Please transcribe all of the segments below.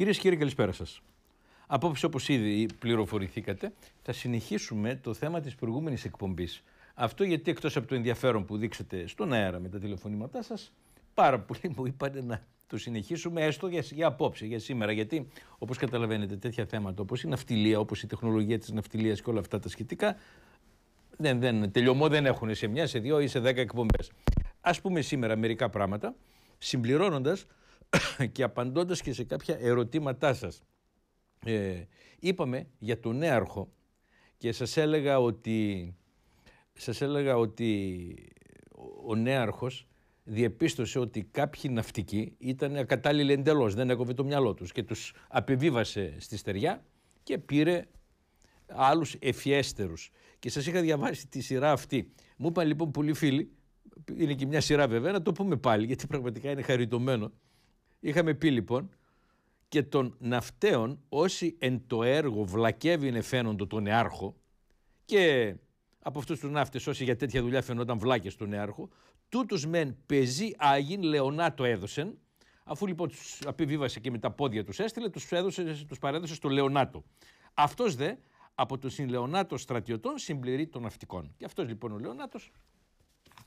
Κυρίες και κύριοι, καλησπέρα σας. Απόψε, όπως ήδη πληροφορηθήκατε, θα συνεχίσουμε το θέμα της προηγούμενης εκπομπής. Αυτό γιατί εκτός από το ενδιαφέρον που δείξατε στον αέρα με τα τηλεφωνήματά σας, πάρα πολλοί μου είπατε να το συνεχίσουμε έστω για, για απόψε, για σήμερα. Γιατί, όπως καταλαβαίνετε, τέτοια θέματα όπως η ναυτιλία, όπως η τεχνολογία της ναυτιλίας και όλα αυτά τα σχετικά, δεν, δεν, τελειωμό δεν έχουν σε μια, σε δύο ή σε δέκα εκπομπές. Ας πούμε σήμερα μερικά πράγματα, συμπληρώνοντας και απαντώντας και σε κάποια ερωτήματά σας. Ε, είπαμε για τον νέαρχο και σας έλεγα ότι, σας έλεγα ότι ο νέαρχος διεπίστωσε ότι κάποιοι ναυτικοί ήταν ακατάλληλοι εντελώς, δεν έκοβε το μυαλό τους και τους απεβίβασε στη στεριά και πήρε άλλους εφιέστερους. Και σας είχα διαβάσει τη σειρά αυτή. Μου είπαν λοιπόν πολλοί φίλοι, είναι και μια σειρά βέβαια, να το πούμε πάλι γιατί πραγματικά είναι χαριτωμένο Είχαμε πει λοιπόν και των ναυτέων όσοι εν το έργο βλακεύει φαίνοντο τον νεάρχο και από αυτούς τους ναύτες, όσοι για τέτοια δουλειά φαινόταν βλάκες του νεάρχου, τούτους μεν πεζή άγιν Λεωνάτο έδωσεν, αφού λοιπόν τους απειβίβασε και με τα πόδια τους έστειλε, τους τους παρέδωσε στο Λεωνάτο. Αυτός δε από τον συλλεωνάτο στρατιωτών συμπληρεί των ναυτικών. Και αυτός λοιπόν ο Λεωνάτος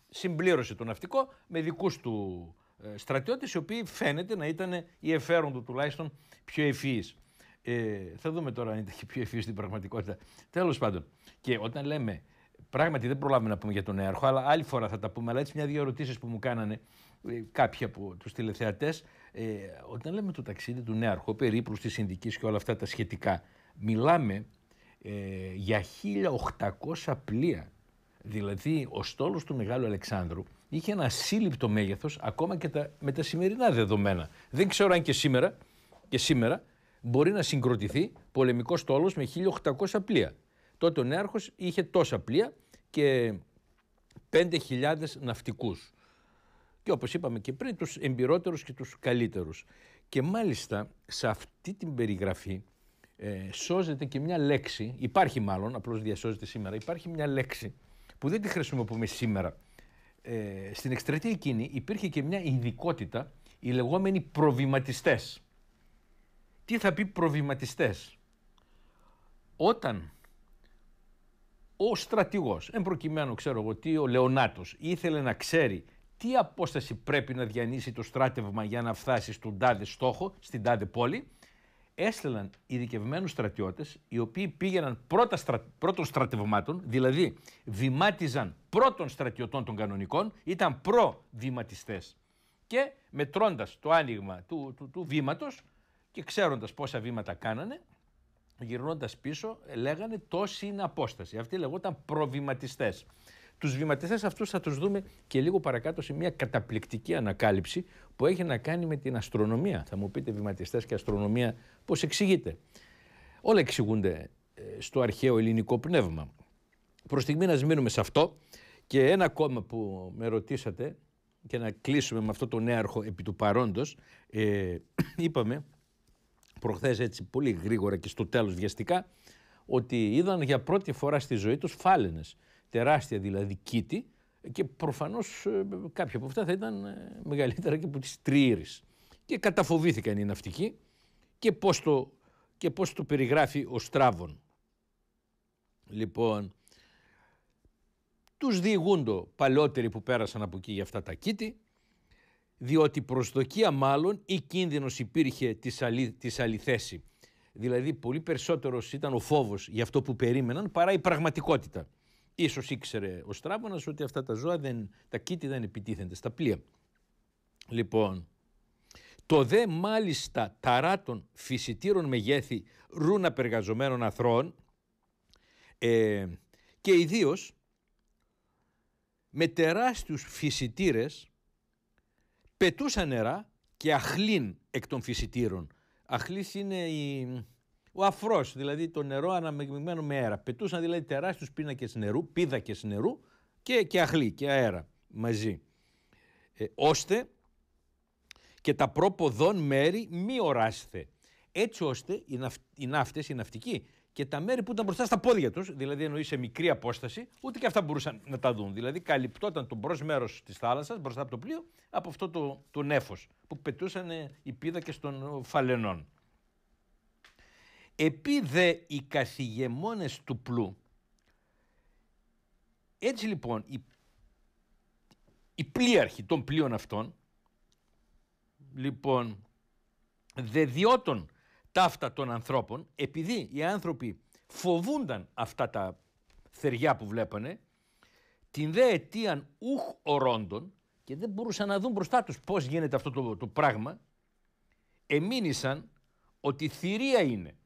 συμπλήρωσε το ναυτικό με δικούς του ε, στρατιώτες οι οποίοι φαίνεται να ήταν οι του τουλάχιστον πιο ευφυείς. Ε, θα δούμε τώρα αν ήταν και πιο ευφυείς στην πραγματικότητα. Τέλος πάντων, και όταν λέμε Πράγματι δεν προλάβουμε να πούμε για τον Νέαρχο, αλλά άλλη φορά θα τα πούμε. Αλλά έτσι μια-δύο ερωτήσεις που μου κάνανε ε, κάποιοι από τους τηλεθεατές. Ε, όταν λέμε το ταξίδι του Νέαρχου, περίπου τη Συνδική και όλα αυτά τα σχετικά, μιλάμε ε, για 1800 πλοία. Δηλαδή, ο στόλος του Μεγάλου Αλεξάνδρου είχε ένα ασύλληπτο μέγεθος ακόμα και τα, με τα σημερινά δεδομένα. Δεν ξέρω αν και σήμερα, και σήμερα μπορεί να συγκροτηθεί πολεμικός στόλος με 1.800 πλοία. Τότε ο Νέαρχος είχε τόσα πλοία και 5.000 ναυτικούς. Και όπως είπαμε και πριν, τους εμπειρότερους και τους καλύτερους. Και μάλιστα σε αυτή την περιγραφή ε, σώζεται και μια λέξη, υπάρχει μάλλον, απλώς διασώζεται σήμερα, υπάρχει μια λέξη που δεν τη χρησιμοποιούμε σήμερα ε, στην εκστρατεία εκείνη υπήρχε και μια ειδικότητα, οι λεγόμενοι προβηματιστές. Τι θα πει προβηματιστές. Όταν ο στρατηγός, εν προκειμένου ξέρω εγώ τι, ο Λεωνάτος, ήθελε να ξέρει τι απόσταση πρέπει να διανύσει το στράτευμα για να φτάσει στον τάδε στόχο, στην τάδε πόλη, έστελναν ειδικευμένους στρατιώτες, οι οποίοι πήγαιναν πρώτα πρώτων στρατευμάτων, δηλαδή βημάτιζαν πρώτων στρατιωτών των κανονικών, προβηματιστές. Και μετρώντας το άνοιγμα του, του, του βήματος και ξέροντας πόσα βήματα κάνανε, γυρνώντας πίσω, λέγανε τόση είναι απόσταση. Αυτοί λεγόταν προβηματιστές. Τους βηματιστές αυτούς θα τους δούμε και λίγο παρακάτω σε μια καταπληκτική ανακάλυψη που έχει να κάνει με την αστρονομία. Θα μου πείτε βηματιστές και αστρονομία πώς εξηγείται. Όλα εξηγούνται ε, στο αρχαίο ελληνικό πνεύμα. Προς στιγμή να μείνουμε σε αυτό. Και ένα ακόμα που με ρωτήσατε και να κλείσουμε με αυτό τον αρχό επί του παρόντος, ε, είπαμε προχθές έτσι πολύ γρήγορα και στο τέλος βιαστικά, ότι είδαν για πρώτη φορά στη ζωή τους φάλαινες τεράστια δηλαδή κήτη και προφανώς ε, κάποια από αυτά θα ήταν ε, μεγαλύτερα και από τις τριήρες. Και καταφοβήθηκαν οι ναυτικοί και πώς το, και πώς το περιγράφει ο Στράβων. Λοιπόν, τους το παλαιότεροι που πέρασαν από εκεί για αυτά τα κήτη, διότι προσδοκία μάλλον ή κίνδυνος υπήρχε της, αλη, της αληθέση. Δηλαδή πολύ περισσότερος ήταν ο φόβος για αυτό που περίμεναν παρά η πραγματικότητα. Ίσως ήξερε ο Στράβωνας ότι αυτά τα ζώα, δεν, τα κήτη δεν επιτίθενται στα πλοία. Λοιπόν, το δε μάλιστα ταράτων φυσιτήρων μεγέθη ρούνα περγαζομένων αθρώων ε, και ιδίως με τεράστιους φυσιτήρες πετούσαν νερά και αχλήν εκ των φυσιτήρων. Αχλής είναι η, ο αφρός, δηλαδή το νερό αναμειγμένο με αέρα. Πετούσαν δηλαδή τεράστιους πίνακες νερού, πίδακες νερού και, και αχλή και αέρα μαζί. Ε, ώστε και τα πρόποδον μέρη μη οράσθε. Έτσι ώστε οι, ναυ, οι ναύτες, οι ναυτικοί και τα μέρη που ήταν μπροστά στα πόδια τους, δηλαδή εννοείς σε μικρή απόσταση, ούτε και αυτά μπορούσαν να τα δουν. Δηλαδή καλυπτόταν το μπρος μέρος της θάλασσας, μπροστά από το πλοίο, από αυτό το, το νέφο που πετούσαν ε, οι πίδακες των ε, φαλενών. Επί δε οι καθηγεμόνες του πλού. Έτσι λοιπόν οι, οι πλοίαρχοι των πλοίων αυτών λοιπόν δε διότων ταύτα των ανθρώπων επειδή οι άνθρωποι φοβούνταν αυτά τα θεριά που βλέπανε την δε αιτίαν ουχ ορόντων, και δεν μπορούσαν να δουν μπροστά τους πώς γίνεται αυτό το, το πράγμα εμείνησαν ότι θηρία είναι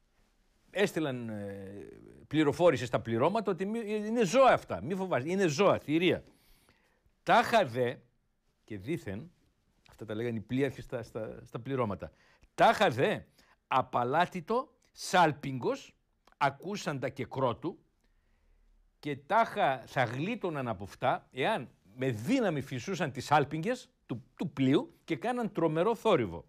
έστειλαν ε, πληροφόρηση στα πληρώματα ότι είναι ζώα αυτά. μη φοβάστε, είναι ζώα, θηρία. Τάχα δε και δήθεν, αυτά τα λέγανε οι πλοίαρχοι στα, στα, πληρώματα. τάχα δε απαλάτητο, σάλπιγκος, ακούσαντα και κρότου και τάχα θα γλίτωναν από αυτά εάν με δύναμη φυσούσαν τις άλπιγγες του, του πλοίου και κάναν τρομερό θόρυβο.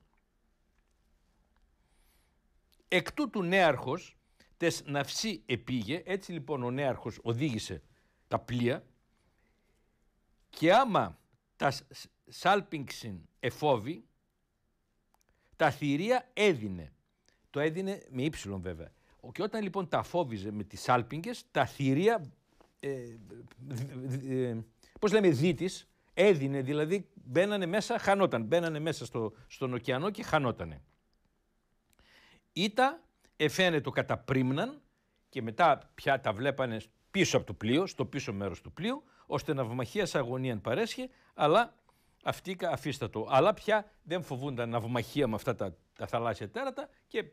Εκ τούτου νέαρχος τες ναυσί επήγε, έτσι λοιπόν ο νέαρχος οδήγησε τα πλοία και άμα τα σάλπιγξιν εφόβη, τα θηρία έδινε. Το έδινε με ύψιλον βέβαια. Και όταν λοιπόν τα φόβιζε με τις σάλπιγγες, τα θηρία, ε, ε, πώς λέμε, δίτης, έδινε δηλαδή, μπαίνανε μέσα, χανόταν, μπαίνανε μέσα στο, στον ωκεανό και χανότανε. Ήτα εφαίνε το καταπρίμναν και μετά πια τα βλέπανε πίσω από το πλοίο, στο πίσω μέρος του πλοίου, ώστε να αγωνία αγωνίαν παρέσχε, αλλά αυτή αφίστατο. Αλλά πια δεν φοβούνταν ναυμαχία με αυτά τα, τα θαλάσσια τέρατα και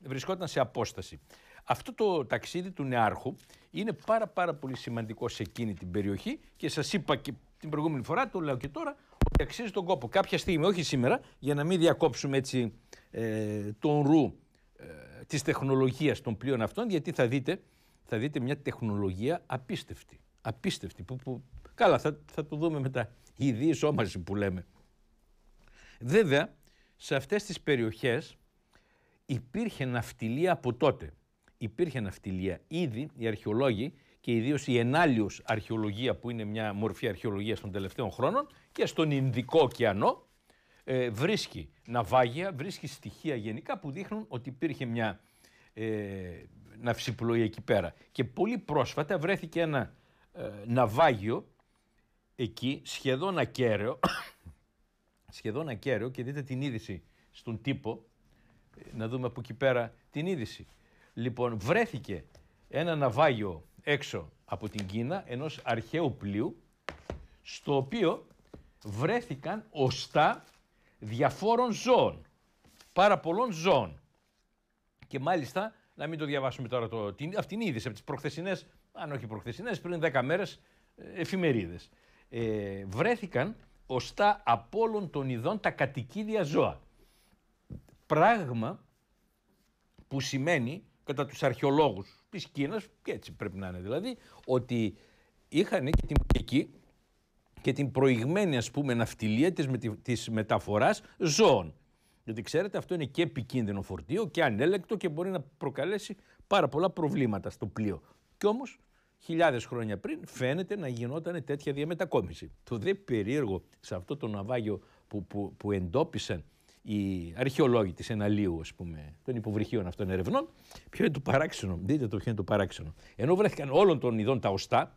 βρισκόταν σε απόσταση. Αυτό το ταξίδι του νεάρχου είναι πάρα πάρα πολύ σημαντικό σε εκείνη την περιοχή και σας είπα και την προηγούμενη φορά, το λέω και τώρα, ότι αξίζει τον κόπο. Κάποια στιγμή, όχι σήμερα, για να μην διακόψουμε έτσι ε, τον ρου της τεχνολογίας των πλοίων αυτών, γιατί θα δείτε, θα δείτε μια τεχνολογία απίστευτη. Απίστευτη. Που, που, καλά, θα, θα το δούμε μετά. Η διεισόμαση που λέμε. Βέβαια, σε αυτές τις περιοχές υπήρχε ναυτιλία από τότε. Υπήρχε ναυτιλία. Ήδη οι αρχαιολόγοι και ιδίως η ενάλιος αρχαιολογία που είναι μια μορφή αρχαιολογίας των τελευταίων χρόνων και στον Ινδικό ωκεανό ε, βρίσκει ναυάγια, βρίσκει στοιχεία γενικά που δείχνουν ότι υπήρχε μια ε, εκεί πέρα. Και πολύ πρόσφατα βρέθηκε ένα ε, ναυάγιο εκεί, σχεδόν ακέραιο, σχεδόν ακέραιο και δείτε την είδηση στον τύπο, ε, να δούμε από εκεί πέρα την είδηση. Λοιπόν, βρέθηκε ένα ναυάγιο έξω από την Κίνα ενός αρχαίου πλοίου, στο οποίο βρέθηκαν οστά διαφόρων ζώων. Πάρα πολλών ζώων. Και μάλιστα, να μην το διαβάσουμε τώρα το, την, αυτήν την είδηση από τις προχθεσινές, αν όχι προχθεσινές, πριν 10 μέρε, εφημερίδες. Ε, βρέθηκαν οστά από όλων των ειδών τα κατοικίδια ζώα. Πράγμα που σημαίνει κατά τους αρχαιολόγους της Κίνας, και έτσι πρέπει να είναι δηλαδή, ότι είχαν και την εκεί και την προηγμένη ας πούμε ναυτιλία της, με, της μεταφοράς ζώων. Γιατί ξέρετε αυτό είναι και επικίνδυνο φορτίο και ανέλεκτο και μπορεί να προκαλέσει πάρα πολλά προβλήματα στο πλοίο. Κι όμως χιλιάδες χρόνια πριν φαίνεται να γινόταν τέτοια διαμετακόμιση. Το δε περίεργο σε αυτό το ναυάγιο που, που, που εντόπισαν οι αρχαιολόγοι της Εναλίου, ας πούμε, των υποβρυχίων αυτών ερευνών, ποιο είναι το παράξενο, δείτε το ποιο είναι το παράξενο. Ενώ βρέθηκαν όλων των ειδών τα οστά,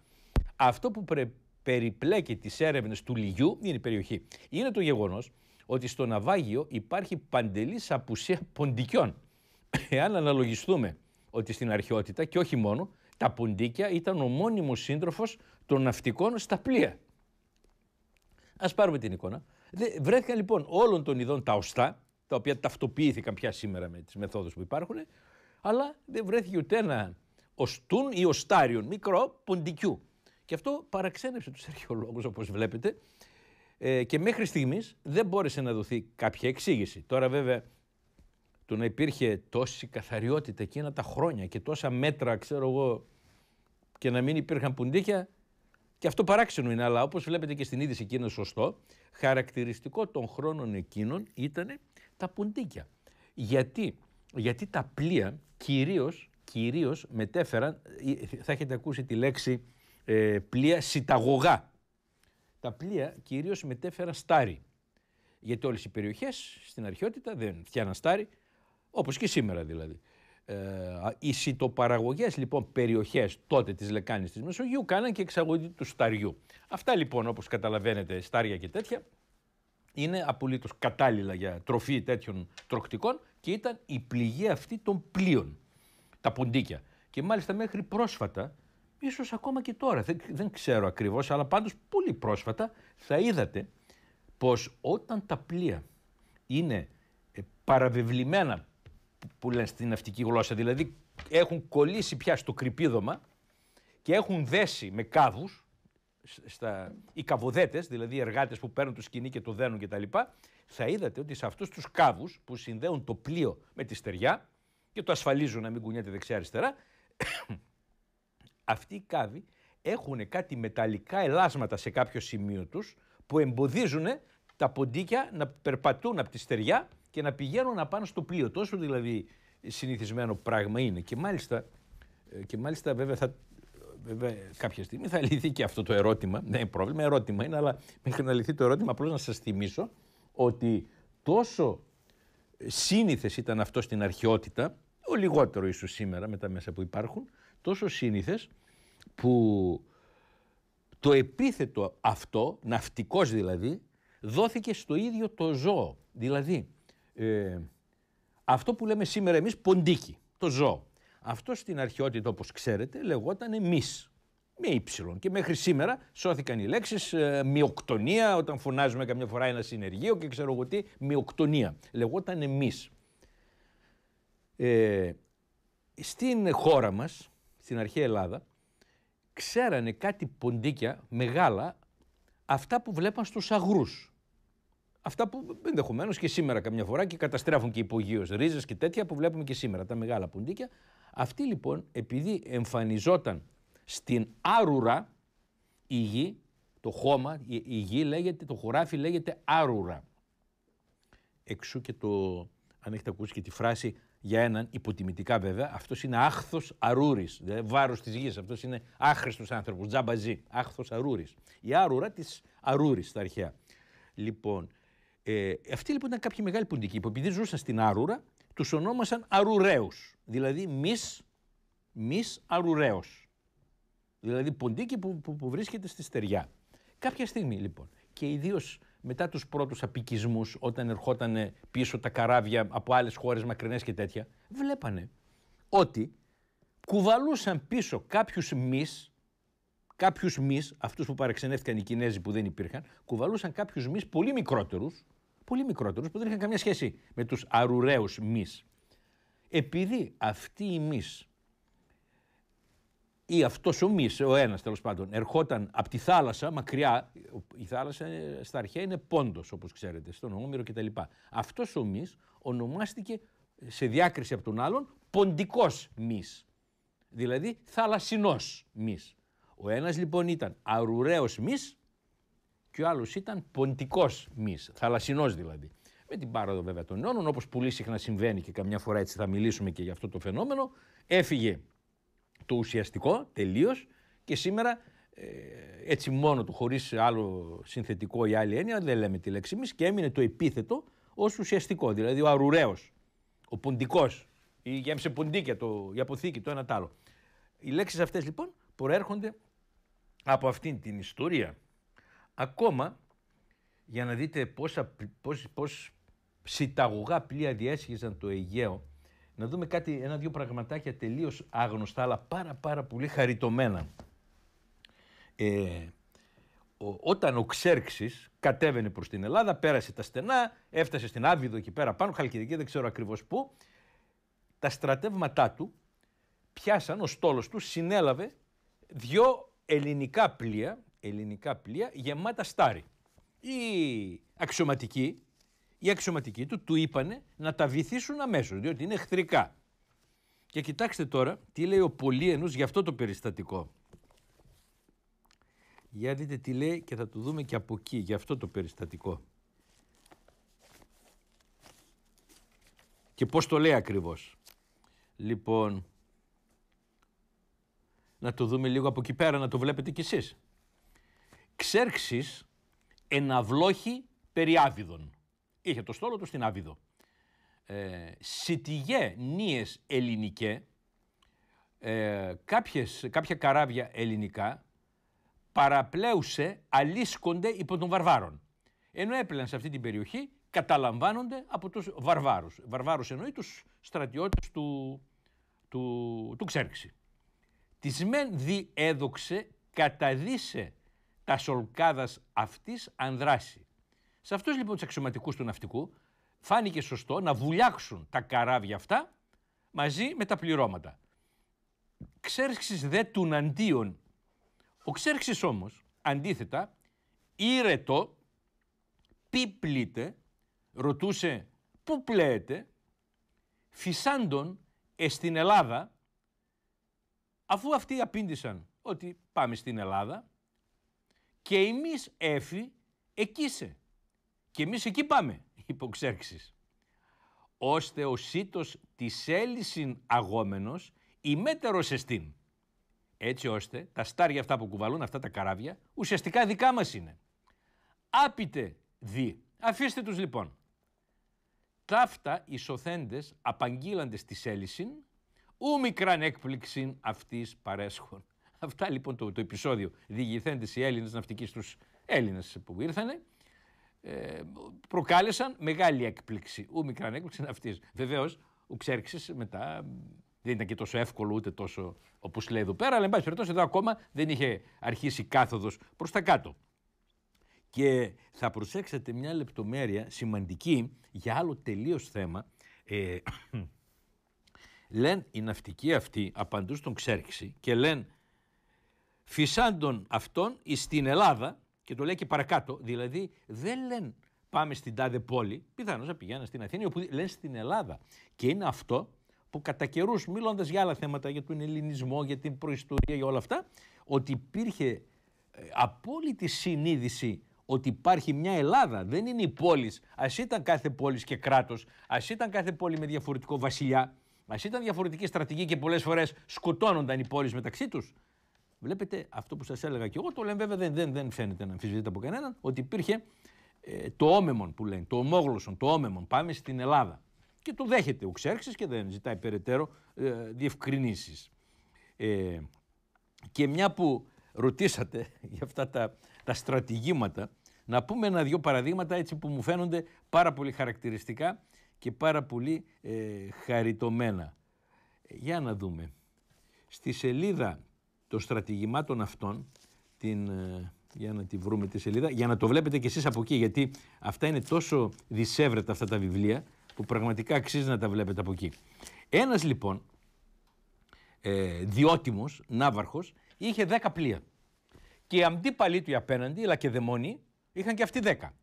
αυτό που πρέπει περιπλέκει τις έρευνες του Λιγιού, είναι η περιοχή, είναι το γεγονός ότι στο ναυάγιο υπάρχει παντελής απουσία ποντικιών. Εάν αναλογιστούμε ότι στην αρχαιότητα και όχι μόνο, τα ποντίκια ήταν ο μόνιμος σύντροφος των ναυτικών στα πλοία. Ας πάρουμε την εικόνα. Βρέθηκαν λοιπόν όλων των ειδών τα οστά, τα οποία ταυτοποιήθηκαν πια σήμερα με τις μεθόδους που υπάρχουν, αλλά δεν βρέθηκε ούτε ένα οστούν ή οστάριον μικρό ποντικιού. Και αυτό παραξένευσε τους αρχαιολόγους, όπως βλέπετε. Ε, και μέχρι στιγμής δεν μπόρεσε να δοθεί κάποια εξήγηση. Τώρα, βέβαια, το να υπήρχε τόση καθαριότητα εκείνα τα χρόνια και τόσα μέτρα, ξέρω εγώ, και να μην υπήρχαν πουντίκια, και αυτό παράξενο είναι, αλλά όπως βλέπετε και στην είδηση εκείνο σωστό, χαρακτηριστικό των χρόνων εκείνων ήταν τα πουντίκια. Γιατί, Γιατί τα πλοία κυρίως κυρίως μετέφεραν, ε, θα έχετε ακούσει τη λέξη ε, πλοία συνταγωγά. Τα πλοία κυρίως μετέφεραν στάρι. Γιατί όλες οι περιοχές στην αρχαιότητα δεν φτιάναν στάρι, όπως και σήμερα δηλαδή. Ε, οι σιτοπαραγωγές λοιπόν περιοχές τότε της λεκάνης της Μεσογείου κάναν και εξαγωγή του σταριού. Αυτά λοιπόν όπως καταλαβαίνετε στάρια και τέτοια είναι απολύτως κατάλληλα για τροφή τέτοιων τροκτικών και ήταν η πληγή αυτή των πλοίων, τα ποντίκια. Και μάλιστα μέχρι πρόσφατα ίσως ακόμα και τώρα, δεν, ξέρω ακριβώς, αλλά πάντως πολύ πρόσφατα θα είδατε πως όταν τα πλοία είναι ε, παραβεβλημένα που λένε στην ναυτική γλώσσα, δηλαδή έχουν κολλήσει πια στο κρυπίδωμα και έχουν δέσει με κάβους, στα, οι καβοδέτες, δηλαδή οι εργάτες που παίρνουν το σκηνή και το δένουν κτλ. Θα είδατε ότι σε αυτούς τους κάβους που συνδέουν το πλοίο με τη στεριά και το ασφαλίζουν να μην κουνιέται δεξιά-αριστερά, αυτοί οι κάβοι έχουν κάτι μεταλλικά ελάσματα σε κάποιο σημείο τους που εμποδίζουν τα ποντίκια να περπατούν από τη στεριά και να πηγαίνουν να πάνε στο πλοίο. Τόσο δηλαδή συνηθισμένο πράγμα είναι. Και μάλιστα, ε, και μάλιστα βέβαια, θα, βέβαια κάποια στιγμή θα λυθεί και αυτό το ερώτημα. Ναι, πρόβλημα, ερώτημα είναι, αλλά μέχρι να λυθεί το ερώτημα απλώς να σας θυμίσω ότι τόσο σύνηθες ήταν αυτό στην αρχαιότητα, ο λιγότερο ίσως σήμερα με τα μέσα που υπάρχουν, τόσο σύνηθες που το επίθετο αυτό, ναυτικός δηλαδή, δόθηκε στο ίδιο το ζώο. Δηλαδή, ε, αυτό που λέμε σήμερα εμείς ποντίκι, το ζώο. Αυτό στην αρχαιότητα, όπως ξέρετε, λεγόταν εμείς. Με ύψιλον. Και μέχρι σήμερα σώθηκαν οι λέξεις ε, μειοκτονία, όταν φωνάζουμε καμιά φορά ένα συνεργείο και ξέρω εγώ τι, μειοκτονία. Λεγόταν εμείς. Ε, στην χώρα μας, στην αρχαία Ελλάδα, ξέρανε κάτι ποντίκια μεγάλα, αυτά που βλέπαν στους αγρούς. Αυτά που ενδεχομένως και σήμερα καμιά φορά και καταστρέφουν και υπογείως ρίζες και τέτοια που βλέπουμε και σήμερα, τα μεγάλα ποντίκια. Αυτή λοιπόν, επειδή εμφανιζόταν στην άρουρα η γη, το χώμα, η, η γη λέγεται, το χωράφι λέγεται άρουρα. Εξού και το, αν έχετε ακούσει και τη φράση για έναν υποτιμητικά βέβαια. Αυτός είναι άχθος αρούρης. Δηλαδή βάρος της γης. Αυτός είναι άχρηστος άνθρωπος. Τζαμπαζί. Άχθος αρούρης. Η άρουρα της αρούρης στα αρχαία. Λοιπόν, ε, αυτοί λοιπόν ήταν κάποιοι μεγάλοι ποντικοί που επειδή ζούσαν στην άρουρα, τους ονόμασαν αρουραίους. Δηλαδή μης μης αρουραίος. Δηλαδή ποντίκι που, που, που βρίσκεται στη στεριά. Κάποια στιγμή λοιπόν και ιδίως μετά τους πρώτους απικισμούς όταν ερχόταν πίσω τα καράβια από άλλες χώρες μακρινές και τέτοια, βλέπανε ότι κουβαλούσαν πίσω κάποιους μυς κάποιους μυς, αυτούς που παρεξενεύτηκαν οι Κινέζοι που δεν υπήρχαν, κουβαλούσαν κάποιους μυς πολύ μικρότερους πολύ μικρότερους που δεν είχαν καμία σχέση με τους αρουραίους μυς Επειδή αυτοί οι μυς ή αυτός ο μης, ο ένας τέλος πάντων, ερχόταν από τη θάλασσα, μακριά. Η θάλασσα ε, στα αρχαία είναι πόντος, όπως ξέρετε, στον Όμηρο κτλ. Αυτός ο μης ονομάστηκε σε διάκριση από τον άλλον ποντικός μης. Δηλαδή θαλασσινός μης. Ο ένας λοιπόν ήταν αρουραίος μης και ο άλλος ήταν ποντικός μης, θαλασσινός δηλαδή. Με την πάροδο βέβαια των αιώνων, όπως πολύ συχνά συμβαίνει και καμιά φορά έτσι θα μιλήσουμε και για αυτό το φαινόμενο, έφυγε το ουσιαστικό τελείως και σήμερα ε, έτσι μόνο του, χωρίς άλλο συνθετικό ή άλλη έννοια, δεν λέμε τη λέξη εμείς και έμεινε το επίθετο ως ουσιαστικό. Δηλαδή ο αρουραίος, ο ποντικό, η γέμισε ποντίκια, το, η αποθήκη, το ένα τ' άλλο. Οι λέξεις αυτές λοιπόν προέρχονται από αυτήν την ιστορία. Ακόμα για να δείτε πόσα, πώς, πλοία διέσχιζαν το Αιγαίο να δούμε κάτι, ένα-δύο πραγματάκια τελείως άγνωστα, αλλά πάρα πάρα πολύ χαριτωμένα. Ε, ο, όταν ο Ξέρξης κατέβαινε προς την Ελλάδα, πέρασε τα στενά, έφτασε στην Άβυδο εκεί πέρα πάνω, Χαλκιδική δεν ξέρω ακριβώς πού, τα στρατεύματά του πιάσαν, ο στόλος του συνέλαβε δυο ελληνικά πλοία, ελληνικά πλοία γεμάτα στάρι. Οι αξιωματικοί οι αξιωματικοί του του είπανε να τα βυθίσουν αμέσως, διότι είναι εχθρικά. Και κοιτάξτε τώρα τι λέει ο Πολύενους για αυτό το περιστατικό. Για δείτε τι λέει και θα το δούμε και από εκεί, για αυτό το περιστατικό. Και πώς το λέει ακριβώς. Λοιπόν, να το δούμε λίγο από εκεί πέρα, να το βλέπετε κι εσείς. Ξέρξης εναυλόχη περί Είχε το στόλο του στην Άβυδο. Ε, σιτιγέ νίες ελληνικέ, ε, κάποιες, κάποια καράβια ελληνικά παραπλέουσε αλίσκονται υπό των βαρβάρων. Ενώ έπλαιναν σε αυτή την περιοχή, καταλαμβάνονται από τους βαρβάρους. Βαρβάρους εννοεί τους στρατιώτες του, του, του Ξέρξη. Της μεν διέδοξε, καταδίσε τα σολκάδας αυτής ανδράση. Σε αυτούς λοιπόν τους αξιωματικούς του ναυτικού φάνηκε σωστό να βουλιάξουν τα καράβια αυτά μαζί με τα πληρώματα. Ξέρξης δε των αντίον. Ο Ξέρξης όμως, αντίθετα, ήρετο, πίπλητε, ρωτούσε πού πλέεται, φυσάντων στην Ελλάδα, αφού αυτοί απήντησαν ότι πάμε στην Ελλάδα και εμείς έφη σε. Και εμείς εκεί πάμε, υποξέρξεις. Ώστε ο σύτος της έλυσιν αγόμενος ημέτερος εστίν. Έτσι ώστε τα στάρια αυτά που κουβαλούν, αυτά τα καράβια, ουσιαστικά δικά μας είναι. Άπειτε δι. Αφήστε τους λοιπόν. Ταύτα σωθέντες απαγγείλαντες της έλυσιν, ου μικράν έκπληξην αυτής παρέσχων. Αυτά λοιπόν το, το επεισόδιο διηγηθέντες οι Έλληνες ναυτικοί στους Έλληνες που ήρθανε ε, προκάλεσαν μεγάλη έκπληξη. Ο μικρά έκπληξη είναι αυτής. Βεβαίως, ο Ξέρξης μετά δεν ήταν και τόσο εύκολο ούτε τόσο όπως λέει εδώ πέρα, αλλά εν πάση περιπτώσει εδώ ακόμα δεν είχε αρχίσει κάθοδος κάθοδο προς τα κάτω. Και θα προσέξετε μια λεπτομέρεια σημαντική για άλλο τελείως θέμα. Ε, λένε οι ναυτικοί αυτοί απαντούν στον Ξέρξη και λένε φυσάντων αυτών στην Ελλάδα και το λέει και παρακάτω. Δηλαδή δεν λένε πάμε στην τάδε πόλη, πιθανώς να πηγαίνουν στην Αθήνα, όπου λένε στην Ελλάδα. Και είναι αυτό που κατά καιρούς, μιλώντα για άλλα θέματα, για τον ελληνισμό, για την προϊστορία, για όλα αυτά, ότι υπήρχε ε, απόλυτη συνείδηση ότι υπάρχει μια Ελλάδα. Δεν είναι η πολη Ας ήταν κάθε πόλης και κράτος, ας ήταν κάθε πόλη με διαφορετικό βασιλιά, ας ήταν διαφορετική στρατηγική και πολλές φορές σκοτώνονταν οι πόλεις μεταξύ τους. Βλέπετε αυτό που σας έλεγα και εγώ, το λέμε βέβαια δεν, δεν, δεν φαίνεται να αμφισβητείται από κανέναν, ότι υπήρχε ε, το όμεμον που λένε, το ομόγλωσσον, το όμεμον. Πάμε στην Ελλάδα. Και το δέχεται ο Ξέρξης και δεν ζητάει περαιτέρω ε, διευκρινήσεις. Ε, και μια που ρωτήσατε για αυτά τα, τα στρατηγήματα, να πούμε ένα-δυο παραδείγματα έτσι που μου φαίνονται πάρα πολύ χαρακτηριστικά και πάρα πολύ ε, χαριτωμένα. Για να δούμε. Στη σελίδα των στρατηγημάτων αυτών, την, ε, για να τη βρούμε τη σελίδα, για να το βλέπετε κι εσείς από εκεί, γιατί αυτά είναι τόσο δισεύρετα αυτά τα βιβλία, που πραγματικά αξίζει να τα βλέπετε από εκεί. Ένας λοιπόν, ε, διότιμος, ναύαρχος, είχε 10 πλοία. Και οι αντίπαλοι του απέναντι, οι Λακεδαιμόνοι, είχαν και αυτοί 10.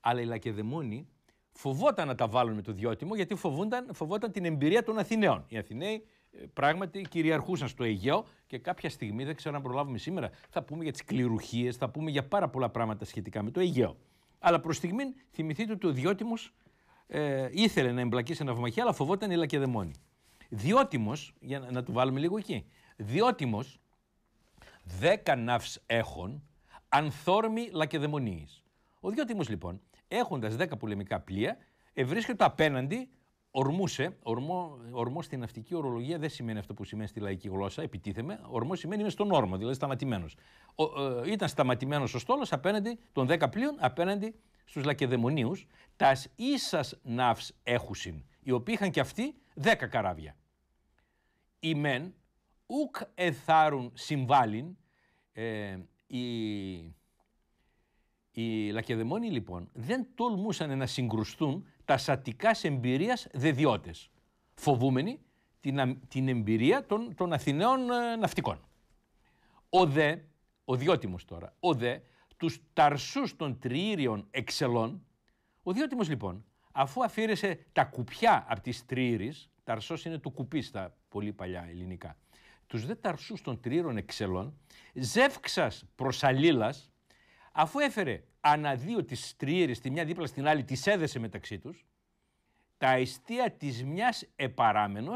Αλλά οι Λακεδαιμόνοι φοβόταν να τα βάλουν με το διότιμο γιατί φοβούνταν, φοβόταν την εμπειρία των Αθηναίων. Οι Αθηναίοι πράγματι κυριαρχούσαν στο Αιγαίο και κάποια στιγμή, δεν ξέρω αν προλάβουμε σήμερα, θα πούμε για τις κληρουχίε, θα πούμε για πάρα πολλά πράγματα σχετικά με το Αιγαίο. Αλλά προς στιγμή θυμηθείτε ότι ο διότιμος ε, ήθελε να εμπλακεί σε ναυμαχία, αλλά φοβόταν η Λακεδαιμόνη. Διότιμος, για να, να του βάλουμε λίγο εκεί, Διότιμος δέκα ναύς έχουν ανθόρμη Λακεδαιμονίης. Ο Διότιμος λοιπόν, έχοντας δέκα πολεμικά πλοία, ευρίσκεται απέναντι ορμούσε, ορμό, ορμό στην ναυτική ορολογία δεν σημαίνει αυτό που σημαίνει στη λαϊκή γλώσσα, επιτίθεμε Ορμό σημαίνει είμαι στον όρμο, δηλαδή σταματημένος. Ε, ήταν σταματημένος ο στόλος απέναντι των 10 πλοίων, απέναντι στους Λακεδαιμονίους, τας ίσας ναύς έχουσιν, οι οποίοι είχαν και αυτοί 10 καράβια. Οι μεν ουκ εθάρουν συμβάλλην, ε, οι Λακεδαιμόνοι λοιπόν δεν τολμούσαν να συγκρουστούν τα σατικά εμπειρίας δεδιώτες, φοβούμενοι την, την εμπειρία των, των Αθηναίων ε, ναυτικών. Ο δε, ο διότιμος τώρα, ο δε, τους ταρσούς των τριήριων εξελών, ο διότιμος λοιπόν, αφού αφήρεσε τα κουπιά από τις τριήρεις, ταρσός είναι το κουπί στα πολύ παλιά ελληνικά, τους δε ταρσούς των τριήρων εξελών, ζεύξας προς Αφού έφερε αναδύο τις τριέρε τη μια δίπλα στην άλλη, τις έδεσε μεταξύ τους, τα αιστεία της μιας επαράμενος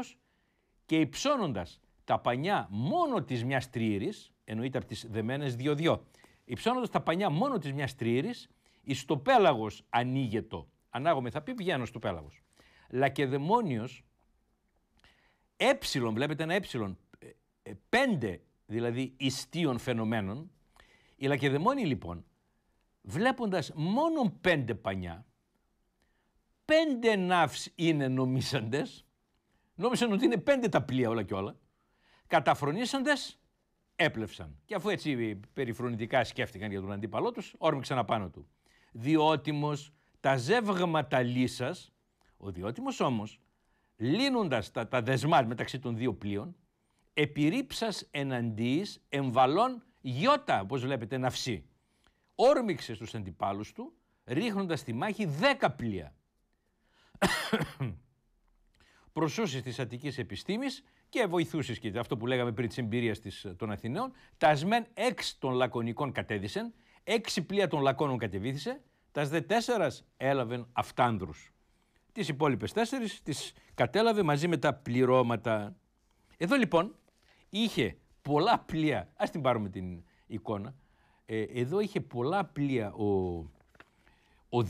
και υψώνοντας τα πανιά μόνο της μιας τριέρη, εννοείται από τις δεμένες δύο-δύο, υψώνοντας τα πανιά μόνο της μιας τριέρη, εις το πέλαγος ανοίγετο. Ανάγομαι, θα πει, πηγαίνω στο πέλαγος. Λακεδαιμόνιος, έψιλον, ε, βλέπετε ένα έψιλον, ε, ε, πέντε δηλαδή ιστίων φαινομένων. Οι λοιπόν βλέποντας μόνο πέντε πανιά, πέντε ναύς είναι νομίσαντες, νόμισαν ότι είναι πέντε τα πλοία όλα και όλα, καταφρονήσαντες έπλευσαν. Και αφού έτσι περιφρονητικά σκέφτηκαν για τον αντίπαλό τους, όρμηξαν απάνω του. Διότιμος τα ζεύγματα λύσας, ο Διότιμος όμως, λύνοντας τα, τα δεσμά μεταξύ των δύο πλοίων, επιρρύψας εναντίης εμβαλών γιώτα, όπως βλέπετε, ναυσί όρμηξε στους αντιπάλους του, ρίχνοντας στη μάχη 10 πλοία. Προσούσες της Αττικής Επιστήμης και βοηθούσες και αυτό που λέγαμε πριν της εμπειρίας ε, των Αθηναίων. Τα σμεν έξι των λακωνικών κατέδισεν, έξι πλοία των λακώνων κατεβήθησε, τα δε τέσσερας έλαβαν αυτάνδρους. Τις υπόλοιπες τέσσερις τις κατέλαβε μαζί με τα πληρώματα. Εδώ λοιπόν είχε πολλά πλοία. ας την πάρουμε την εικόνα. Ε, εδώ είχε πολλά πλοία ο, ο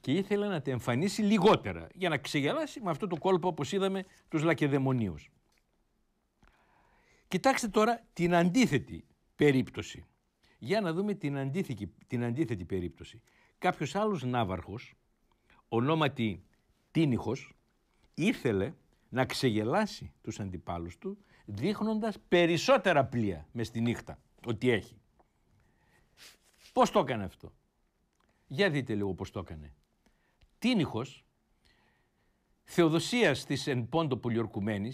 και ήθελε να τα εμφανίσει λιγότερα για να ξεγελάσει με αυτό το κόλπο όπως είδαμε τους Λακεδαιμονίους. Κοιτάξτε τώρα την αντίθετη περίπτωση. Για να δούμε την αντίθετη, την αντίθετη περίπτωση. Κάποιος άλλος ναύαρχος, ονόματι Τίνιχος, ήθελε να ξεγελάσει τους αντιπάλους του δείχνοντας περισσότερα πλοία μες στη νύχτα ότι έχει. Πώς το έκανε αυτό. Για δείτε λίγο πώς το έκανε. Τίνιχος, Θεοδοσίας της εν πόντο πολιορκουμένης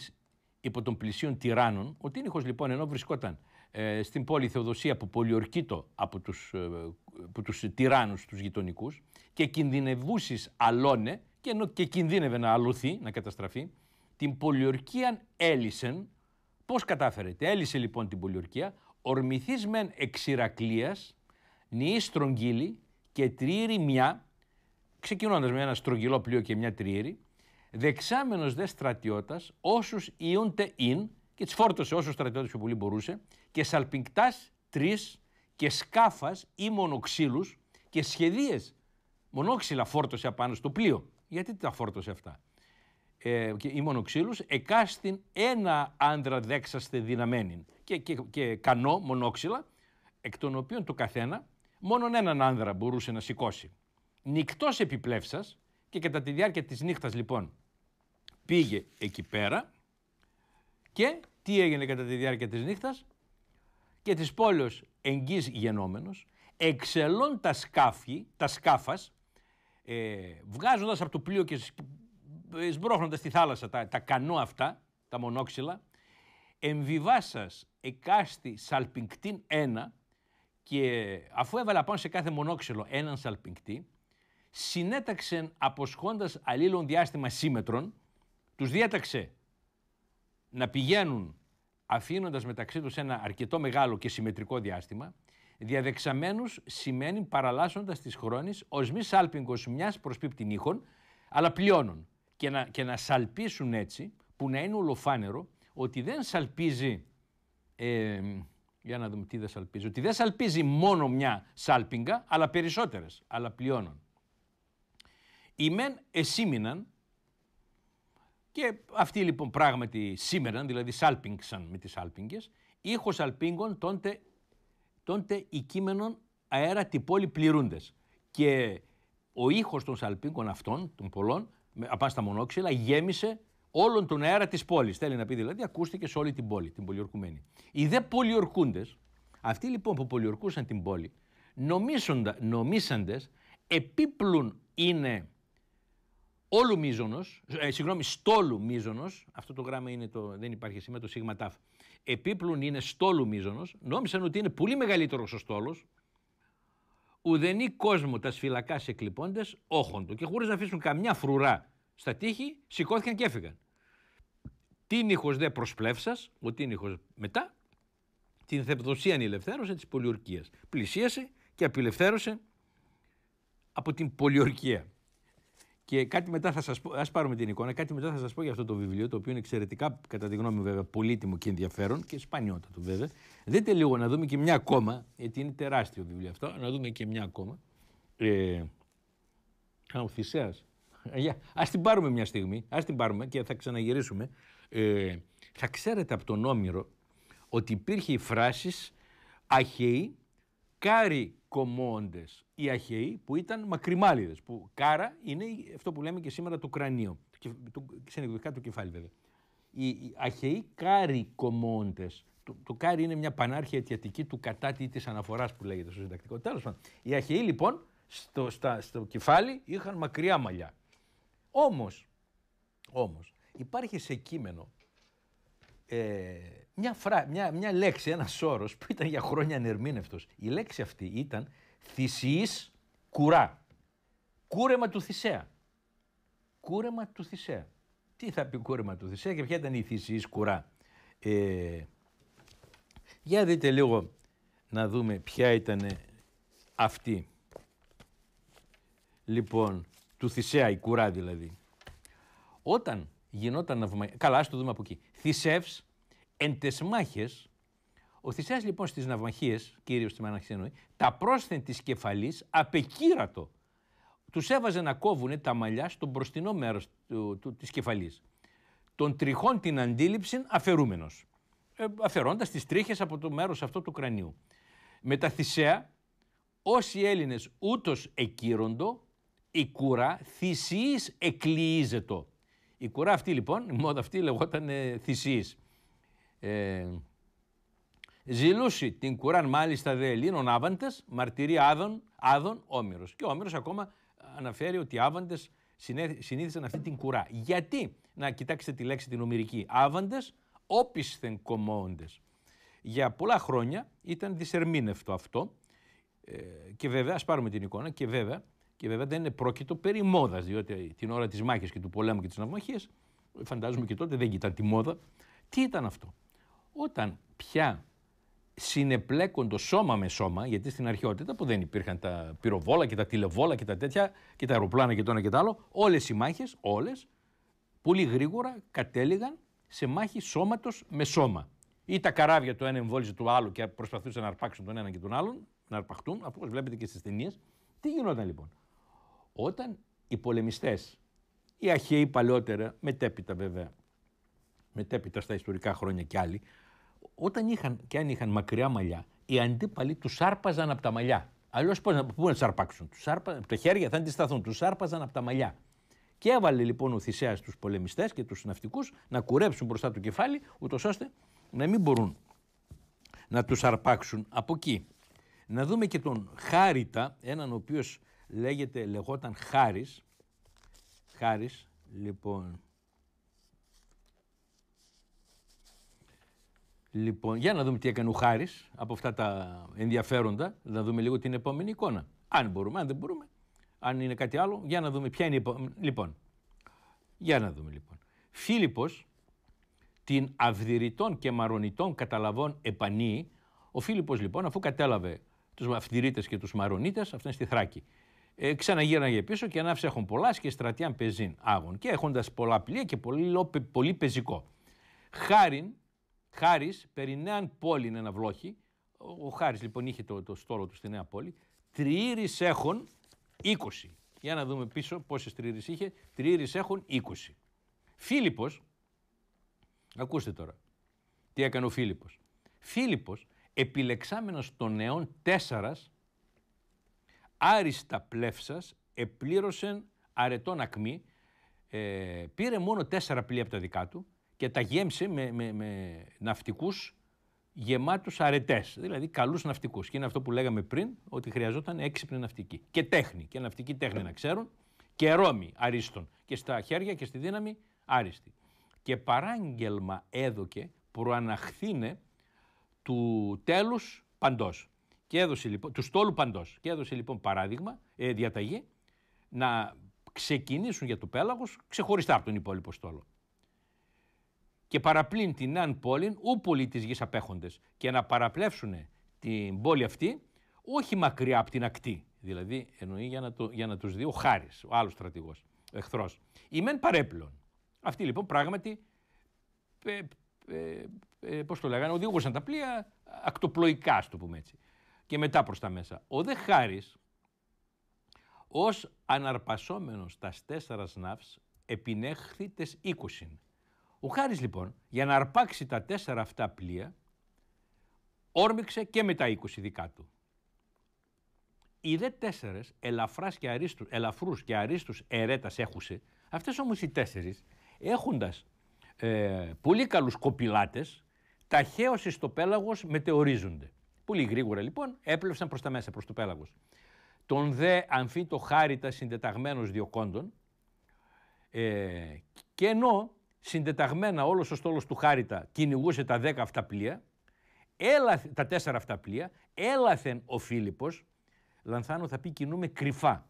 υπό των πλησίων τυράννων, ο Τίνιχος λοιπόν ενώ βρισκόταν ε, στην πόλη Θεοδοσία που πολιορκείτο από τους, ε, τους τυράννους τους και κινδυνεύουσις αλώνε και ενώ και κινδύνευε να αλωθεί, να καταστραφεί, την πολιορκία έλυσεν, πώς κατάφερε, έλυσε λοιπόν την πολιορκία, ορμηθίσμεν μεν εξηρακλίας, νύη στρογγύλη και τρίρη μια, ξεκινώντας με ένα στρογγυλό πλοίο και μια τρίρη, δεξάμενος δε στρατιώτας, όσους ιούνται ειν, και τις φόρτωσε όσους στρατιώτες πιο πολύ μπορούσε, και σαλπιγκτά τρεις και σκάφας ή μονοξύλους και σχεδίες. Μονόξυλα φόρτωσε απάνω στο πλοίο. Γιατί τα φόρτωσε αυτά. Ε, και, ή μονοξύλους, εκάστην ένα άντρα δέξαστε δυναμένην. Και, και, και κανό μονόξυλα, εκ των οποίων το καθένα μόνον έναν άνδρα μπορούσε να σηκώσει. Νικτό επιπλέψα και κατά τη διάρκεια της νύχτας λοιπόν πήγε εκεί πέρα και τι έγινε κατά τη διάρκεια της νύχτας και τις πόλεως εγγύς γενόμενος εξελών τα σκάφη, τα σκάφας, ε, βγάζοντας από το πλοίο και ε, σμπρώχνοντας στη θάλασσα τα, τα κανό αυτά, τα μονόξυλα εμβιβάσας εκάστη σαλπιγκτίν ένα και αφού έβαλα πάνω σε κάθε μονόξελο έναν σαλπιγκτή, συνέταξε αποσχώντας αλλήλων διάστημα σύμμετρων, τους διέταξε να πηγαίνουν αφήνοντας μεταξύ τους ένα αρκετό μεγάλο και συμμετρικό διάστημα, διαδεξαμένους σημαίνει παραλλάσσοντα τι χρόνε ως μη σάλπιγκος μιας προσπίπτην ήχων, αλλά πλειώνων. Και να, σαλπίσουν έτσι, που να είναι ολοφάνερο ότι δεν σαλπίζει για να δούμε τι δεν σαλπίζει. Ότι δεν σαλπίζει μόνο μια σάλπιγγα, αλλά περισσότερες, αλλά πλειώνουν. Οι μεν και αυτοί λοιπόν πράγματι σήμεραν, δηλαδή σάλπιγξαν με τις σάλπιγγες, ήχος σαλπίγγων τότε τόντε κείμενων αέρα την πόλη πληρούντες. Και ο ήχος των σάλπιγγων αυτών, των πολλών, απάν στα μονόξυλα, γέμισε Όλον τον αέρα της πόλης. Θέλει να πει δηλαδή, ακούστηκε σε όλη την πόλη, την πολιορκουμένη. Οι δε πολιορκούντες, αυτοί λοιπόν που πολιορκούσαν την πόλη, νομίσαντες, επίπλουν είναι όλου μίζωνος, ε, συγγνώμη, στόλου μίζωνος, αυτό το γράμμα είναι το, δεν υπάρχει σήμερα, το σίγμα τάφ, επίπλουν είναι στόλου μίζωνος, νόμισαν ότι είναι πολύ μεγαλύτερος ο στόλος. ουδενή κόσμο τα σφυλακά σε κλειπώντες όχοντο και χωρίς να αφήσουν καμιά φρουρά στα τείχη, σηκώθηκαν και έφυγαν. Τι ήχος δε προσπλεύσας, ο μετά, την θεπδοσίαν ελευθέρωσε της πολιορκίας. Πλησίασε και απελευθέρωσε από την πολιορκία. Και κάτι μετά θα σας πω, ας πάρουμε την εικόνα, κάτι μετά θα σας πω για αυτό το βιβλίο, το οποίο είναι εξαιρετικά, κατά τη γνώμη μου βέβαια, πολύτιμο και ενδιαφέρον και σπανιότατο βέβαια. Δείτε λίγο να δούμε και μια ακόμα, γιατί είναι τεράστιο βιβλίο αυτό, να δούμε και μια ακόμα. Ε, α, ο Θησέας. Ε, ας την πάρουμε μια στιγμή, ας την πάρουμε και θα ξαναγυρίσουμε. Ε, θα ξέρετε από τον Όμηρο ότι υπήρχε η φράση «Αχαιοί κάρι κομμόντε. Οι Αχαιοί που ήταν μακριμάλιδες, που κάρα είναι αυτό που λέμε και σήμερα το κρανίο, το, το, κεφάλι βέβαια. Οι, οι Αχαιοί κάρι κομμόντε. Το, το κάρι είναι μια πανάρχη αιτιατική του κατάτη της αναφοράς που λέγεται στο συντακτικό. Τέλος πάντων, οι Αχαιοί λοιπόν στο, στο κεφάλι είχαν μακριά μαλλιά. Όμως, όμως, υπάρχει σε κείμενο ε, μια, μια, μια λέξη, ένας όρος που ήταν για χρόνια ανερμήνευτος. Η λέξη αυτή ήταν θυσίς κουρά. Κούρεμα του Θησέα. Κούρεμα του Θησέα. Τι θα πει κούρεμα του Θησέα και ποια ήταν η θυσίς κουρά. Ε, για δείτε λίγο να δούμε ποια ήταν αυτή. Λοιπόν, του Θησέα η κουρά δηλαδή. Όταν γινόταν Ναυμαχία. Καλά, ας το δούμε από εκεί. Θησεύ εν ο Θησέα λοιπόν στις ναυμαχίες, κύριος στη Μαναχή τα πρόσθεν της κεφαλής απεκύρατο. Τους έβαζε να κόβουν τα μαλλιά στο μπροστινό μέρος της κεφαλής. Των τριχών την αντίληψη αφαιρούμενος. Ε, Αφαιρώντας τις τρίχες από το μέρος αυτό του κρανίου. Με τα Θησέα, όσοι Έλληνες ούτως εκύροντο, η κουρά θυσιής εκλειίζετο. Η κουρά αυτή λοιπόν, η μόδα αυτή λεγόταν ε, θυσίες, ε, την κουράν μάλιστα δε Ελλήνων άβαντες, μαρτυρία άδων, άδων όμηρος. Και ο όμηρος ακόμα αναφέρει ότι οι άβαντες συνήθισαν αυτή την κουρά. Γιατί, να κοιτάξετε τη λέξη την ομηρική, άβαντες όπισθεν κομμόντες. Για πολλά χρόνια ήταν δυσερμήνευτο αυτό ε, και βέβαια, ας πάρουμε την εικόνα, και βέβαια και βέβαια δεν είναι πρόκειτο περί μόδας, διότι την ώρα της μάχης και του πολέμου και της ναυμαχίας, φαντάζομαι και τότε δεν ήταν τη μόδα. Τι ήταν αυτό. Όταν πια συνεπλέκοντο σώμα με σώμα, γιατί στην αρχαιότητα που δεν υπήρχαν τα πυροβόλα και τα τηλεβόλα και τα τέτοια και τα αεροπλάνα και το ένα και το άλλο, όλες οι μάχες, όλες, πολύ γρήγορα κατέληγαν σε μάχη σώματος με σώμα. Ή τα καράβια το ένα εμβόλιζε το άλλο και προσπαθούσαν να αρπάξουν τον ένα και τον άλλον, να αρπαχτούν, όπως βλέπετε και στις ταινίες. Τι γινόταν λοιπόν όταν οι πολεμιστές, οι αρχαίοι παλαιότερα, μετέπειτα βέβαια, μετέπειτα στα ιστορικά χρόνια κι άλλοι, όταν είχαν και αν είχαν μακριά μαλλιά, οι αντίπαλοι τους άρπαζαν από τα μαλλιά. Αλλιώς πώς να, πού να τους αρπάξουν. Τους άρπα, από τα χέρια θα αντισταθούν. Τους άρπαζαν από τα μαλλιά. Και έβαλε λοιπόν ο Θησέας τους πολεμιστές και τους ναυτικούς να κουρέψουν μπροστά του κεφάλι, ούτως ώστε να μην μπορούν να τους αρπάξουν από εκεί. Να δούμε και τον Χάριτα, έναν ο οποίος λέγεται, λεγόταν Χάρης. Χάρης, λοιπόν. Λοιπόν, για να δούμε τι έκανε ο Χάρης από αυτά τα ενδιαφέροντα, να δούμε λίγο την επόμενη εικόνα. Αν μπορούμε, αν δεν μπορούμε, αν είναι κάτι άλλο, για να δούμε ποια είναι η επόμενη. Λοιπόν, για να δούμε λοιπόν. Φίλιππος, την αυδηρητών και μαρονιτών καταλαβών επανή ο Φίλιππος λοιπόν αφού κατέλαβε τους αυδηρίτες και τους μαρονίτες, αυτό είναι στη Θράκη, ε, ξαναγύρναγε πίσω και ανάψε έχουν πολλά και στρατιάν πεζίν άγων και έχοντας πολλά πλοία και πολύ, πολύ πεζικό. Χάριν, Χάρις, περί νέαν πόλη είναι ένα βλόχι. ο χάρη λοιπόν είχε το, το στόλο του στη νέα πόλη, τριήρης έχουν 20. Για να δούμε πίσω πόσες τριήρης είχε, τριήρης έχουν 20. Φίλιππος, ακούστε τώρα, τι έκανε ο Φίλιππος. Φίλιππος, επιλεξάμενος των νέων τέσσερας άριστα πλεύσας επλήρωσεν αρετών ακμή, ε, πήρε μόνο τέσσερα πλοία από τα δικά του και τα γέμισε με, με, με ναυτικούς γεμάτους αρετές, δηλαδή καλούς ναυτικούς. Και είναι αυτό που λέγαμε πριν, ότι χρειαζόταν έξυπνη ναυτική και τέχνη και ναυτική τέχνη να ξέρουν και Ρώμη αρίστον και στα χέρια και στη δύναμη άριστη. Και παράγγελμα έδωκε προαναχθήνε του τέλους παντός. Και έδωσε λοιπόν, του στόλου παντός. Και έδωσε λοιπόν παράδειγμα, ε, διαταγή να ξεκινήσουν για το πέλαγος ξεχωριστά από τον υπόλοιπο στόλο. Και παραπλύν την αν πόλη, ου πολλοί τη γης απέχοντες, και να παραπλέψουν την πόλη αυτή, όχι μακριά από την ακτή. Δηλαδή, εννοεί για να, το, να τους δει ο χάρης, ο άλλος στρατηγός, ο εχθρός. Η μεν Αυτοί λοιπόν πράγματι, ε, ε, πώς το λέγανε, οδηγούσαν τα πλοία ακτοπλοϊκά, ας το πούμε έτσι και μετά προς τα μέσα. Ο δε Χάρης, ως αναρπασόμενος τας τέσσερα ναύς, επινέχθη τες 20. Ο Χάρης λοιπόν, για να αρπάξει τα τέσσερα αυτά πλοία, όρμηξε και με τα είκοσι δικά του. Οι δε τέσσερες, ελαφράς και αρίστου, ελαφρούς και αρίστους ερέτας έχουσε, αυτές όμως οι τέσσερις, έχοντας ε, πολύ καλούς κοπηλάτες, ταχαίως στο πέλαγος μετεωρίζονται. Πολύ γρήγορα λοιπόν έπλευσαν προς τα μέσα, προς το πέλαγος. Τον δε αμφίτο χάριτα συντεταγμένος διοκόντων, ε, και ενώ συντεταγμένα όλος ο στόλος του Χάριτα κυνηγούσε τα δέκα αυτά πλοία, τα τέσσερα αυτά πλοία, έλαθεν ο Φίλιππος, Λανθάνο θα πει κινούμε κρυφά,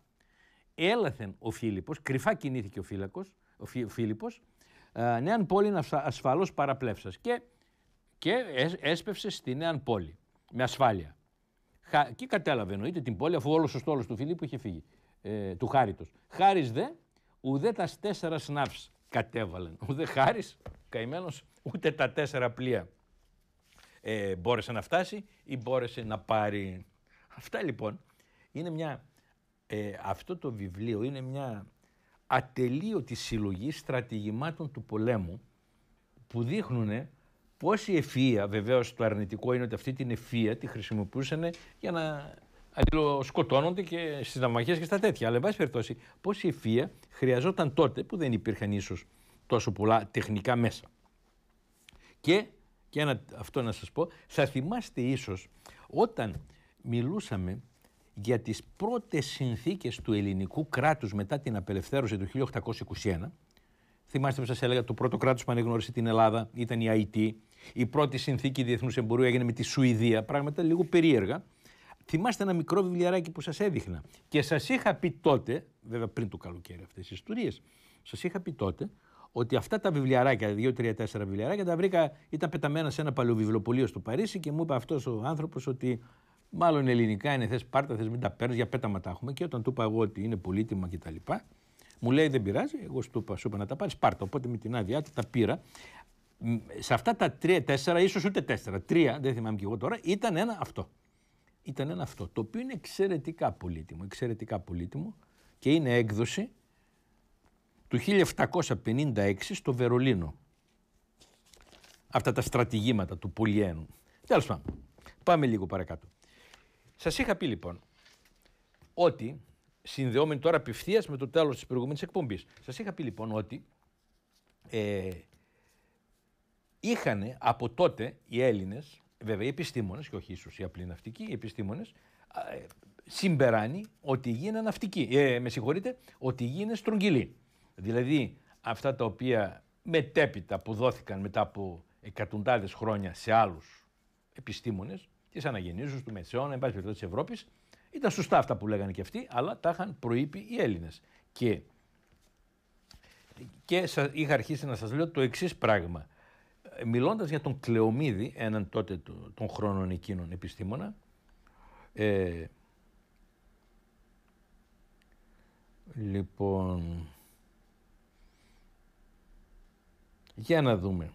έλαθεν ο Φίλιππος, κρυφά κινήθηκε ο, ο, Φίλιππος, ε, νέαν πόλη ασφαλώς παραπλεύσας και, και έσπευσε στη νέαν πόλη με ασφάλεια. Και κατέλαβε εννοείται την πόλη, αφού όλος ο στόλος του Φιλίππου είχε φύγει. Ε, του Χάριτος. Χάρη δε, ουδέ τα τέσσερα σνάφ κατέβαλαν. Ουδέ Χάρη, καημένος, ούτε τα τέσσερα πλοία ε, μπόρεσε να φτάσει ή μπόρεσε να πάρει. Αυτά λοιπόν είναι μια. Ε, αυτό το βιβλίο είναι μια ατελείωτη συλλογή στρατηγημάτων του πολέμου που δείχνουν Πώς η ευφία, βεβαίως το αρνητικό είναι ότι αυτή την ευφία τη χρησιμοποιούσαν για να σκοτώνονται και στις δαμαχίες και στα τέτοια. Αλλά, εν πάση περιπτώσει, η ευφία χρειαζόταν τότε που δεν υπήρχαν ίσως τόσο πολλά τεχνικά μέσα. Και, και ένα, αυτό να σας πω, θα θυμάστε ίσως όταν μιλούσαμε για τις πρώτες συνθήκες του ελληνικού κράτους μετά την απελευθέρωση του 1821, θυμάστε που σας έλεγα το πρώτο κράτος που ανεγνώρισε την Ελλάδα ήταν η Αιτή. Η πρώτη συνθήκη διεθνούς εμπορίου έγινε με τη Σουηδία, πράγματα λίγο περίεργα. Θυμάστε ένα μικρό βιβλιαράκι που σας έδειχνα. Και σας είχα πει τότε, βέβαια πριν το καλοκαίρι αυτές τι ιστορίες, σας είχα πει τότε ότι αυτά τα βιβλιαράκια, δύο, τρία, τέσσερα βιβλιαράκια, τα βρήκα, ήταν πεταμένα σε ένα παλαιοβιβλοπολείο στο Παρίσι και μου είπε αυτός ο άνθρωπος ότι μάλλον ελληνικά είναι θες πάρτα, θες μην τα παίρνεις, για πέταμα τα έχουμε. Και όταν του είπα εγώ ότι είναι πολύτιμα κτλ. Μου λέει δεν πειράζει, εγώ σου είπα, να τα πάρεις, πάρτα. Οπότε με την άδειά του τα πήρα σε αυτά τα τρία-τέσσερα, ίσως ούτε τέσσερα, τρία, δεν θυμάμαι και εγώ τώρα, ήταν ένα αυτό. Ήταν ένα αυτό, το οποίο είναι εξαιρετικά πολύτιμο, εξαιρετικά πολύτιμο και είναι έκδοση του 1756 στο Βερολίνο. Αυτά τα στρατηγήματα του Πολιένου. Τέλος πάντων, πάμε λίγο παρακάτω. Σας είχα πει λοιπόν ότι, συνδεόμενοι τώρα απευθείας με το τέλος της προηγούμενης εκπομπής, σας είχα πει λοιπόν ότι ε, είχαν από τότε οι Έλληνες, βέβαια οι επιστήμονες και όχι ίσως οι απλοί ναυτικοί, οι επιστήμονες, ε, συμπεράνει ότι η γη είναι ναυτική. Ε, με συγχωρείτε, ότι η γη είναι στρογγυλή. Δηλαδή αυτά τα οποία μετέπειτα που δόθηκαν μετά από εκατοντάδες χρόνια σε άλλους επιστήμονες, τη Αναγεννήσεως, του Μεσαιώνα, εν πάση περιπτώσει της Ευρώπης, ήταν σωστά αυτά που λέγανε και αυτοί, αλλά τα είχαν προείπει οι Έλληνες. Και, και είχα αρχίσει να σας λέω το εξής πράγμα μιλώντας για τον Κλεομίδη, έναν τότε των χρόνων εκείνων επιστήμονα, ε, λοιπόν, για να δούμε.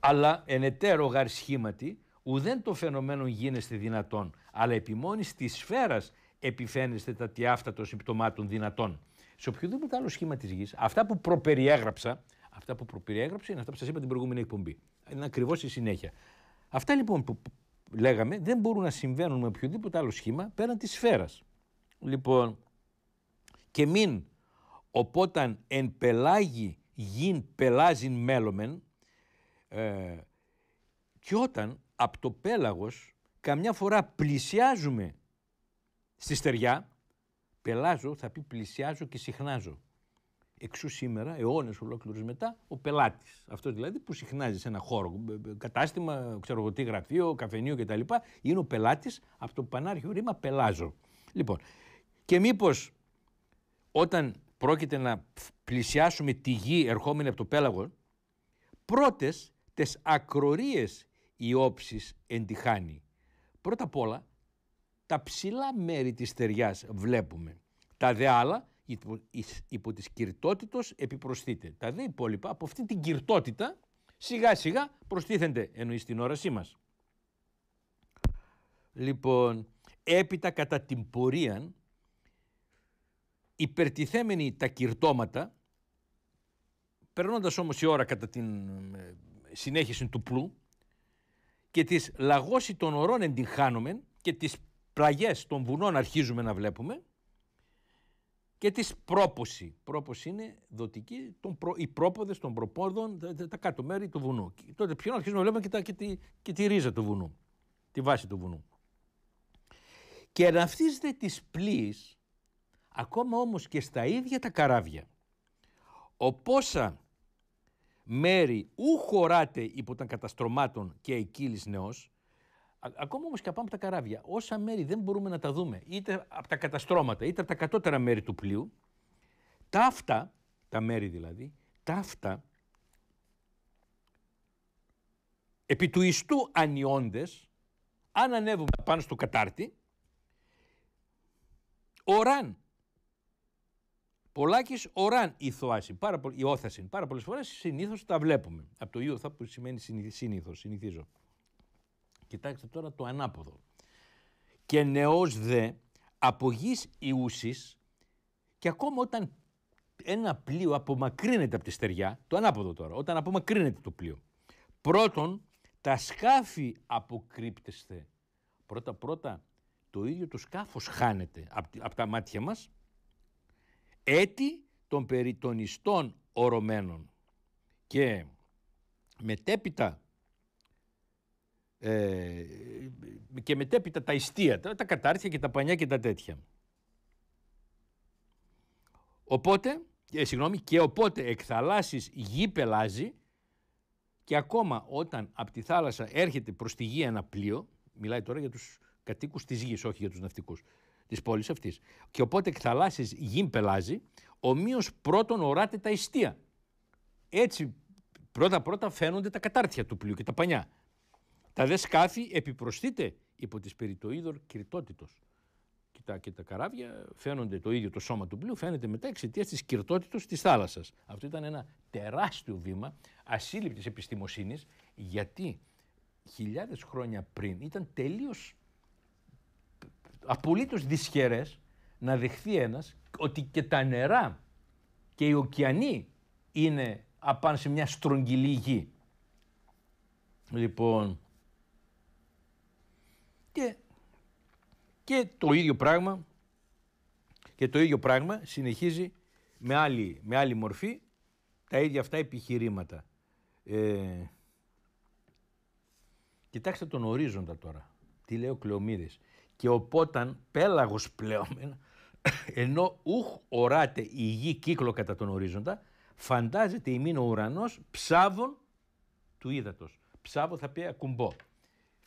Αλλά ενετέρω γαρ σχήματι, ουδέν το φαινομένο γίνεστε δυνατόν, αλλά επιμόνης της σφαίρας επιφαίνεστε τα τιάφτα των συμπτωμάτων δυνατόν. Σε οποιοδήποτε άλλο σχήμα της γης, αυτά που προπεριέγραψα, Αυτά που περιέγραψε είναι αυτά που σας είπα την προηγούμενη εκπομπή. Είναι ακριβώς η συνέχεια. Αυτά λοιπόν που λέγαμε δεν μπορούν να συμβαίνουν με οποιοδήποτε άλλο σχήμα πέραν της σφαίρας. Λοιπόν, και μην οπόταν εν πελάγει γιν πελάζιν μέλομεν ε, και όταν από το πέλαγος καμιά φορά πλησιάζουμε στη στεριά πελάζω θα πει πλησιάζω και συχνάζω Εξού σήμερα, αιώνες ολόκληρου μετά, ο πελάτης. Αυτός δηλαδή που συχνάζει σε ένα χώρο, κατάστημα, ξέρω εγώ τι, γραφείο, καφενείο κτλ. Είναι ο πελάτης από το πανάρχιο ρήμα πελάζω. Λοιπόν, και μήπως όταν πρόκειται να πλησιάσουμε τη γη ερχόμενη από το πέλαγο, πρώτες τι ακρορίε οι όψη εντυχάνει. Πρώτα απ' όλα, τα ψηλά μέρη της στεριάς βλέπουμε. Τα δε άλλα υπό της κυρτότητος επιπροσθείτε». Τα δε υπόλοιπα από αυτή την κυρτότητα σιγά σιγά προστίθενται εννοείς στην όρασή μας. Λοιπόν, έπειτα κατά την πορεία υπερτιθέμενοι τα κυρτώματα περνώντας όμως η ώρα κατά την ε, συνέχιση του πλού και τις λαγώσει των ορών εντυγχάνομεν και τις πλαγιές των βουνών αρχίζουμε να βλέπουμε και της πρόποση. πρόποση είναι δοτική, τον οι πρόποδες των προπόδων, τα, κάτω μέρη του βουνού. τότε πιο αρχίζουμε να βλέπουμε και, τα, και, τη, ρίζα του βουνού, τη βάση του βουνού. Και αυτής τη της ακόμα όμως και στα ίδια τα καράβια, ο πόσα μέρη ου χωράτε υπό των καταστρωμάτων και εκείλης νεός, ακόμα όμως και πάμε από τα καράβια, όσα μέρη δεν μπορούμε να τα δούμε, είτε από τα καταστρώματα, είτε από τα κατώτερα μέρη του πλοίου, τα αυτά, τα μέρη δηλαδή, τα αυτά, επί του ιστού ανιώντες, αν ανέβουμε πάνω στο κατάρτι, οράν, πολλάκις οράν η θωάση, πάρα η όθαση, πάρα πολλές φορές συνήθως τα βλέπουμε. Από το ιωθα που σημαίνει συνήθως, συνηθίζω. Κοιτάξτε τώρα το ανάποδο. Και νεός δε από γης και ακόμα όταν ένα πλοίο απομακρύνεται από τη στεριά, το ανάποδο τώρα, όταν απομακρύνεται το πλοίο. Πρώτον, τα σκάφη αποκρύπτεστε. Πρώτα πρώτα το ίδιο το σκάφος χάνεται από, τα μάτια μας. Έτη των περιτονιστών ορωμένων. Και μετέπειτα ε, και μετέπειτα τα ιστία, τα, τα κατάρτια και τα πανιά και τα τέτοια. Οπότε, ε, συγγνώμη, και οπότε εκθαλάσσεις γη πελάζει και ακόμα όταν από τη θάλασσα έρχεται προς τη γη ένα πλοίο, μιλάει τώρα για τους κατοίκους της γης, όχι για τους ναυτικούς, της πόλης αυτής. Και οπότε εκθαλάσσεις γη πελάζει, ομοίως πρώτον οράται τα ιστία. Έτσι πρώτα πρώτα φαίνονται τα κατάρτια του πλοίου και τα πανιά. Τα δε σκάφη επιπροσθείται υπό τη περιτοίδων κυρτότητος. Κοιτά και τα καράβια φαίνονται το ίδιο το σώμα του πλοίου, φαίνεται μετά εξαιτίας της κυρτότητος της θάλασσας. Αυτό ήταν ένα τεράστιο βήμα ασύλληπτης επιστημοσύνης, γιατί χιλιάδες χρόνια πριν ήταν τελείως απολύτως δυσχερές να δεχθεί ένας ότι και τα νερά και οι ωκεανοί είναι απάνω σε μια στρογγυλή γη. Λοιπόν, και, το ίδιο πράγμα και το ίδιο πράγμα συνεχίζει με άλλη, μορφή τα ίδια αυτά επιχειρήματα. Ε, κοιτάξτε τον ορίζοντα τώρα. Τι λέει ο Κλεομίδης. Και οπόταν πέλαγος πλέον, ενώ ουχ οράται η γη κύκλο κατά τον ορίζοντα, φαντάζεται ημίν ο ουρανός ψάβων του ύδατος. Ψάβο θα πει ακουμπό.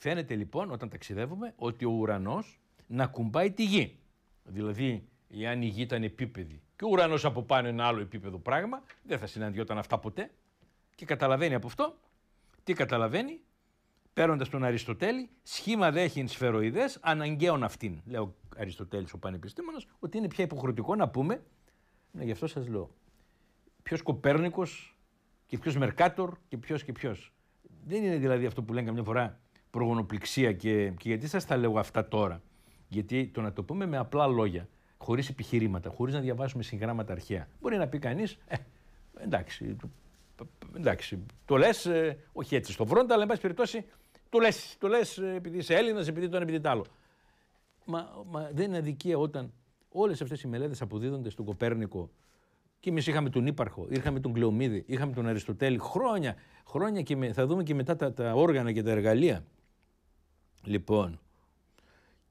Φαίνεται λοιπόν όταν ταξιδεύουμε ότι ο ουρανός να κουμπάει τη γη. Δηλαδή, εάν η γη ήταν επίπεδη και ο ουρανός από πάνω ένα άλλο επίπεδο πράγμα, δεν θα συναντιόταν αυτά ποτέ. Και καταλαβαίνει από αυτό, τι καταλαβαίνει, παίρνοντας τον Αριστοτέλη, σχήμα δέχει σφαιροειδές αναγκαίων αυτήν. Λέω Αριστοτέλης ο πανεπιστήμονας, ότι είναι πια υποχρεωτικό να πούμε. Ναι, γι' αυτό σας λέω. Ποιος Κοπέρνικος και ποιος Μερκάτορ και ποιος και ποιος. Δεν είναι δηλαδή αυτό που λένε καμιά φορά προγονοπληξία και, και γιατί σας τα λέω αυτά τώρα. Γιατί το να το πούμε με απλά λόγια, χωρίς επιχειρήματα, χωρίς να διαβάσουμε συγγράμματα αρχαία, μπορεί να πει κανείς, ε, εντάξει, εντάξει, το λες, ε, όχι έτσι στο βρόντα, αλλά εν πάση περιπτώσει, το λες, το λες ε, επειδή είσαι Έλληνας, επειδή το ένα, επειδή το άλλο. Μα, μα δεν είναι αδικία όταν όλες αυτές οι μελέτες αποδίδονται στον Κοπέρνικο και εμείς είχαμε τον Ήπαρχο, είχαμε τον Κλεομίδη, είχαμε τον Αριστοτέλη χρόνια, χρόνια και με, θα δούμε και μετά τα, τα όργανα και τα εργαλεία Λοιπόν,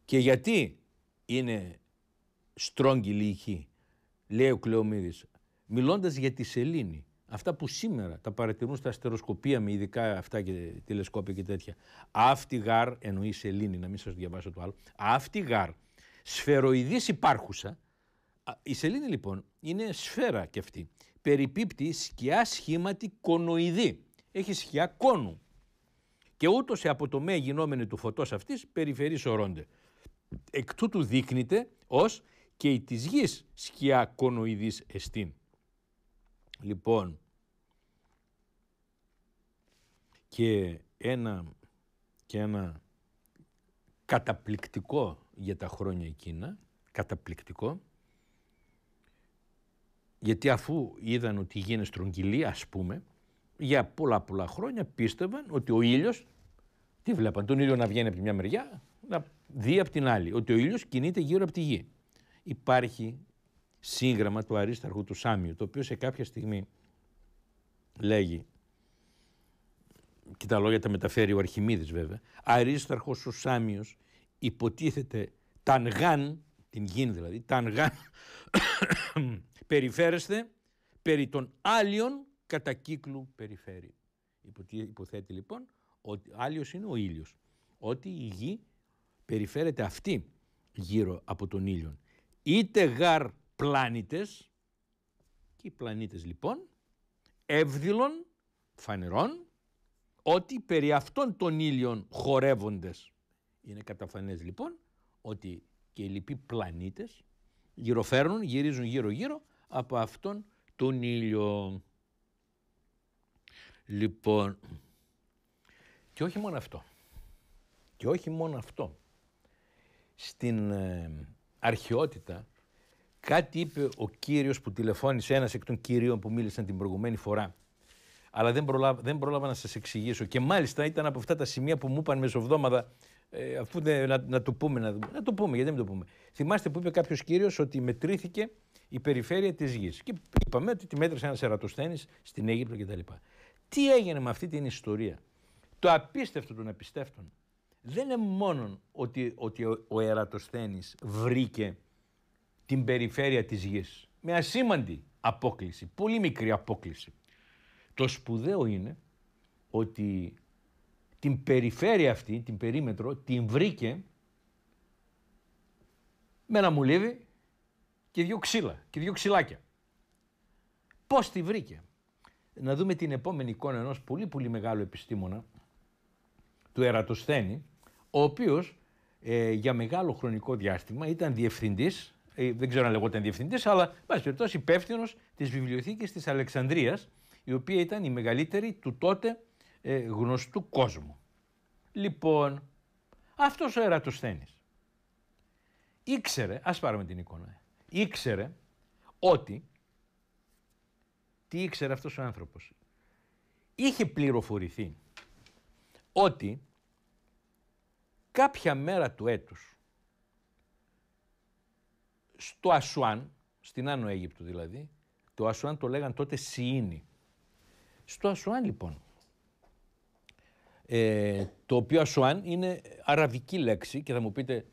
και γιατί είναι στρόγγυλη λύχη, λέει ο Κλεομίδης, μιλώντας για τη σελήνη, αυτά που σήμερα τα παρατηρούν στα αστεροσκοπία με ειδικά αυτά και τηλεσκόπια και τέτοια. Αυτή γάρ, εννοεί σελήνη, να μην σας διαβάσω το άλλο, αυτή γάρ, σφαιροειδής υπάρχουσα, η σελήνη λοιπόν είναι σφαίρα και αυτή, περιπίπτει σκιά σχήματι κονοειδή, έχει σκιά κόνου και ούτως από το μέ του φωτός αυτής περιφερεί σωρώνται. Εκ τούτου δείχνεται ως και η της γης σκιά κονοειδή εστίν. Λοιπόν, και ένα, και ένα καταπληκτικό για τα χρόνια εκείνα, καταπληκτικό, γιατί αφού είδαν ότι γίνεται ας πούμε, για πολλά πολλά χρόνια πίστευαν ότι ο ήλιος, τι βλέπαν, τον ήλιο να βγαίνει από τη μια μεριά, να δει από την άλλη, ότι ο ήλιος κινείται γύρω από τη γη. Υπάρχει σύγγραμμα του Αρίσταρχου του Σάμιου, το οποίο σε κάποια στιγμή λέγει, και τα λόγια τα μεταφέρει ο Αρχιμίδης βέβαια, Αρίσταρχος ο Σάμιος υποτίθεται τανγάν, την γη δηλαδή, τανγάν, περιφέρεστε περί των άλλων κατά κύκλου περιφέρει. Υποθέτει λοιπόν ότι άλλος είναι ο ήλιος. Ότι η γη περιφέρεται αυτή γύρω από τον ήλιο. Είτε γαρ πλάνητες και οι πλανήτες λοιπόν εύδηλων φανερών ότι περί αυτών των ήλιων χορεύοντες. Είναι καταφανές λοιπόν ότι και οι λοιποί πλανήτες γυροφέρνουν, γυρίζουν γύρω-γύρω από αυτόν τον ήλιο. Λοιπόν, και όχι μόνο αυτό. Και όχι μόνο αυτό. Στην ε, αρχαιότητα κάτι είπε ο κύριος που τηλεφώνησε, ένας εκ των κυρίων που μίλησαν την προηγουμένη φορά. Αλλά δεν πρόλαβα, δεν προλάβα να σας εξηγήσω. Και μάλιστα ήταν από αυτά τα σημεία που μου είπαν μεσοβδόμαδα ε, αφού να, να, το πούμε, να, να το πούμε, γιατί δεν το πούμε. Θυμάστε που είπε κάποιος κύριος ότι μετρήθηκε η περιφέρεια της γης Και είπαμε ότι τη μέτρησε ένας ερατοσθένης στην Αίγυπτο κτλ. Τι έγινε με αυτή την ιστορία. Το απίστευτο των απιστεύτων δεν είναι μόνο ότι, ότι ο, Ερατοσθένης βρήκε την περιφέρεια της γης με ασήμαντη απόκληση, πολύ μικρή απόκληση. Το σπουδαίο είναι ότι την περιφέρεια αυτή, την περίμετρο, την βρήκε με ένα μουλίδι και δύο ξύλα και δύο ξυλάκια. Πώς τη βρήκε να δούμε την επόμενη εικόνα ενός πολύ πολύ μεγάλου επιστήμονα, του Ερατοσθένη, ο οποίος ε, για μεγάλο χρονικό διάστημα ήταν διευθυντής, ε, δεν ξέρω αν λεγόταν διευθυντής, αλλά πάση περιπτώσει υπεύθυνος της βιβλιοθήκης της Αλεξανδρίας, η οποία ήταν η μεγαλύτερη του τότε ε, γνωστού κόσμου. Λοιπόν, αυτός ο Ερατοσθένης ήξερε, ας πάρουμε την εικόνα, ήξερε ότι τι ήξερε αυτός ο άνθρωπος. Είχε πληροφορηθεί ότι κάποια μέρα του έτους στο Ασουάν, στην Άνω Αίγυπτο δηλαδή, το Ασουάν το λέγαν τότε Σιήνη. Στο Ασουάν λοιπόν, ε, το οποίο Ασουάν είναι αραβική λέξη και θα μου πείτε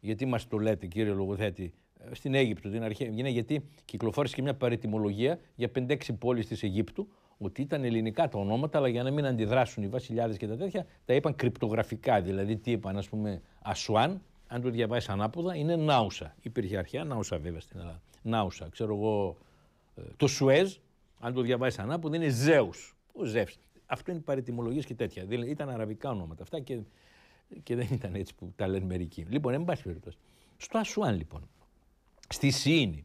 γιατί μας το λέτε κύριε Λογοθέτη στην Αίγυπτο την αρχαία γιατί κυκλοφόρησε και μια παρετιμολογία για 5-6 πόλεις της Αιγύπτου, ότι ήταν ελληνικά τα ονόματα, αλλά για να μην αντιδράσουν οι βασιλιάδες και τα τέτοια, τα είπαν κρυπτογραφικά. Δηλαδή, τι είπαν, ας πούμε, Ασουάν, αν το διαβάσεις ανάποδα, είναι Νάουσα. Υπήρχε αρχαία Νάουσα, βέβαια στην Ελλάδα. Νάουσα, ξέρω εγώ. Ε, το Σουέζ, αν το διαβάσεις ανάποδα, είναι Ζέους. Ο Ζεύς. Αυτό είναι παρετιμολογίες και τέτοια. Δηλαδή, ήταν αραβικά ονόματα αυτά και, και δεν ήταν έτσι που τα λένε μερικοί. Λοιπόν, εν πάση Στο Ασουάν, λοιπόν, στη Σύνη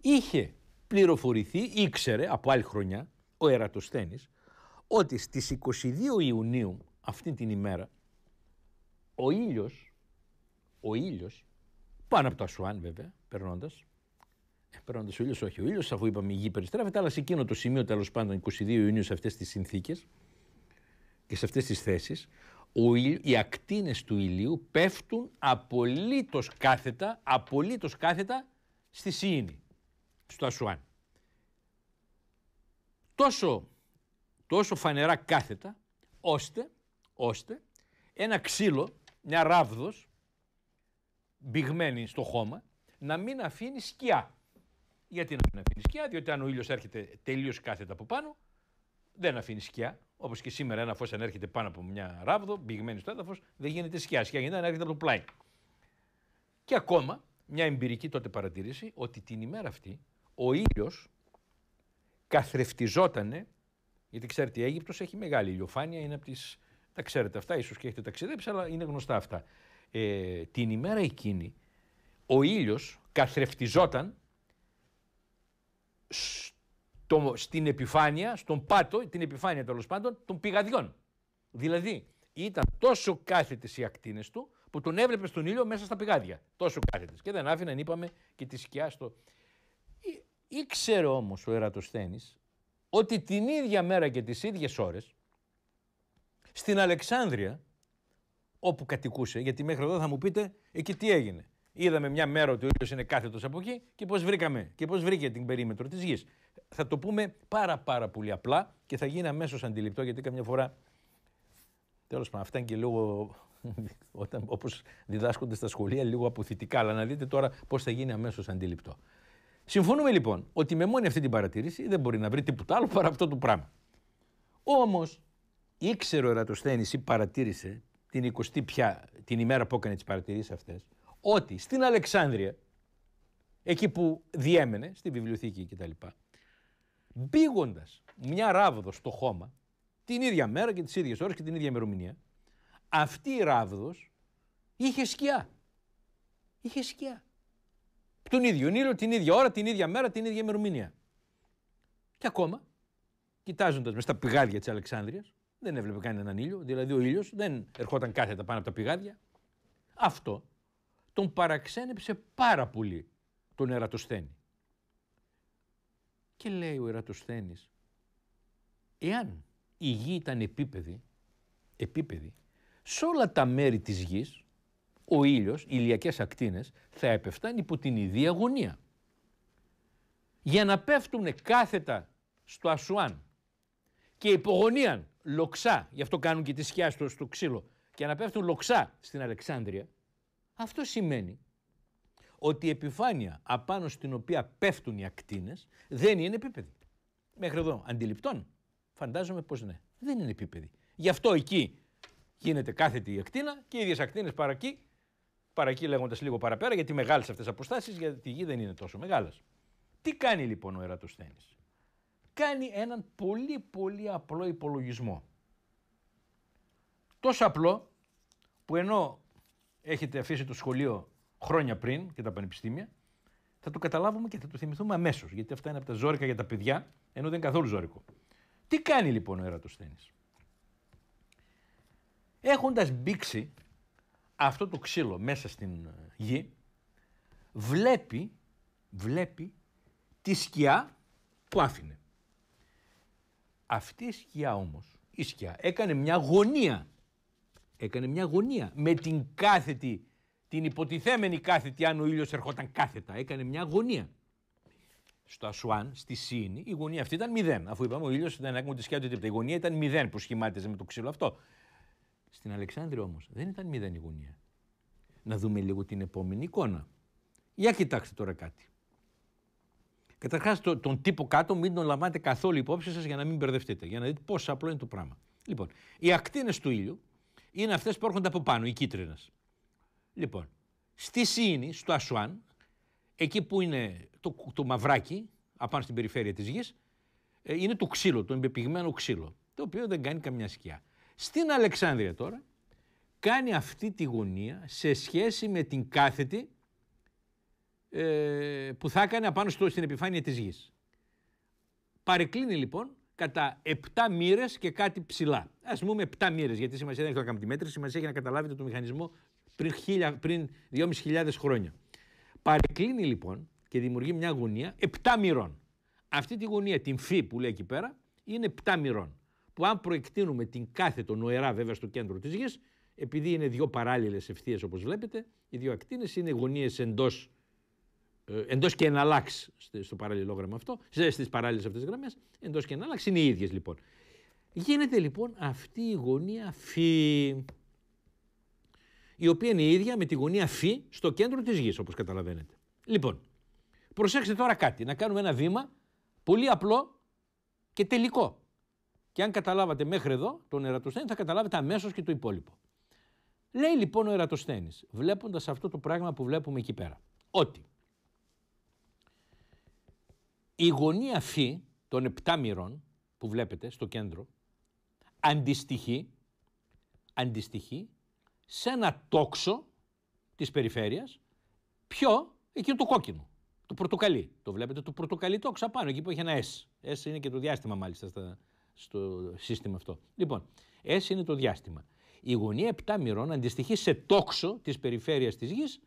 Είχε πληροφορηθεί, ήξερε από άλλη χρονιά, ο Ερατοσθένης, ότι στις 22 Ιουνίου αυτή την ημέρα ο ήλιος, ο ήλιος, πάνω από το Ασουάν βέβαια, περνώντας, ε, περνώντας ο ήλιος, όχι ο ήλιος, αφού είπαμε η γη περιστρέφεται, αλλά σε εκείνο το σημείο τέλος πάντων 22 Ιουνίου σε αυτές τις συνθήκες και σε αυτές τις θέσεις, ο, οι ακτίνες του ηλίου πέφτουν απολύτως κάθετα, απολύτως κάθετα στη σύνη, στο Ασουάν. Τόσο, τόσο φανερά κάθετα, ώστε, ώστε ένα ξύλο, μια ράβδος, μπηγμένη στο χώμα, να μην αφήνει σκιά. Γιατί να μην αφήνει σκιά, διότι αν ο ήλιος έρχεται τελείως κάθετα από πάνω, δεν αφήνει σκιά, Όπως και σήμερα ένα φως ανέρχεται πάνω από μια ράβδο, μπηγμένη στο έδαφος, δεν γίνεται σκιά. Σκιά γίνεται αν έρχεται από το πλάι. Και ακόμα μια εμπειρική τότε παρατήρηση ότι την ημέρα αυτή ο ήλιος καθρεφτιζότανε. Γιατί ξέρετε, η Αίγυπτος έχει μεγάλη ηλιοφάνεια, είναι από τις. Τα ξέρετε αυτά, ίσως και έχετε ταξιδέψει, αλλά είναι γνωστά αυτά. Ε, την ημέρα εκείνη ο ήλιος καθρεφτιζόταν το, στην επιφάνεια, στον πάτο, την επιφάνεια τέλος πάντων, των πηγαδιών. Δηλαδή, ήταν τόσο κάθετες οι ακτίνες του που τον έβλεπε στον ήλιο μέσα στα πηγάδια. Τόσο κάθετες. Και δεν άφηναν, είπαμε, και τη σκιά στο. ήξερε όμως ο Ερατοσθένης ότι την ίδια μέρα και τις ίδιες ώρες στην Αλεξάνδρεια, όπου κατοικούσε, γιατί μέχρι εδώ θα μου πείτε εκεί τι έγινε. Είδαμε μια μέρα ότι ο ήλιο είναι κάθετος από εκεί και πώς βρήκαμε και πώς βρήκε την περίμετρο της γης. Θα το πούμε πάρα πάρα πολύ απλά και θα γίνει αμέσως αντιληπτό γιατί καμιά φορά. Τέλος πάντων, αυτά είναι και λίγο όταν, όπως διδάσκονται στα σχολεία, λίγο αποθητικά. Αλλά να δείτε τώρα πώς θα γίνει αμέσως αντιληπτό. Συμφωνούμε λοιπόν ότι με μόνη αυτή την παρατήρηση δεν μπορεί να βρει τίποτα άλλο παρά αυτό το πράγμα. Όμως, ήξερε ο Ερατοσθένης ή παρατήρησε την 20η πια, την ημέρα που έκανε τις παρατηρήσεις αυτές, ότι στην Αλεξάνδρεια, εκεί που διέμενε, στη βιβλιοθήκη κτλ., μπήγοντας μια ράβδος στο χώμα, την ίδια μέρα και τις ίδιες ώρες και την ίδια ημερομηνία, αυτή η ράβδος είχε σκιά. Είχε σκιά. Τον ίδιο ήλιο, την ίδια ώρα, την ίδια μέρα, την ίδια ημερομηνία. Και ακόμα, κοιτάζοντας μες στα πηγάδια της Αλεξάνδρεια, δεν έβλεπε κανέναν ήλιο, δηλαδή ο ήλιος δεν ερχόταν κάθετα πάνω από τα πηγάδια. Αυτό τον παραξένεψε πάρα πολύ τον Ερατοσθένη. Και λέει ο Ερατοσθένης, εάν η γη ήταν επίπεδη, επίπεδη, σε όλα τα μέρη της γης, ο ήλιος, οι ηλιακές ακτίνες, θα έπεφταν υπό την ίδια γωνία. Για να πέφτουν κάθετα στο Ασουάν και υπογωνίαν λοξά, γι' αυτό κάνουν και τη σκιά στο, στο ξύλο, και να πέφτουν λοξά στην Αλεξάνδρεια, αυτό σημαίνει ότι η επιφάνεια απάνω στην οποία πέφτουν οι ακτίνες δεν είναι επίπεδη. Μέχρι εδώ αντιληπτών φαντάζομαι πως ναι. Δεν είναι επίπεδη. Γι' αυτό εκεί γίνεται κάθετη η ακτίνα και οι ίδιες ακτίνες παρακεί, παρακεί λέγοντας λίγο παραπέρα γιατί μεγάλες αυτές αποστάσεις αποστάσεις γιατί η γη δεν είναι τόσο μεγάλες. Τι κάνει λοιπόν ο Ερατοσθένης, Κάνει έναν πολύ πολύ απλό υπολογισμό. Τόσο απλό που ενώ έχετε αφήσει το σχολείο χρόνια πριν και τα πανεπιστήμια, θα το καταλάβουμε και θα το θυμηθούμε αμέσως. Γιατί αυτά είναι από τα ζώρικα για τα παιδιά, ενώ δεν είναι καθόλου ζώρικο. Τι κάνει λοιπόν ο Ερατοσθένη. Έχοντας μπήξει αυτό το ξύλο μέσα στην γη, βλέπει, βλέπει τη σκιά που άφηνε. Αυτή η σκιά όμως, η σκιά έκανε μια γωνία έκανε μια γωνία. με την κάθετη, την υποτιθέμενη κάθετη, αν ο ήλιος ερχόταν κάθετα. Έκανε μια γωνία. Στο Ασουάν, στη Σύνη, η γωνία αυτή ήταν μηδέν. Αφού είπαμε ο ήλιος ήταν άκμο τη σκιά του Η γωνία ήταν μηδέν που σχημάτιζε με το ξύλο αυτό. Στην Αλεξάνδρεια όμως δεν ήταν μηδέν η γωνία. Να δούμε λίγο την επόμενη εικόνα. Για κοιτάξτε τώρα κάτι. Καταρχάς, το, τον τύπο κάτω μην τον λαμβάνετε καθόλου υπόψη σας για να μην μπερδευτείτε. Για να δείτε πόσο απλό είναι το πράγμα. Λοιπόν, οι ακτίνες του ήλιου είναι αυτές που έρχονται από πάνω, οι κίτρινες. Λοιπόν, στη σύνη στο Ασουάν, εκεί που είναι το, το μαυράκι, απάνω στην περιφέρεια της γης, ε, είναι το ξύλο, το εμπεπηγμένο ξύλο, το οποίο δεν κάνει καμιά σκιά. Στην Αλεξάνδρεια τώρα κάνει αυτή τη γωνία σε σχέση με την κάθετη ε, που θα έκανε απάνω στο, στην επιφάνεια της γης. Παρεκκλίνει λοιπόν κατά 7 μοίρες και κάτι ψηλά. Ας πούμε 7 μοίρες, γιατί σημασία δεν έχει να κάνει τη μέτρηση, σημασία έχει να καταλάβετε το μηχανισμό πριν, χίλια, πριν 2.500 χρόνια. Παρεκκλίνει λοιπόν και δημιουργεί μια γωνία 7 μοιρών. Αυτή τη γωνία, την φύ που λέει εκεί πέρα, είναι 7 μοιρών. Που αν προεκτείνουμε την κάθετο νοερά βέβαια στο κέντρο της γης, επειδή είναι δύο παράλληλες ευθείες όπως βλέπετε, οι δύο ακτίνες είναι γωνίες εντός ε, εντός και εναλλάξ στο παραλληλόγραμμα αυτό, στις παράλληλες αυτές γραμμές, εντός και εναλλάξ είναι οι ίδιες λοιπόν. Γίνεται λοιπόν αυτή η γωνία φ, η οποία είναι η ίδια με τη γωνία φ στο κέντρο της γης, όπως καταλαβαίνετε. Λοιπόν, προσέξτε τώρα κάτι, να κάνουμε ένα βήμα πολύ απλό και τελικό. Και αν καταλάβατε μέχρι εδώ τον Ερατοσθένη, θα καταλάβετε αμέσως και το υπόλοιπο. Λέει λοιπόν ο Ερατοσθένης, βλέποντας αυτό το πράγμα που βλέπουμε εκεί πέρα, ότι η γωνία Φ των επτάμυρων που βλέπετε στο κέντρο αντιστοιχεί, αντιστοιχεί σε ένα τόξο της περιφέρειας πιο εκείνο το κόκκινο, το πορτοκαλί. Το βλέπετε το πορτοκαλί τόξο απάνω εκεί που έχει ένα S. S είναι και το διάστημα μάλιστα στο σύστημα αυτό. Λοιπόν, S είναι το διάστημα. Η γωνία επτά αντιστοιχεί σε τόξο της περιφέρειας της γης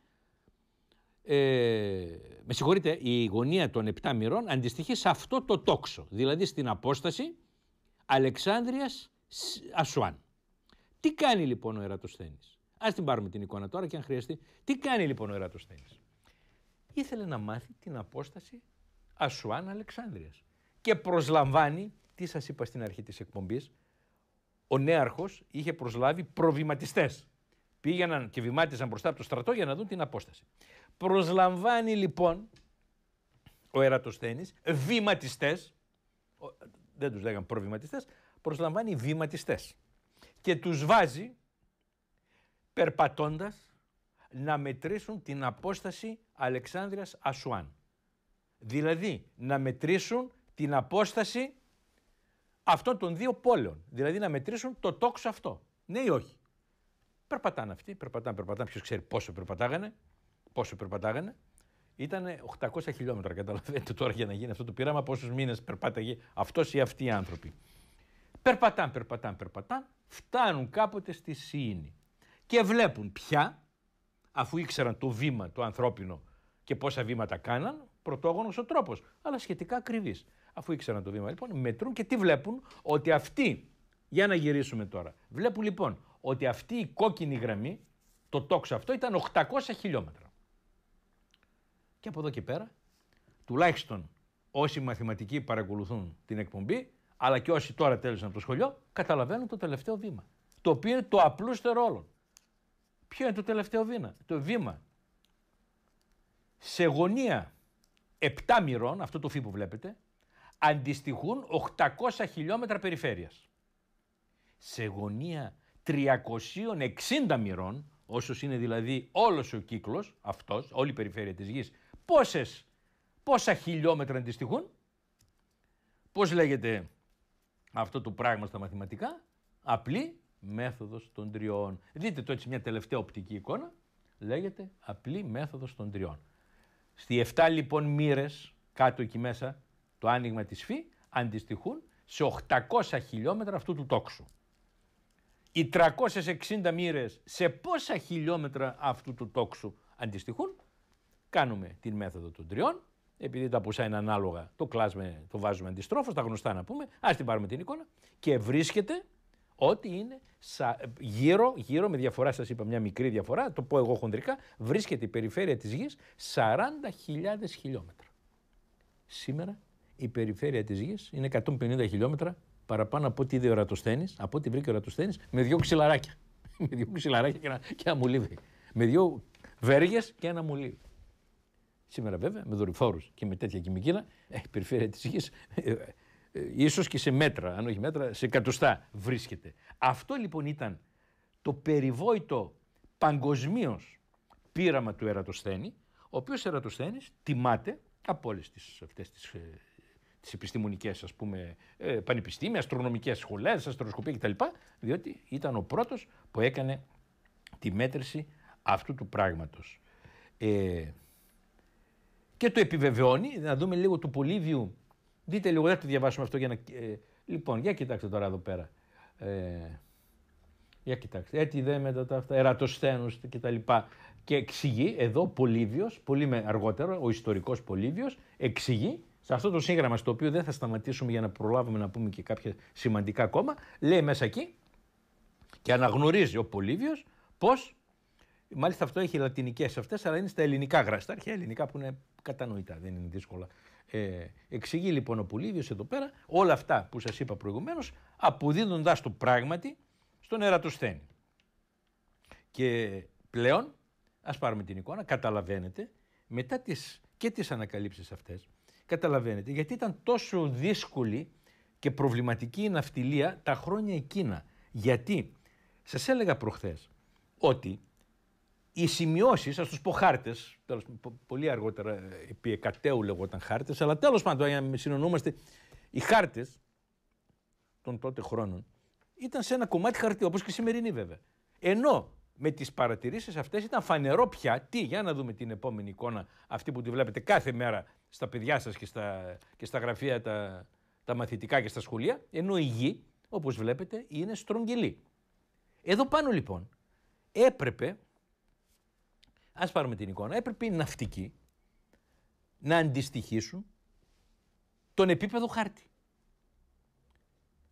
ε, με συγχωρείτε, η γωνία των 7 μυρών αντιστοιχεί σε αυτό το τόξο, δηλαδή στην απόσταση Αλεξάνδρειας Ασουάν. Τι κάνει λοιπόν ο Ερατοσθένης. Ας την πάρουμε την εικόνα τώρα και αν χρειαστεί. Τι κάνει λοιπόν ο Ερατοσθένης. Ήθελε να μάθει την απόσταση Ασουάν Αλεξάνδρειας και προσλαμβάνει, τι σας είπα στην αρχή της εκπομπής, ο νέαρχος είχε προσλάβει προβληματιστές πήγαιναν και βημάτιζαν μπροστά από το στρατό για να δουν την απόσταση. Προσλαμβάνει λοιπόν ο Ερατοσθένης βηματιστές, δεν τους λέγαν προβηματιστές, προσλαμβάνει βηματιστές και τους βάζει περπατώντας να μετρήσουν την απόσταση Αλεξάνδρειας Ασουάν. Δηλαδή να μετρήσουν την απόσταση αυτών των δύο πόλεων. Δηλαδή να μετρήσουν το τόξο αυτό. Ναι ή όχι. Περπατάνε αυτοί, περπατάνε, περπατάνε. Ποιος ξέρει πόσο περπατάγανε, πόσο περπατάγανε. Ήταν 800 χιλιόμετρα, καταλαβαίνετε τώρα για να γίνει αυτό το πείραμα, πόσους μήνες περπάταγε αυτός ή αυτοί οι άνθρωποι. Περπατάν, περπατάν, περπατάν, φτάνουν κάποτε στη Σύνη. Και βλέπουν πια, αφού ήξεραν το βήμα το ανθρώπινο και πόσα βήματα κάναν, πρωτόγονος ο τρόπος, αλλά σχετικά ακριβής. Αφού ήξεραν το βήμα λοιπόν, μετρούν και τι βλέπουν, ότι αυτοί, για να γυρίσουμε τώρα, βλέπουν λοιπόν ότι αυτή η κόκκινη γραμμή, το τόξο αυτό ήταν 800 χιλιόμετρα. Και από εδώ και πέρα, τουλάχιστον όσοι μαθηματικοί παρακολουθούν την εκπομπή, αλλά και όσοι τώρα τέλειωσαν το σχολείο, καταλαβαίνουν το τελευταίο βήμα. Το οποίο είναι το απλούστερο όλων. Ποιο είναι το τελευταίο βήμα. Το βήμα. Σε γωνία 7 μοιρών, αυτό το φύπο βλέπετε, αντιστοιχούν 800 χιλιόμετρα περιφέρειας. Σε γωνία 360 μοιρών, όσος είναι δηλαδή όλος ο κύκλος αυτός, όλη η περιφέρεια της γης, πόσες, πόσα χιλιόμετρα αντιστοιχούν, πώς λέγεται αυτό το πράγμα στα μαθηματικά, απλή μέθοδος των τριών. Δείτε το έτσι μια τελευταία οπτική εικόνα, λέγεται απλή μέθοδος των τριών. Στι 7 λοιπόν μοίρες κάτω εκεί μέσα το άνοιγμα της φύ αντιστοιχούν σε 800 χιλιόμετρα αυτού του τόξου οι 360 μοίρες σε πόσα χιλιόμετρα αυτού του τόξου αντιστοιχούν. Κάνουμε την μέθοδο των τριών, επειδή τα ποσά είναι ανάλογα, το κλάσμε, το βάζουμε αντιστρόφως, τα γνωστά να πούμε, ας την πάρουμε την εικόνα και βρίσκεται ότι είναι σα, γύρω, γύρω με διαφορά, σας είπα μια μικρή διαφορά, το πω εγώ χοντρικά, βρίσκεται η περιφέρεια της γης 40.000 χιλιόμετρα. Σήμερα η περιφέρεια της γης είναι 150 χιλιόμετρα παραπάνω από ό,τι είδε ο από ό,τι βρήκε ο Ρατοσθένη, με δύο ξυλαράκια. με δύο ξυλαράκια και ένα, και Με δύο βέργες και ένα μολύβι. Σήμερα βέβαια με δορυφόρους και με τέτοια κοιμικίνα, ε, η περιφέρεια της γης, ε, ε ίσως και σε μέτρα, αν όχι μέτρα, σε εκατοστά βρίσκεται. Αυτό λοιπόν ήταν το περιβόητο παγκοσμίως πείραμα του Ερατοσθένη, ο οποίος Ερατοσθένης τιμάται από όλες αυτές τις ε, τις επιστημονικές ας πούμε ε, πανεπιστήμια, αστρονομικές σχολές, αστροσκοπία κτλ. Διότι ήταν ο πρώτος που έκανε τη μέτρηση αυτού του πράγματος. Ε, και το επιβεβαιώνει, να δούμε λίγο του Πολύβιου. Δείτε λίγο, δεν το διαβάσουμε αυτό για να. Ε, λοιπόν, για κοιτάξτε τώρα εδώ πέρα. Ε, για κοιτάξτε, έτσι ε, δε μετά τα αυτά, και Και εξηγεί εδώ Πολύβιος, πολύ με αργότερο, ο ιστορικός πολύβιος, εξηγεί σε αυτό το σύγγραμμα, στο οποίο δεν θα σταματήσουμε για να προλάβουμε να πούμε και κάποια σημαντικά κόμμα, λέει μέσα εκεί και αναγνωρίζει ο Πολύβιος πως, μάλιστα αυτό έχει λατινικές αυτές, αλλά είναι στα ελληνικά γράστα, αρχαία ελληνικά που είναι κατανοητά, δεν είναι δύσκολα. Ε, εξηγεί λοιπόν ο Πολύβιος εδώ πέρα όλα αυτά που σας είπα προηγουμένως, αποδίδοντάς το πράγματι στον Ερατοσθένη. Και πλέον, ας πάρουμε την εικόνα, καταλαβαίνετε, μετά τις, και τις ανακαλύψεις αυτές, Καταλαβαίνετε, γιατί ήταν τόσο δύσκολη και προβληματική η ναυτιλία τα χρόνια εκείνα. Γιατί, σας έλεγα προχθές, ότι οι σημειώσεις, ας τους πω χάρτες, πολύ αργότερα ε, επί εκατέου λεγόταν χάρτες, αλλά τέλος πάντων, για να συνονούμαστε, οι χάρτες των τότε χρόνων ήταν σε ένα κομμάτι χαρτί, όπως και σημερινή βέβαια. Ενώ με τις παρατηρήσεις αυτές ήταν φανερό πια, τι, για να δούμε την επόμενη εικόνα, αυτή που τη βλέπετε κάθε μέρα στα παιδιά σας και στα, και στα γραφεία τα, τα μαθητικά και στα σχολεία, ενώ η γη, όπως βλέπετε, είναι στρογγυλή. Εδώ πάνω λοιπόν έπρεπε, ας πάρουμε την εικόνα, έπρεπε οι ναυτικοί να αντιστοιχίσουν τον επίπεδο χάρτη.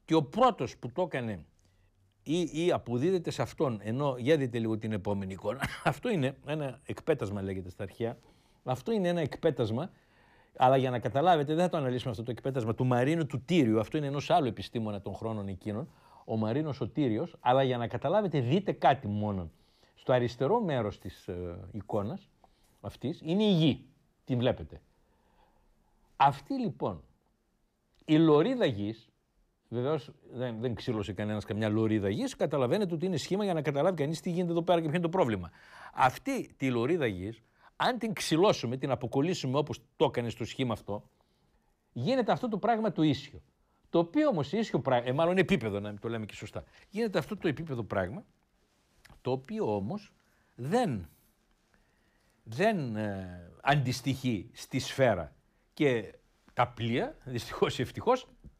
Και ο πρώτος που το έκανε ή, ή αποδίδεται σε αυτόν, ενώ για δείτε λίγο την επόμενη εικόνα, αυτό είναι ένα εκπέτασμα λέγεται στα αρχαία, αυτό είναι ένα εκπέτασμα αλλά για να καταλάβετε, δεν θα το αναλύσουμε αυτό το εκπέτασμα του Μαρίνου του Τύριου. Αυτό είναι ενός άλλου επιστήμονα των χρόνων εκείνων, ο Μαρίνος ο τύριος, Αλλά για να καταλάβετε, δείτε κάτι μόνο. Στο αριστερό μέρος της ε, εικόνας αυτής είναι η γη. Την βλέπετε. Αυτή λοιπόν η λωρίδα γης, βεβαίως δεν, δεν ξύλωσε κανένας καμιά λωρίδα γης, καταλαβαίνετε ότι είναι σχήμα για να καταλάβει κανείς τι γίνεται εδώ πέρα και ποιο είναι το πρόβλημα. Αυτή τη λωρίδα γης αν την ξυλώσουμε, την αποκολλήσουμε όπως το έκανε στο σχήμα αυτό, γίνεται αυτό το πράγμα του ίσιο. Το οποίο όμως ίσιο πράγμα, ε, μάλλον επίπεδο να το λέμε και σωστά, γίνεται αυτό το επίπεδο πράγμα, το οποίο όμως δεν, δεν ε, αντιστοιχεί στη σφαίρα. Και τα πλοία, δυστυχώς ή ευτυχώς,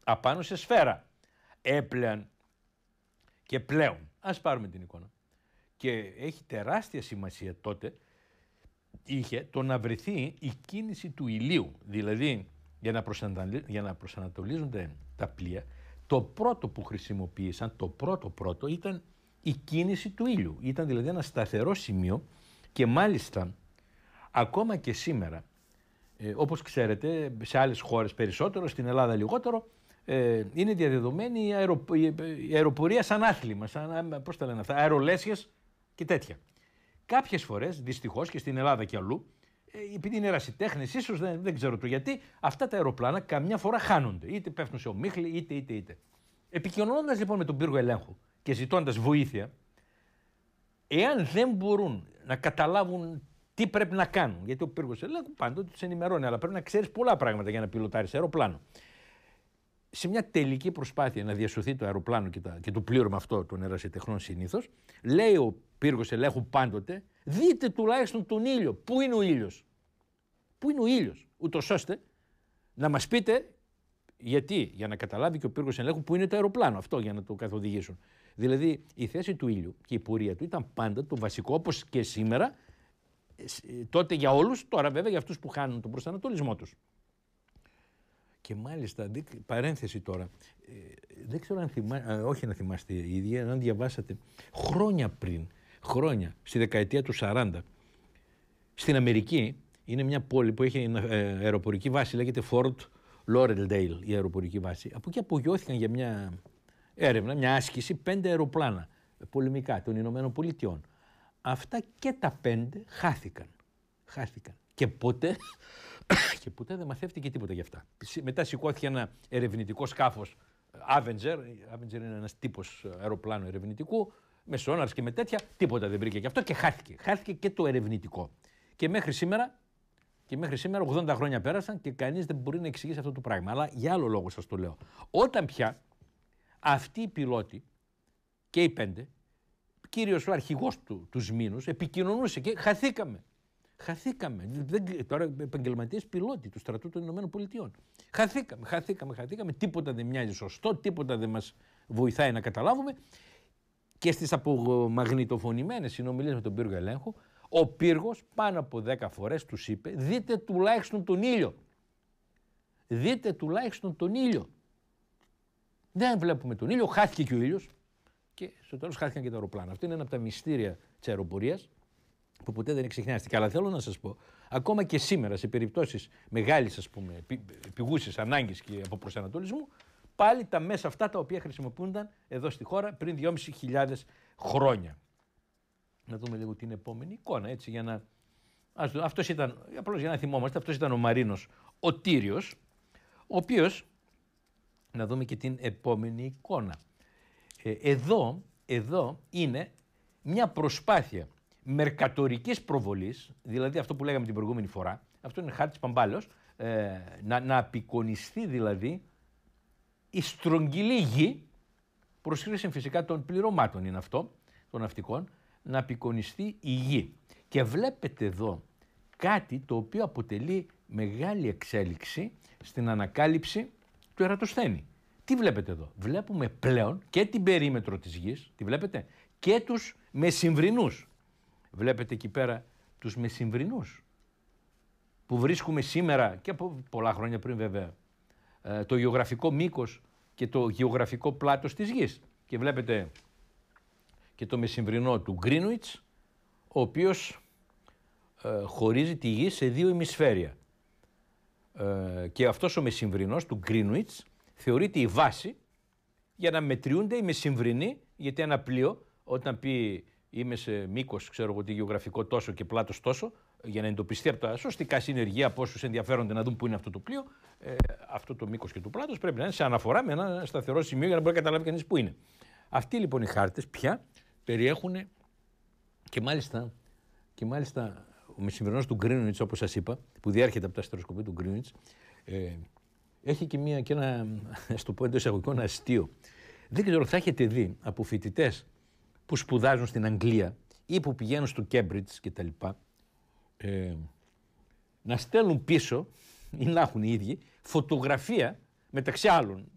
απάνω σε σφαίρα. Έπλεαν και πλέον. Ας πάρουμε την εικόνα. Και έχει τεράστια σημασία τότε είχε το να βρεθεί η κίνηση του ηλίου. Δηλαδή, για να, για προσανατολίζονται τα πλοία, το πρώτο που χρησιμοποίησαν, το πρώτο πρώτο, ήταν η κίνηση του ήλιου. Ήταν δηλαδή ένα σταθερό σημείο και μάλιστα ακόμα και σήμερα, ε, όπως ξέρετε, σε άλλες χώρες περισσότερο, στην Ελλάδα λιγότερο, ε, είναι διαδεδομένη η, αεροπορία σαν άθλημα, σαν, πώς τα λένε αυτά, αερολέσχες και τέτοια. Κάποιες φορές, δυστυχώς και στην Ελλάδα και αλλού, ε, επειδή είναι ερασιτέχνες, ίσως δεν, δεν ξέρω το γιατί, αυτά τα αεροπλάνα καμιά φορά χάνονται. Είτε πέφτουν σε ομίχλη, είτε είτε είτε. Επικοινωνώντας λοιπόν με τον πύργο ελέγχου και ζητώντας βοήθεια, εάν δεν μπορούν να καταλάβουν τι πρέπει να κάνουν, γιατί ο πύργος ελέγχου πάντοτε τους ενημερώνει, αλλά πρέπει να ξέρεις πολλά πράγματα για να πιλωτάρεις αεροπλάνο σε μια τελική προσπάθεια να διασωθεί το αεροπλάνο και, τα, και το πλήρωμα αυτό των ερασιτεχνών συνήθως, λέει ο πύργος ελέγχου πάντοτε, δείτε τουλάχιστον τον ήλιο. Πού είναι ο ήλιος. Πού είναι ο ήλιος, ούτως ώστε να μας πείτε γιατί, για να καταλάβει και ο πύργος ελέγχου που είναι το αεροπλάνο αυτό για να το καθοδηγήσουν. Δηλαδή η θέση του ήλιου και η πορεία του ήταν πάντα το βασικό όπως και σήμερα, ε, ε, τότε για όλους, τώρα βέβαια για αυτούς που χάνουν τον προσανατολισμό τους. Και μάλιστα, παρένθεση τώρα, ε, δεν ξέρω αν θυμάστε, όχι να θυμάστε η ίδιοι, αν διαβάσατε χρόνια πριν, χρόνια, στη δεκαετία του 40, στην Αμερική είναι μια πόλη που έχει ε, αεροπορική βάση, λέγεται Fort Lauderdale η αεροπορική βάση. Από εκεί απογειώθηκαν για μια έρευνα, μια άσκηση, πέντε αεροπλάνα πολεμικά των Ηνωμένων Πολιτειών. Αυτά και τα πέντε χάθηκαν. Χάθηκαν. Και ποτέ και ποτέ δεν μαθεύτηκε τίποτα γι' αυτά. Μετά σηκώθηκε ένα ερευνητικό σκάφος Avenger. Avenger είναι ένας τύπος αεροπλάνου ερευνητικού, με σόναρ και με τέτοια. Τίποτα δεν βρήκε γι' αυτό και χάθηκε. Χάθηκε και το ερευνητικό. Και μέχρι σήμερα. Και μέχρι σήμερα 80 χρόνια πέρασαν και κανείς δεν μπορεί να εξηγήσει αυτό το πράγμα. Αλλά για άλλο λόγο σας το λέω. Όταν πια αυτοί οι πιλότοι και οι πέντε, κύριος ο αρχηγός του, τους Σμήνου, επικοινωνούσε και χαθήκαμε. Χαθήκαμε. Δεν, τώρα επαγγελματίες πιλότοι του στρατού των Ηνωμένων Πολιτειών. Χαθήκαμε, χαθήκαμε, χαθήκαμε. Τίποτα δεν μοιάζει σωστό, τίποτα δεν μας βοηθάει να καταλάβουμε. Και στις απομαγνητοφωνημένες συνομιλίες με τον πύργο ελέγχου, ο πύργος πάνω από 10 φορές τους είπε: Δείτε τουλάχιστον τον ήλιο. Δείτε τουλάχιστον τον ήλιο. Δεν βλέπουμε τον ήλιο, χάθηκε και ο ήλιος και στο τέλος χάθηκαν και τα αεροπλάνα. Αυτό είναι ένα από τα μυστήρια της αεροπορίας που ποτέ δεν εξηχνιάστηκε. Αλλά θέλω να σας πω, ακόμα και σήμερα σε περιπτώσεις μεγάλης πηγούση ανάγκης και από προσανατολισμού, πάλι τα μέσα αυτά τα οποία χρησιμοποιούνταν εδώ στη χώρα πριν 2.500 χρόνια. Να δούμε λίγο την επόμενη εικόνα, έτσι για να. Αυτό αυτός ήταν, απλώς για να θυμόμαστε, αυτός ήταν ο Μαρίνος ο τύριος. ο οποίος να δούμε και την επόμενη εικόνα. Ε, εδώ, εδώ είναι μια προσπάθεια μερκατορικής προβολής, δηλαδή αυτό που λέγαμε την προηγούμενη φορά, αυτό είναι χάρτης παμπάλαιος, ε, να, να απεικονιστεί δηλαδή η στρογγυλή γη, προσχύρισε φυσικά των πληρωμάτων είναι αυτό, των ναυτικών, να απεικονιστεί η γη. Και βλέπετε εδώ κάτι το οποίο αποτελεί μεγάλη εξέλιξη στην ανακάλυψη του ερατοσθένη. Τι βλέπετε εδώ. Βλέπουμε πλέον και την περίμετρο της γης, τη βλέπετε, και τους μεσημβρινούς Βλέπετε εκεί πέρα τους μεσημβρινούς που βρίσκουμε σήμερα και από πολλά χρόνια πριν βέβαια ε, το γεωγραφικό μήκος και το γεωγραφικό πλάτος της γης. Και βλέπετε και το μεσημβρινό του Greenwich ο οποίος ε, χωρίζει τη γη σε δύο ημισφαίρια. Ε, και αυτός ο μεσημβρινός του Greenwich θεωρείται η βάση για να μετριούνται οι μεσημβρινοί γιατί ένα πλοίο όταν πει είμαι σε μήκος, ξέρω εγώ τι γεωγραφικό τόσο και πλάτος τόσο, για να εντοπιστεί από τα σωστικά συνεργεία από όσους ενδιαφέρονται να δουν πού είναι αυτό το πλοίο, ε, αυτό το μήκος και το πλάτος πρέπει να είναι σε αναφορά με ένα σταθερό σημείο για να μπορεί να καταλάβει κανείς πού είναι. Αυτοί λοιπόν οι χάρτες πια περιέχουν και μάλιστα, και μάλιστα ο μεσημερινός του Greenwich, όπως σας είπα, που διέρχεται από τα αστεροσκοπή του Greenwich, ε, έχει και, μια, και ένα, στο πω εντός αστείο. Δεν ξέρω, θα έχετε δει από φοιτητές που σπουδάζουν στην Αγγλία ή που πηγαίνουν στο Κέμπριτζ κτλ. Ε, να στέλνουν πίσω ή να έχουν οι ίδιοι φωτογραφία μεταξύ άλλων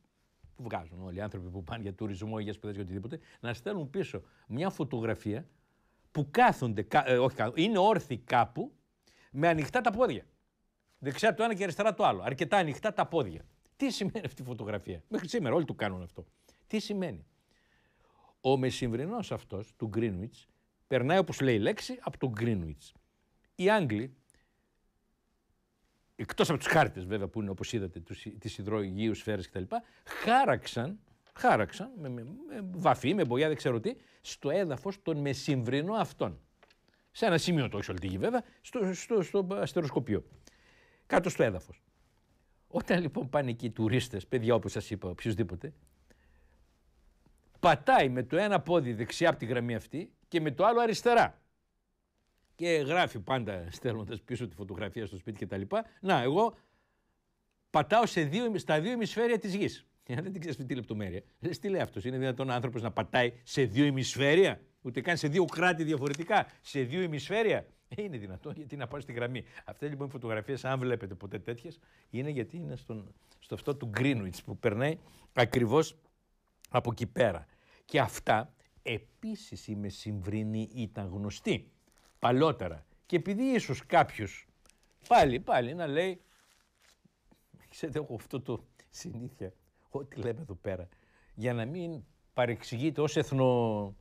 που βγάζουν όλοι οι άνθρωποι που πάνε για τουρισμό ή για σπουδές ή οτιδήποτε, να στέλνουν πίσω μια φωτογραφία που κάθονται, ε, όχι, είναι όρθιοι κάπου με ανοιχτά τα πόδια. Δεξιά το ένα και αριστερά το άλλο. Αρκετά ανοιχτά τα πόδια. Τι σημαίνει αυτή η φωτογραφία. οι ανθρωποι που πανε για τουρισμο η για σπουδες σήμερα όλοι το κάνουν αυτό. Τι σημαίνει. Ο μεσημβρινός αυτός του Greenwich περνάει όπως λέει η λέξη από τον Greenwich. Οι Άγγλοι, εκτός από τους χάρτες βέβαια που είναι όπως είδατε, τη υδρογείου σφαίρες κτλ., χάραξαν, χάραξαν με, βαφή, με μπογιά, δεν ξέρω τι, στο έδαφος των μεσημβρινών αυτών. Σε ένα σημείο, το έχει όλη τη γη βέβαια, στο, στο, στο αστεροσκοπείο. Κάτω στο έδαφος. Όταν λοιπόν πάνε εκεί οι τουρίστες, παιδιά όπως σας είπα, οποιοδήποτε, πατάει με το ένα πόδι δεξιά από τη γραμμή αυτή και με το άλλο αριστερά. Και γράφει πάντα στέλνοντας πίσω τη φωτογραφία στο σπίτι και τα λοιπά. Να, εγώ πατάω σε δύο, στα δύο ημισφαίρια της γης. Ε, δεν την ξέρεις αυτή τη λεπτομέρεια. Λε, τι λέει αυτός, είναι δυνατόν ο άνθρωπος να πατάει σε δύο ημισφαίρια, ούτε καν σε δύο κράτη διαφορετικά, σε δύο ημισφαίρια. Ε, είναι δυνατόν γιατί να πάω στη γραμμή. Αυτές λοιπόν οι φωτογραφίες, αν βλέπετε ποτέ τέτοιες, είναι γιατί είναι στον, στο αυτό του Greenwich που περνάει ακριβώς από εκεί πέρα. Και αυτά επίσης η μεσημβρινή ήταν γνωστή παλότερα. Και επειδή ίσως κάποιος πάλι πάλι να λέει ξέρετε έχω αυτό το συνήθεια ό,τι λέμε εδώ πέρα για να μην παρεξηγείται ως εθνο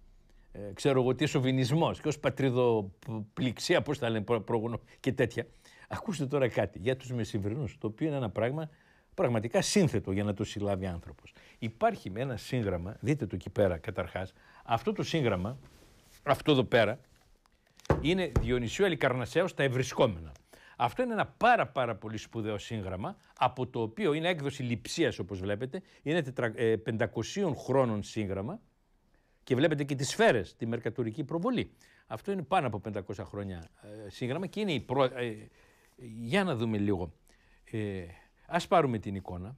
ε, ξέρω εγώ τι σοβινισμός και ως πατριδοπληξία πώς τα λένε πρόγονο και τέτοια. Ακούστε τώρα κάτι για τους μεσημβρινούς το οποίο είναι ένα πράγμα πραγματικά σύνθετο για να το συλλάβει άνθρωπος. Υπάρχει με ένα σύγγραμμα, δείτε το εκεί πέρα καταρχάς, αυτό το σύγγραμμα, αυτό εδώ πέρα, είναι Διονυσίου Αλικαρνασέως, τα ευρισκόμενα. Αυτό είναι ένα πάρα πάρα πολύ σπουδαίο σύγγραμμα, από το οποίο είναι έκδοση λειψίας όπως βλέπετε, είναι 500 ε, χρόνων σύγγραμμα, και βλέπετε και τις σφαίρες, τη μερκατορική προβολή. Αυτό είναι πάνω από 500 χρόνια ε, σύγγραμμα και είναι η προ... ε, για να δούμε λίγο. Ε, Ας πάρουμε την εικόνα.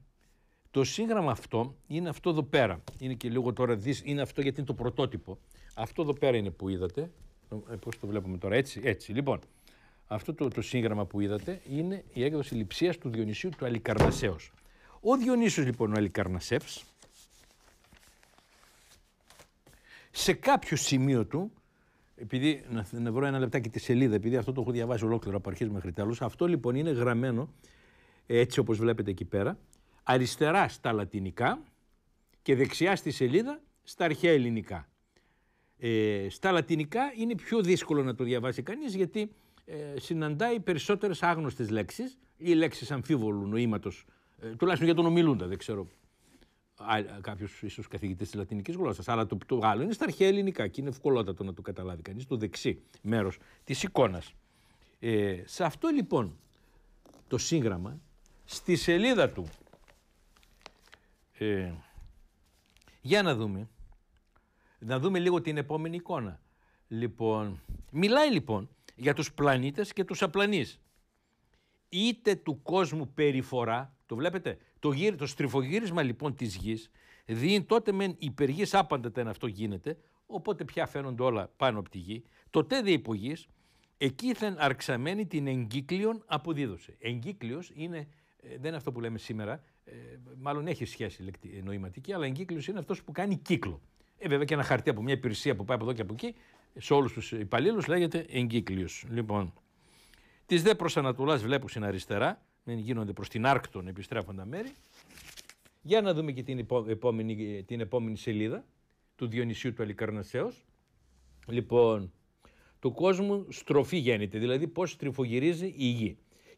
Το σύγγραμμα αυτό είναι αυτό εδώ πέρα. Είναι και λίγο τώρα δις, είναι αυτό γιατί είναι το πρωτότυπο. Αυτό εδώ πέρα είναι που είδατε. Ε, πώς το βλέπουμε τώρα, έτσι, έτσι. Λοιπόν, αυτό το, το σύγγραμμα που είδατε είναι η έκδοση λειψίας του Διονυσίου του Αλικαρνασέως. Ο Διονύσιος λοιπόν ο Αλικαρνασεύς, σε κάποιο σημείο του, επειδή να, να βρω ένα λεπτάκι τη σελίδα, επειδή αυτό το έχω διαβάσει ολόκληρο από αρχής μέχρι τέλους, αυτό λοιπόν είναι γραμμένο έτσι όπως βλέπετε εκεί πέρα, αριστερά στα λατινικά και δεξιά στη σελίδα στα αρχαία ελληνικά. Ε, στα λατινικά είναι πιο δύσκολο να το διαβάσει κανείς γιατί ε, συναντάει περισσότερες άγνωστες λέξεις ή λέξεις αμφίβολου νοήματος, ε, τουλάχιστον για τον ομιλούντα, δεν ξέρω κάποιος ίσως καθηγητής της λατινικής γλώσσας. Αλλά το, το άλλο είναι στα αρχαία ελληνικά και είναι ευκολότατο να το καταλάβει κανείς, το δεξί μέρος της εικόνας. Ε, σε αυτό λοιπόν το σύγγραμμα στη σελίδα του. Ε, για να δούμε. Να δούμε λίγο την επόμενη εικόνα. Λοιπόν, μιλάει λοιπόν για τους πλανήτες και τους απλανείς. Είτε του κόσμου περιφορά, το βλέπετε, το, γύρι, το στριφογύρισμα λοιπόν της γης δίνει τότε μεν υπεργής άπαντα τέν αυτό γίνεται, οπότε πια φαίνονται όλα πάνω από τη γη, τότε τέδε υπογής, εκείθεν αρξαμένη την εγκύκλιον αποδίδωσε. Εγκύκλιος είναι ε, δεν είναι αυτό που λέμε σήμερα. Ε, μάλλον έχει σχέση ε, νοηματική, αλλά εγκύκλωση είναι αυτός που κάνει κύκλο. Ε, βέβαια και ένα χαρτί από μια υπηρεσία που πάει από εδώ και από εκεί, σε όλους τους υπαλλήλους λέγεται εγκύκλιος. Λοιπόν, τις δε προ Ανατολά βλέπω στην αριστερά, δεν γίνονται προς την Άρκτον επιστρέφοντα μέρη. Για να δούμε και την, επόμενη, την επόμενη σελίδα του Διονυσίου του Αλικαρνασέως. Λοιπόν, του κόσμου στροφή γίνεται, δηλαδή πώς τριφογυρίζει η γη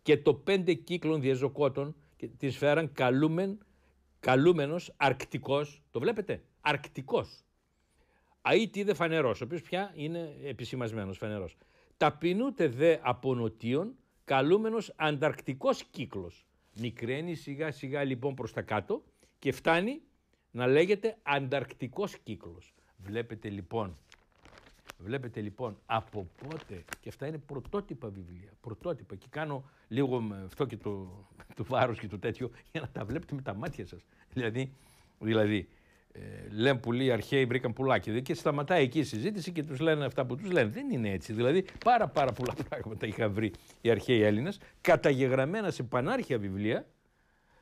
και το πέντε κύκλων διεζοκότων τη σφαίραν καλούμεν, καλούμενος αρκτικός, το βλέπετε, αρκτικός. Αΐτη δε φανερός, ο οποίος πια είναι επισημασμένος φανερός. ταπεινούτε δε από νοτίον, καλούμενος ανταρκτικός κύκλος. Μικραίνει σιγά σιγά λοιπόν προς τα κάτω και φτάνει να λέγεται ανταρκτικός κύκλος. Βλέπετε λοιπόν Βλέπετε λοιπόν από πότε, και αυτά είναι πρωτότυπα βιβλία, πρωτότυπα, και κάνω λίγο αυτό και το, το βάρος και το τέτοιο, για να τα βλέπετε με τα μάτια σας. Δηλαδή, δηλαδή ε, λένε πολλοί αρχαίοι βρήκαν πολλά δηλαδή, Και σταματάει εκεί η συζήτηση και τους λένε αυτά που τους λένε. Δεν είναι έτσι. Δηλαδή, πάρα, πάρα πολλά πράγματα είχαν βρει οι αρχαίοι Έλληνες, καταγεγραμμένα σε πανάρχια βιβλία,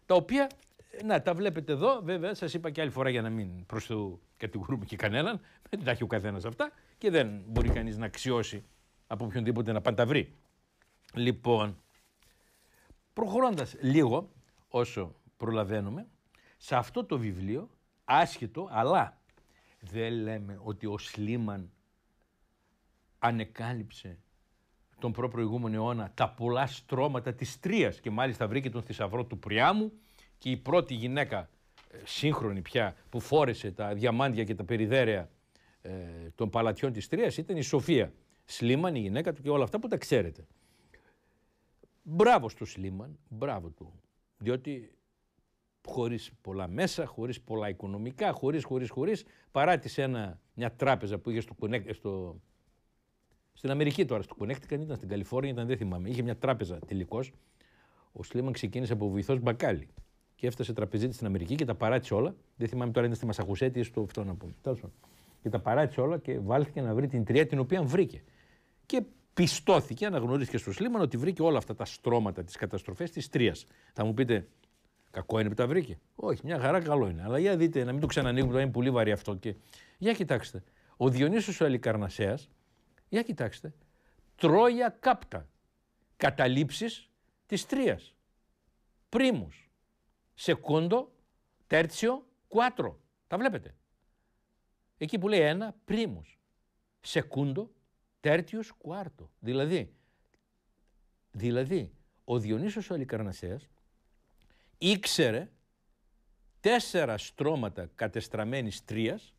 τα οποία, ε, να, τα βλέπετε εδώ, βέβαια, σας είπα και άλλη φορά για να μην προ το κατηγορούμε και κανέναν, δεν τα έχει ο καθένας αυτά και δεν μπορεί κανείς να αξιώσει από οποιονδήποτε να πανταβρεί. Λοιπόν, προχωρώντας λίγο όσο προλαβαίνουμε, σε αυτό το βιβλίο, άσχετο, αλλά δεν λέμε ότι ο Σλίμαν ανεκάλυψε τον προπροηγούμενο αιώνα τα πολλά στρώματα της Τρίας και μάλιστα βρήκε τον θησαυρό του Πριάμου και η πρώτη γυναίκα ε, σύγχρονη πια που φόρεσε τα διαμάντια και τα περιδέρεα ε, των παλατιών της Τρίας ήταν η Σοφία Σλίμαν, η γυναίκα του και όλα αυτά που τα ξέρετε. Μπράβο στο Σλίμαν, μπράβο του. Διότι χωρίς πολλά μέσα, χωρίς πολλά οικονομικά, χωρίς, χωρίς, χωρίς, παράτησε ένα, μια τράπεζα που είχε στο, στο, στην Αμερική τώρα, στο Connecticut, ήταν στην Καλιφόρνια, ήταν, δεν θυμάμαι. Είχε μια τράπεζα τελικώς. Ο Σλίμαν ξεκίνησε από βοηθό μπακάλι και έφτασε τραπεζίτη στην Αμερική και τα παράτησε όλα. Δεν θυμάμαι τώρα είναι στη Μασαχουσέτης ή στο αυτό και τα παράτησε όλα και βάλθηκε να βρει την τρία την οποία βρήκε. Και πιστώθηκε, αναγνωρίστηκε στο Σλίμαν ότι βρήκε όλα αυτά τα στρώματα, τη καταστροφή, της τρίας. Θα μου πείτε, κακό είναι που τα βρήκε. Όχι, μια χαρά καλό είναι. Αλλά για δείτε, να μην το ξανανοίγουμε, είναι πολύ βαρύ αυτό. Και... Για κοιτάξτε, ο Διονύσος ο Αλικαρνασέας, για κοιτάξτε, Τρόια κάπτα. καταλήψεις της τρίας. Πρίμους. Σεκόντο, τέρτσιο, κουάτρο. Τα βλέπετε. Εκεί που λέει ένα, πρίμους. σεκούντο, τέρτιος, κουάρτο. Δηλαδή, δηλαδή ο Διονύσος ο Αλικαρνασέας ήξερε τέσσερα στρώματα κατεστραμμένης τρίας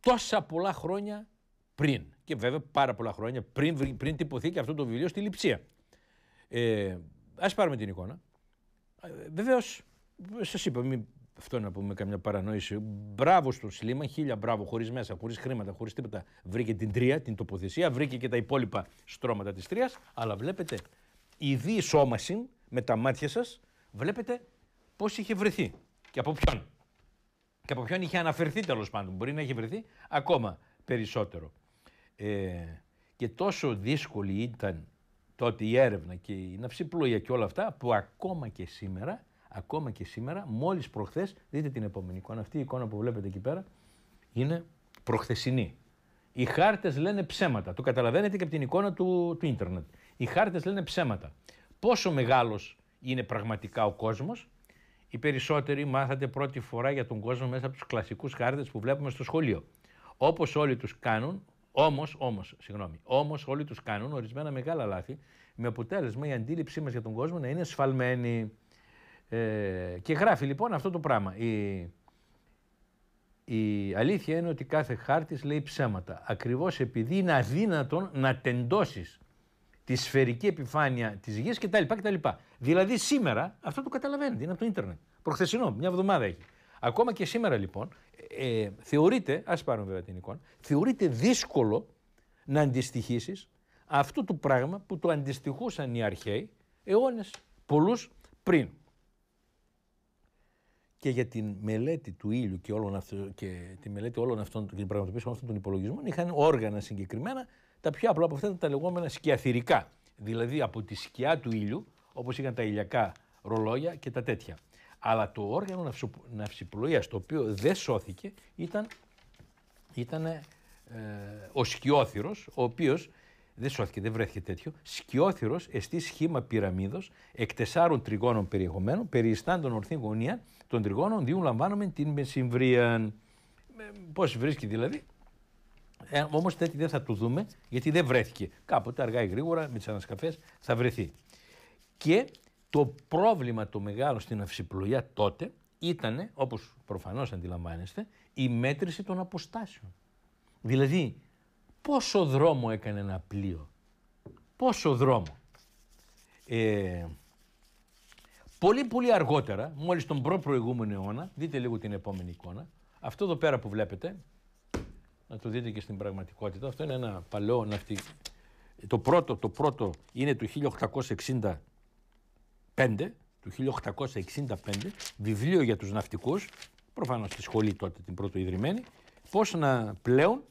τόσα πολλά χρόνια πριν. Και βέβαια πάρα πολλά χρόνια πριν, πριν τυπωθεί και αυτό το βιβλίο στη Λιψία. Ε, ας πάρουμε την εικόνα. Ε, Βεβαίως, σας είπα, μην αυτό να πούμε καμιά παρανόηση. Μπράβο στον σλίμα, χίλια μπράβο, χωρίς μέσα, χωρίς χρήματα, χωρίς τίποτα. Βρήκε την τρία, την τοποθεσία, βρήκε και τα υπόλοιπα στρώματα της τρίας. Αλλά βλέπετε, η δι με τα μάτια σας, βλέπετε πώς είχε βρεθεί και από ποιον. Και από ποιον είχε αναφερθεί τέλος πάντων. Μπορεί να είχε βρεθεί ακόμα περισσότερο. Ε, και τόσο δύσκολη ήταν τότε η έρευνα και η ναυσιπλοεία και όλα αυτά που ακόμα και σήμερα ακόμα και σήμερα, μόλις προχθές, δείτε την επόμενη εικόνα. Αυτή η εικόνα που βλέπετε εκεί πέρα είναι προχθεσινή. Οι χάρτες λένε ψέματα. Το καταλαβαίνετε και από την εικόνα του, του ίντερνετ. Οι χάρτες λένε ψέματα. Πόσο μεγάλος είναι πραγματικά ο κόσμος. Οι περισσότεροι μάθατε πρώτη φορά για τον κόσμο μέσα από τους κλασικούς χάρτες που βλέπουμε στο σχολείο. Όπως όλοι τους κάνουν, Όμως, όμως, συγγνώμη, όμως όλοι τους κάνουν ορισμένα μεγάλα λάθη με αποτέλεσμα η αντίληψή μας για τον κόσμο να είναι σφαλμένη. Ε, και γράφει λοιπόν αυτό το πράγμα. Η, η αλήθεια είναι ότι κάθε χάρτης λέει ψέματα. Ακριβώς επειδή είναι αδύνατον να τεντώσεις τη σφαιρική επιφάνεια της γης κτλ. κτλ. Δηλαδή σήμερα αυτό το καταλαβαίνετε, είναι από το ίντερνετ. Προχθεσινό, μια εβδομάδα έχει. Ακόμα και σήμερα λοιπόν ε, θεωρείται, ας πάρουμε βέβαια την εικόνα, θεωρείται δύσκολο να αντιστοιχίσεις αυτό το πράγμα που το αντιστοιχούσαν οι αρχαίοι αιώνες πολλούς πριν και για τη μελέτη του ήλιου και, όλων αυτο, και τη μελέτη όλων αυτών και την πραγματοποίηση αυτών των υπολογισμών είχαν όργανα συγκεκριμένα. Τα πιο απλά από αυτά ήταν τα λεγόμενα σκιαθυρικά. Δηλαδή από τη σκιά του ήλιου, όπως είχαν τα ηλιακά ρολόγια και τα τέτοια. Αλλά το όργανο ναυσιπλοείας το οποίο δεν σώθηκε ήταν, ήταν ε, ο σκιόθυρος, ο οποίος δεν σώθηκε, δεν βρέθηκε τέτοιο. Σκιόθυρο, εστί σχήμα πυραμίδος, εκ τεσσάρων τριγώνων περιεχομένων, περιστάν τον ορθή γωνία των τριγώνων, διού λαμβάνομαι την μεσημβρία. Ε, Πώς βρίσκει δηλαδή. Ε, Όμως τέτοι δεν θα το δούμε, γιατί δεν βρέθηκε. Κάποτε αργά ή γρήγορα με τις ανασκαφές θα βρεθεί. Και το πρόβλημα το μεγάλο στην αυσιπλοεία τότε ήταν, όπως προφανώς αντιλαμβάνεστε, η μέτρηση των αποστάσεων. Δηλαδή, πόσο δρόμο έκανε ένα πλοίο. Πόσο δρόμο. Ε, πολύ πολύ αργότερα, μόλις τον προ-προηγούμενο αιώνα, δείτε λίγο την επόμενη εικόνα, αυτό εδώ πέρα που βλέπετε, να το δείτε και στην πραγματικότητα, αυτό είναι ένα παλαιό ναυτικό. Το πρώτο, το πρώτο είναι του 1865, του 1865, βιβλίο για τους ναυτικούς, προφανώς στη σχολή τότε την πρώτο ιδρυμένη, πώς να πλέουν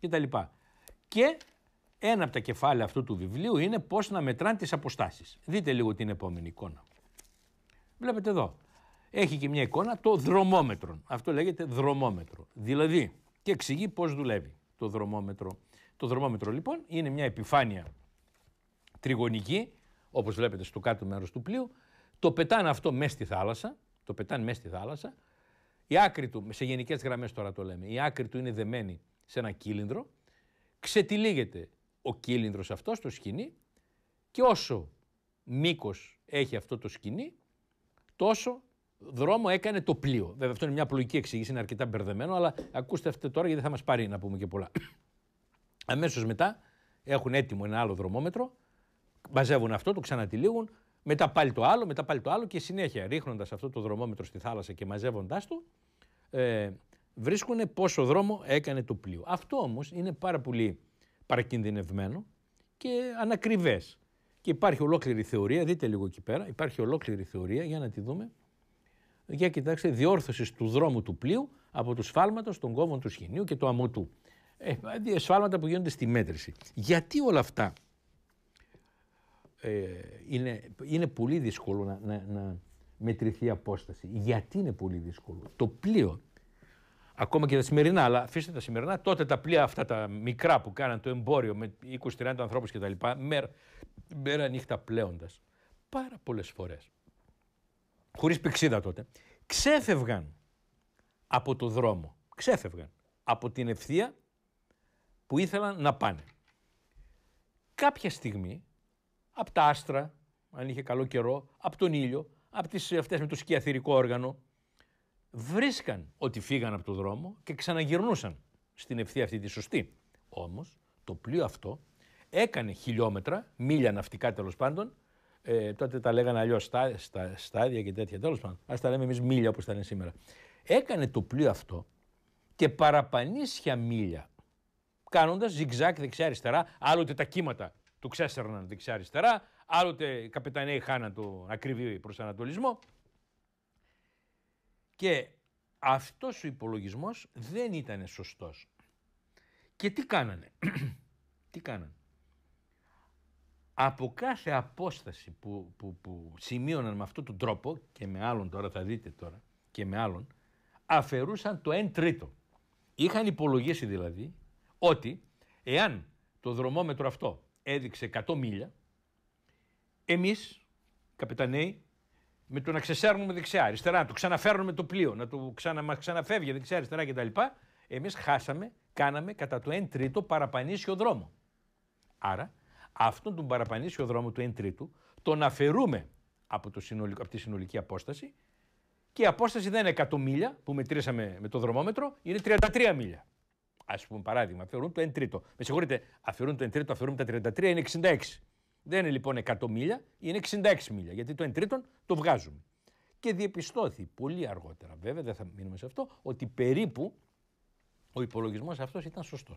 λοιπά. Και ένα από τα κεφάλαια αυτού του βιβλίου είναι πώς να μετράνε τις αποστάσεις. Δείτε λίγο την επόμενη εικόνα. Βλέπετε εδώ. Έχει και μια εικόνα το δρομόμετρο. Αυτό λέγεται δρομόμετρο. Δηλαδή και εξηγεί πώς δουλεύει το δρομόμετρο. Το δρομόμετρο λοιπόν είναι μια επιφάνεια τριγωνική, όπως βλέπετε στο κάτω μέρος του πλοίου. Το πετάνε αυτό μέσα στη θάλασσα, το πετάνε μέσα στη θάλασσα. Η άκρη του, σε γενικές γραμμές τώρα το λέμε, η άκρη του είναι δεμένη σε ένα κύλινδρο ξετυλίγεται ο κύλινδρος αυτός στο σκηνή και όσο μήκος έχει αυτό το σκηνή, τόσο δρόμο έκανε το πλοίο. Βέβαια αυτό είναι μια απλοϊκή εξήγηση, είναι αρκετά μπερδεμένο, αλλά ακούστε αυτό τώρα γιατί θα μας πάρει να πούμε και πολλά. Αμέσως μετά έχουν έτοιμο ένα άλλο δρομόμετρο, μαζεύουν αυτό, το ξανατυλίγουν, μετά πάλι το άλλο, μετά πάλι το άλλο και συνέχεια ρίχνοντας αυτό το δρομόμετρο στη θάλασσα και μαζεύοντάς του. ε, βρίσκουν πόσο δρόμο έκανε το πλοίο. Αυτό όμως είναι πάρα πολύ παρακινδυνευμένο και ανακριβές. Και υπάρχει ολόκληρη θεωρία, δείτε λίγο εκεί πέρα, υπάρχει ολόκληρη θεωρία, για να τη δούμε. Για κοιτάξτε, διόρθωσης του δρόμου του πλοίου από τους σφάλματος των κόβων του σχοινίου και του αμμωτού. Ε, σφάλματα που γίνονται στη μέτρηση. Γιατί όλα αυτά ε, είναι, είναι πολύ δύσκολο να, να, να μετρηθεί η απόσταση. Γιατί είναι πολύ δύσκολο. Το πλοίο ακόμα και τα σημερινά, αλλά αφήστε τα σημερινά, τότε τα πλοία αυτά τα μικρά που κάναν το εμπόριο με 20-30 ανθρώπου κτλ. Μέρα, μέρα νύχτα πλέοντας. Πάρα πολλές φορές. Χωρίς πηξίδα τότε. Ξέφευγαν από το δρόμο. Ξέφευγαν από την ευθεία που ήθελαν να πάνε. Κάποια στιγμή, από τα άστρα, αν είχε καλό καιρό, από τον ήλιο, από τις αυτές με το σκιαθυρικό όργανο, βρίσκαν ότι φύγαν από το δρόμο και ξαναγυρνούσαν στην ευθεία αυτή τη σωστή. Όμως το πλοίο αυτό έκανε χιλιόμετρα, μίλια ναυτικά τέλος πάντων. Ε, τότε τα λέγανε αλλιώς στα, στάδια και τέτοια τέλος πάντων. Ας τα λέμε εμείς μίλια όπως τα λένε σήμερα. Έκανε το πλοίο αυτό και παραπανήσια μιλια μίλια. Κάνοντας ζιγζάκ δεξιά-αριστερά, άλλοτε τα κύματα του ξέσαιρναν δεξιά-αριστερά, άλλοτε οι καπιταναίοι χάναν τον ακριβή προσανατολισμό. Και αυτός ο υπολογισμός δεν ήταν σωστός. Και τι κάνανε. τι κάνανε. Από κάθε απόσταση που, που, σημείωναν με αυτόν τον τρόπο και με άλλον τώρα θα δείτε τώρα και με άλλον αφαιρούσαν το 1 τρίτο. Είχαν υπολογίσει δηλαδή ότι εάν το δρομόμετρο αυτό έδειξε 100 μίλια εμείς καπεταναίοι με το να ξεσέρνουμε δεξιά-αριστερά, να του ξαναφέρνουμε το πλοίο, να το ξανα, μας ξαναφεύγει δεξιά-αριστερά κτλ. Εμείς χάσαμε, κάναμε κατά το 1 τρίτο παραπανήσιο δρόμο. Άρα, αυτόν τον παραπανήσιο δρόμο του 1 τρίτου τον αφαιρούμε από, το συνολικό, από τη συνολική απόσταση και η απόσταση δεν είναι 100 μίλια που μετρήσαμε με το δρομόμετρο, είναι 33 μίλια. Ας πούμε, παράδειγμα, αφαιρούν το 1 τρίτο. Με συγχωρείτε, αφαιρούν το 1 τρίτο, αφαιρούν τα 33, είναι 66. Δεν είναι λοιπόν 100 μίλια, είναι 66 μίλια, γιατί το εν τρίτον το βγάζουμε. Και διεπιστώθη πολύ αργότερα, βέβαια, δεν θα μείνουμε σε αυτό, ότι περίπου ο υπολογισμός αυτός ήταν σωστός.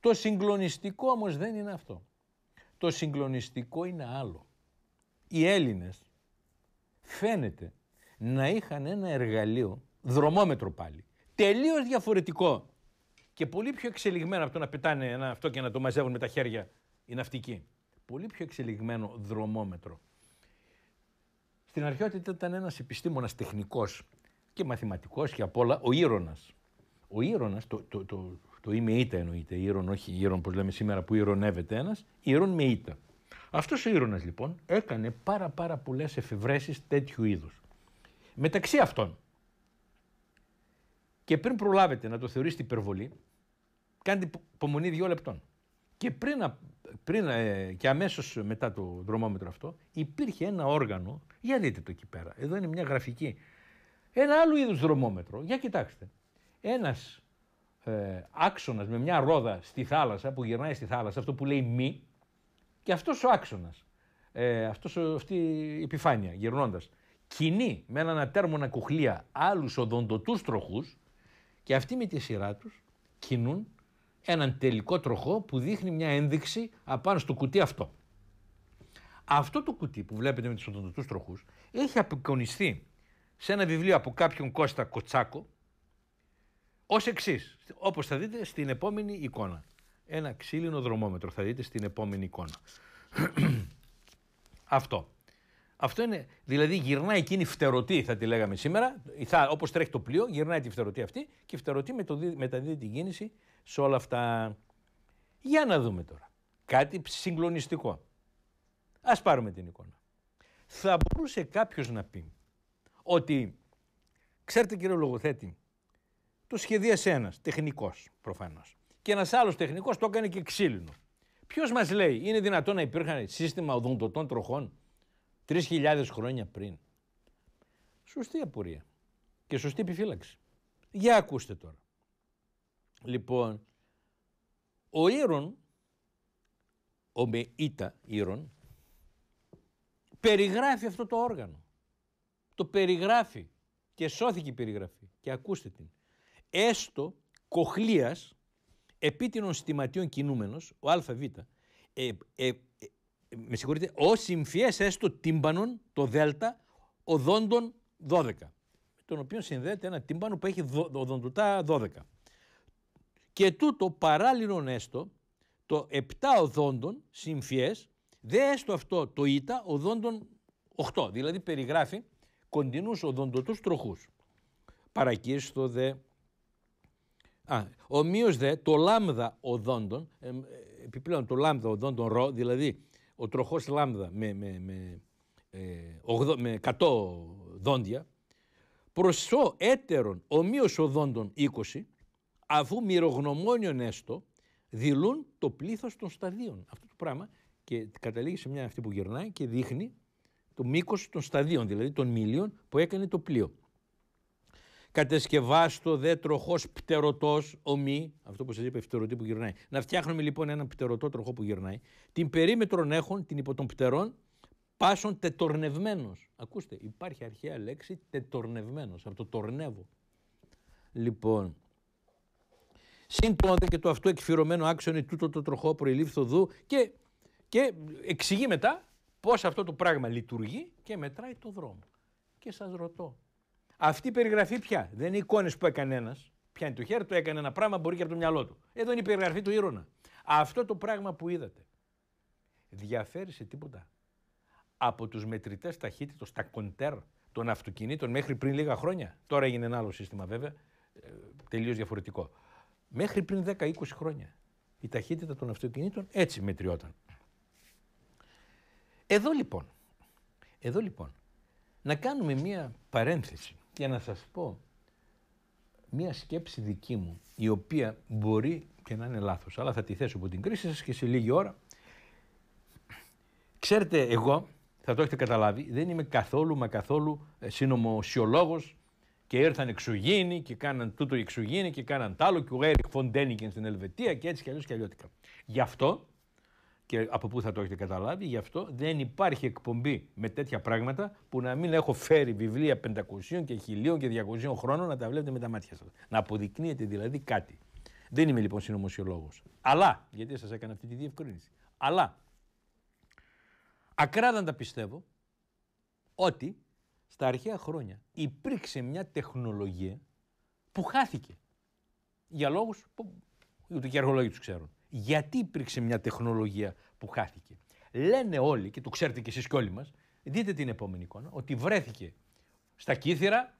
Το συγκλονιστικό όμως δεν είναι αυτό. Το συγκλονιστικό είναι άλλο. Οι Έλληνες φαίνεται να είχαν ένα εργαλείο, δρομόμετρο πάλι, τελείως διαφορετικό και πολύ πιο εξελιγμένο από το να πετάνε ένα αυτό και να το μαζεύουν με τα χέρια οι ναυτικοί πολύ πιο εξελιγμένο δρομόμετρο. Στην αρχαιότητα ήταν ένας επιστήμονας τεχνικός και μαθηματικός και απ' όλα ο Ήρωνας. Ο Ήρωνας, το, το, το, το είμαι ήττα εννοείται, Ήρων όχι Ήρων όπως λέμε σήμερα που ηρωνεύεται ένας, Ήρων με ήττα. Αυτός ο Ήρωνας λοιπόν έκανε πάρα πάρα πολλές εφευρέσεις τέτοιου είδους. Μεταξύ αυτών, και πριν προλάβετε να το θεωρήσετε υπερβολή, κάντε υπομονή δύο λεπτών. Και πριν πριν ε, και αμέσως μετά το δρομόμετρο αυτό, υπήρχε ένα όργανο. Για δείτε το εκεί πέρα. Εδώ είναι μια γραφική. Ένα άλλο είδους δρομόμετρο. Για κοιτάξτε. Ένας ε, άξονας με μια ρόδα στη θάλασσα που γυρνάει στη θάλασσα, αυτό που λέει μη, και αυτός ο άξονας. Ε, αυτός, αυτή η επιφάνεια γυρνώντας. Κινεί με έναν ατέρμονα κουχλία άλλους οδοντοτούς τροχούς και αυτοί με τη σειρά τους κινούν έναν τελικό τροχό που δείχνει μια ένδειξη απάνω στο κουτί αυτό. Αυτό το κουτί που βλέπετε με τους οδοντοτούς τροχούς έχει απεικονιστεί σε ένα βιβλίο από κάποιον Κώστα Κοτσάκο ως εξής, όπως θα δείτε στην επόμενη εικόνα. Ένα ξύλινο δρομόμετρο θα δείτε στην επόμενη εικόνα. Αυτό. Αυτό είναι, δηλαδή γυρνάει εκείνη η φτερωτή, θα τη λέγαμε σήμερα, θα, όπως τρέχει το πλοίο, γυρνάει τη φτερωτή αυτή και η φτερωτή μεταδίδει την κίνηση σε όλα αυτά. Για να δούμε τώρα. Κάτι συγκλονιστικό. Ας πάρουμε την εικόνα. Θα μπορούσε κάποιος να πει ότι, ξέρετε κύριε Λογοθέτη, το σχεδίασε ένας τεχνικός προφανώς και ένας άλλος τεχνικός το έκανε και ξύλινο. Ποιος μας λέει, είναι δυνατόν να υπήρχαν σύστημα οδοντοτών τροχών 3.000 χρόνια πριν. Σωστή απορία και σωστή επιφύλαξη. Για ακούστε τώρα. Λοιπόν, ο Ήρων, ο με Ήρων, περιγράφει αυτό το όργανο. Το περιγράφει και σώθηκε η περιγραφή και ακούστε την. Έστω κοχλίας επίτηνων στιματιών κινούμενος, ο ΑΒ, ε, ε, ε, με συγχωρείτε, ο συμφιές έστω τύμπανον, το δέλτα, οδόντων 12, με τον οποίο συνδέεται ένα τύμπανο που έχει οδοντουτά 12. Και τούτο παράλληλον έστω το επτά οδόντων συμφιές δε έστω αυτό το ήτα οδόντων 8. Δηλαδή περιγράφει κοντινούς οδοντοτούς τροχούς. Παρακίστο δε Α, ομοίως δε το λάμδα οδόντων, ε, επιπλέον το λάμδα οδόντων ρο, δηλαδή ο τροχός λάμδα με, με, με, ε, με 100 δόντια, προσώ έτερον ομοίως οδόντων 20, αφού μυρογνωμόνιον έστω, δηλούν το πλήθος των σταδίων. Αυτό το πράγμα και καταλήγει σε μια αυτή που γυρνάει και δείχνει το μήκος των σταδίων, δηλαδή των μίλιων που έκανε το πλοίο. Κατεσκευάστο δε τροχός πτερωτός, ομοί, αυτό που σας είπε φτερωτή που γυρνάει. Να φτιάχνουμε λοιπόν έναν πτερωτό τροχό που γυρνάει. Την περίμετρον έχουν, την υπό των πτερών, πάσων τετορνευμένος. Ακούστε, υπάρχει αρχαία λέξη τετορνευμένος, από το τορνεύω. Λοιπόν, Συν το δε και το αυτό εκφυρωμένο άξονε τούτο το τροχό προηλήφθο δου και, και εξηγεί μετά πώς αυτό το πράγμα λειτουργεί και μετράει το δρόμο. Και σας ρωτώ, αυτή η περιγραφή πια δεν είναι εικόνες που έκανε ένας, πιάνει το χέρι του, έκανε ένα πράγμα, μπορεί και από το μυαλό του. Ε, εδώ είναι η περιγραφή του ήρωνα. Αυτό το πράγμα που είδατε διαφέρει σε τίποτα από τους μετρητές ταχύτητος τα κοντέρ των αυτοκινήτων μέχρι πριν λίγα χρόνια. Τώρα έγινε ένα άλλο σύστημα βέβαια, ε, τελείως διαφορετικό. Μέχρι πριν 10-20 χρόνια η ταχύτητα των αυτοκινήτων έτσι μετριόταν. Εδώ λοιπόν, εδώ λοιπόν, να κάνουμε μία παρένθεση για να σας πω μία σκέψη δική μου, η οποία μπορεί και να είναι λάθος, αλλά θα τη θέσω από την κρίση σας και σε λίγη ώρα. Ξέρετε, εγώ, θα το έχετε καταλάβει, δεν είμαι καθόλου μα καθόλου ε, συνωμοσιολόγος και ήρθαν εξουγίνοι και κάναν τούτο εξουγίνοι και κάναν τ' άλλο και ο Έρικ Φοντένικεν στην Ελβετία και έτσι κι αλλιώς και αλλιώτικα. Γι' αυτό, και από πού θα το έχετε καταλάβει, γι' αυτό δεν υπάρχει εκπομπή με τέτοια πράγματα που να μην έχω φέρει βιβλία 500 και 1000 και 200 χρόνων να τα βλέπετε με τα μάτια σας. Να αποδεικνύεται δηλαδή κάτι. Δεν είμαι λοιπόν συνωμοσιολόγος. Αλλά, γιατί σας έκανα αυτή τη διευκρίνηση. Αλλά, ακράδαντα πιστεύω ότι στα αρχαία χρόνια υπήρξε μια τεχνολογία που χάθηκε. Για λόγους που ούτε και τους τους ξέρουν. Γιατί υπήρξε μια τεχνολογία που χάθηκε. Λένε όλοι, και το ξέρετε κι εσείς κι όλοι μας, δείτε την επόμενη εικόνα, ότι βρέθηκε στα κύθυρα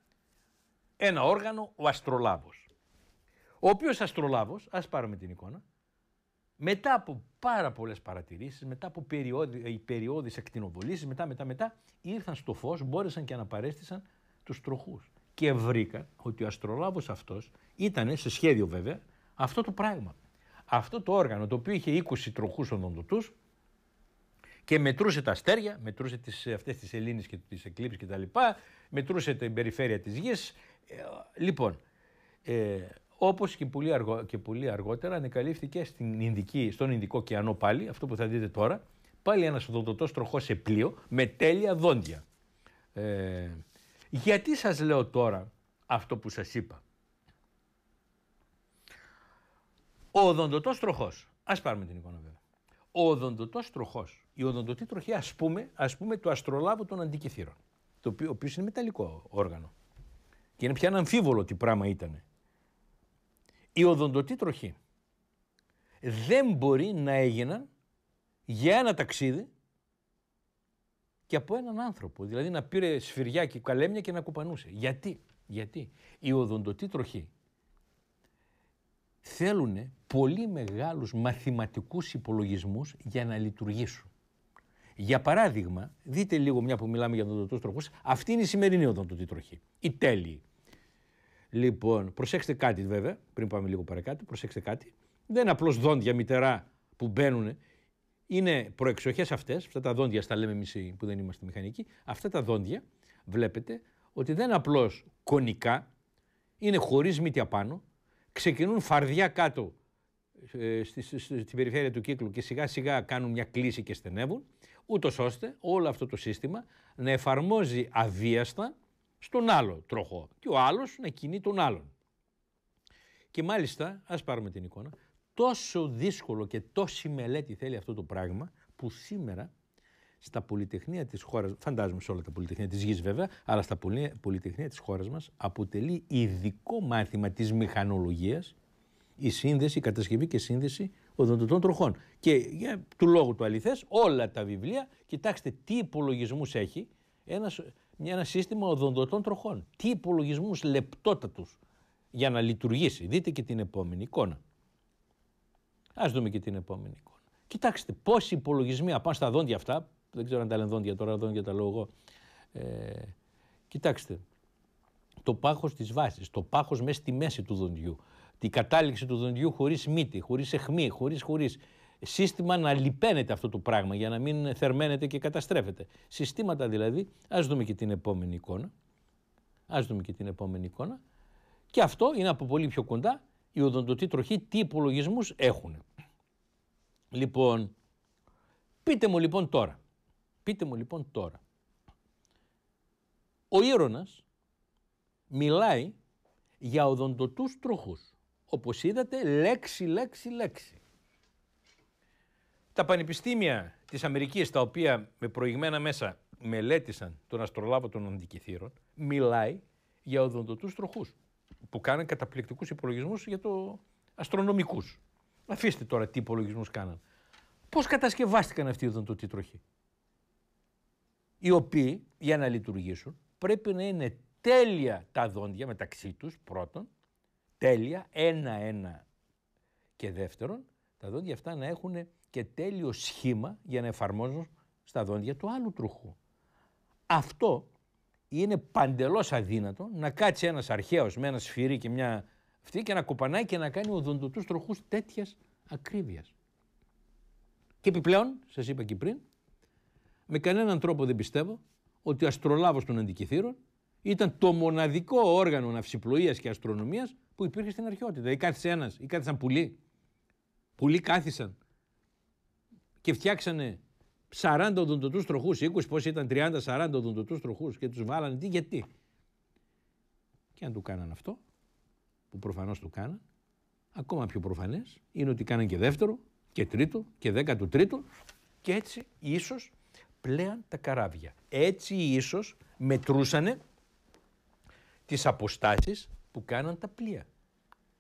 ένα όργανο ο αστρολάβος. Ο οποίος αστρολάβος, ας πάρουμε την εικόνα, μετά από πάρα πολλές παρατηρήσεις, μετά από περιόδεις εκτινοβολήσεις, μετά, μετά, μετά, ήρθαν στο φως, μπόρεσαν και αναπαρέστησαν τους τροχούς. Και βρήκαν ότι ο αστρολάβος αυτός ήταν σε σχέδιο βέβαια αυτό το πράγμα. Αυτό το όργανο το οποίο είχε 20 τροχούς οδοντοτούς και μετρούσε τα αστέρια, μετρούσε τις, αυτές τις και τις εκλήψεις και τα λοιπά, μετρούσε την περιφέρεια της γης. Ε, λοιπόν, ε, Όπως και, πολύ και πολύ αργότερα ανακαλύφθηκε στην Ινδική, στον Ινδικό ωκεανό πάλι, αυτό που θα δείτε τώρα, πάλι ένας οδοντοτός τροχός σε πλοίο με τέλεια δόντια. Ε, γιατί σας λέω τώρα αυτό που σας είπα. Ο οδοντοτός τροχός, ας πάρουμε την εικόνα βέβαια. Ο οδοντοτός τροχός, η οδοντοτή τροχή ας πούμε, ας πούμε του αστρολάβου των αντικυθύρων. το οποίο, είναι μεταλλικό όργανο. Και είναι πια ένα αμφίβολο τι πράγμα ήτανε οι οδοντοτοί τροχή δεν μπορεί να έγιναν για ένα ταξίδι και από έναν άνθρωπο. Δηλαδή να πήρε σφυριά και καλέμια και να κουπανούσε. Γιατί, γιατί οι οδοντοτοί τροχοί θέλουν πολύ μεγάλους μαθηματικούς υπολογισμούς για να λειτουργήσουν. Για παράδειγμα, δείτε λίγο μια που μιλάμε για οδοντοτούς τροχούς, αυτή είναι η σημερινή οδοντοτή τροχή, η τέλειη. Λοιπόν, προσέξτε κάτι βέβαια, πριν πάμε λίγο παρακάτω, προσέξτε κάτι. Δεν είναι απλώς δόντια μητερά που μπαίνουν. Είναι προεξοχές αυτές, αυτά τα δόντια, στα λέμε εμείς που δεν είμαστε μηχανικοί, αυτά τα δόντια βλέπετε ότι δεν είναι απλώς κονικά, είναι χωρίς μύτια πάνω, ξεκινούν φαρδιά κάτω ε, στην περιφέρεια του κύκλου και σιγά σιγά κάνουν μια κλίση και στενεύουν, ούτως ώστε όλο αυτό το σύστημα να εφαρμόζει αβίαστα στον άλλο τροχό και ο άλλος να κινεί τον άλλον. Και μάλιστα, ας πάρουμε την εικόνα, τόσο δύσκολο και τόση μελέτη θέλει αυτό το πράγμα που σήμερα στα πολυτεχνία της χώρας, φαντάζομαι σε όλα τα πολυτεχνία της γης βέβαια, αλλά στα πολυτεχνία της χώρας μας αποτελεί ειδικό μάθημα της μηχανολογίας η σύνδεση, η κατασκευή και σύνδεση οδοντοτών τροχών. Και για, του λόγου του αληθές όλα τα βιβλία, κοιτάξτε τι υπολογισμούς έχει ένας μια ένα σύστημα οδοντοτών τροχών. Τι υπολογισμούς λεπτότατους για να λειτουργήσει. Δείτε και την επόμενη εικόνα. Ας δούμε και την επόμενη εικόνα. Κοιτάξτε πόσοι υπολογισμοί απάνω στα δόντια αυτά. Δεν ξέρω αν τα λένε δόντια τώρα, δόντια τα λέω εγώ. Ε, κοιτάξτε. Το πάχος της βάσης, το πάχος μέσα στη μέση του δοντιού, την κατάληξη του δοντιού χωρίς μύτη, χωρίς αιχμή, χωρίς χωρίς σύστημα να λυπαίνεται αυτό το πράγμα για να μην θερμαίνεται και καταστρέφεται. Συστήματα δηλαδή, ας δούμε και την επόμενη εικόνα. Ας δούμε και την επόμενη εικόνα. Και αυτό είναι από πολύ πιο κοντά οι οδοντοτοί τροχή, τι υπολογισμούς έχουν. Λοιπόν, πείτε μου λοιπόν τώρα, πείτε μου λοιπόν τώρα, ο Ήρωνας μιλάει για οδοντοτούς τροχούς. Όπως είδατε, λέξη, λέξη, λέξη. Τα πανεπιστήμια της Αμερικής, τα οποία με προηγμένα μέσα μελέτησαν τον αστρολάβο των αντικειθήρων, μιλάει για οδοντοτού τροχούς που κάναν καταπληκτικούς υπολογισμούς για το αστρονομικούς. Αφήστε τώρα τι υπολογισμούς κάναν. Πώς κατασκευάστηκαν αυτοί οι οδοντοτοί τροχοί, οι οποίοι για να λειτουργήσουν πρέπει να είναι τέλεια τα δόντια μεταξύ τους πρώτον, τέλεια ένα-ένα και δεύτερον, τα δόντια αυτά να έχουν και τέλειο σχήμα για να εφαρμόζουν στα δόντια του άλλου τρούχου. Αυτό είναι παντελώς αδύνατο να κάτσει ένας αρχαίος με ένα σφυρί και μια αυτή και να κουπανάει και να κάνει οδοντοτού τροχούς τέτοιας ακρίβειας. Και επιπλέον, σας είπα και πριν, με κανέναν τρόπο δεν πιστεύω ότι ο αστρολάβος των αντικειθήρων ήταν το μοναδικό όργανο ναυσιπλοείας και αστρονομίας που υπήρχε στην αρχαιότητα. Ή κάθισε ένας, ή κάθισαν πουλί. Πουλί κάθισαν και φτιάξανε 40 οδοντοτούς τροχούς, 20 πως ηταν ήταν 30-40 οδοντοτούς τροχούς και τους βάλανε τι γιατί. Και αν του κάναν αυτό, που προφανώς του κάναν, ακόμα πιο προφανές είναι ότι κάναν και δεύτερο και τρίτο και δέκατο τρίτο και έτσι ίσως πλέαν τα καράβια. Έτσι ίσως μετρούσανε τις αποστάσεις που κάναν τα πλοία.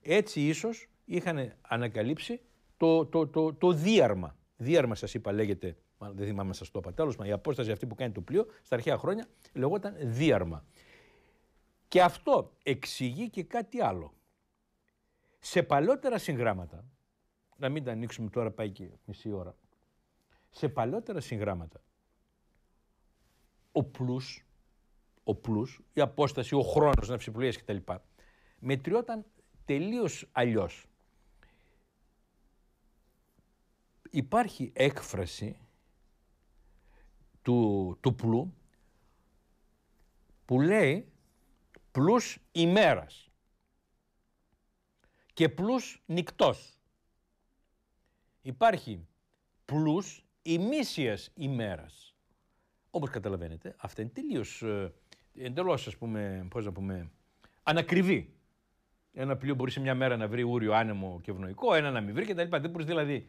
Έτσι ίσως είχαν ανακαλύψει το, το, το, το, το διάρμα Δίαρμα, σας είπα, λέγεται, δεν θυμάμαι σας το είπα η απόσταση αυτή που κάνει το πλοίο στα αρχαία χρόνια λεγόταν Δίαρμα. Και αυτό εξηγεί και κάτι άλλο. Σε παλαιότερα συγγράμματα, να μην τα ανοίξουμε τώρα, πάει και μισή ώρα. Σε παλαιότερα συγγράμματα, ο πλούς, ο πλούς, η απόσταση, ο χρόνος, ναυσιπλοίες κτλ. μετριόταν τελείως αλλιώς. υπάρχει έκφραση του, πλού που λέει πλούς ημέρας και πλούς νυκτός. Υπάρχει πλούς ημίσιας ημέρας. Όπως καταλαβαίνετε, αυτά είναι τελείως, ε, εντελώς ας πούμε, πώς να πούμε, ανακριβή. Ένα πλοίο μπορεί σε μια μέρα να βρει ούριο άνεμο και ευνοϊκό, ένα να μην βρει λοιπά. Δεν μπορείς δηλαδή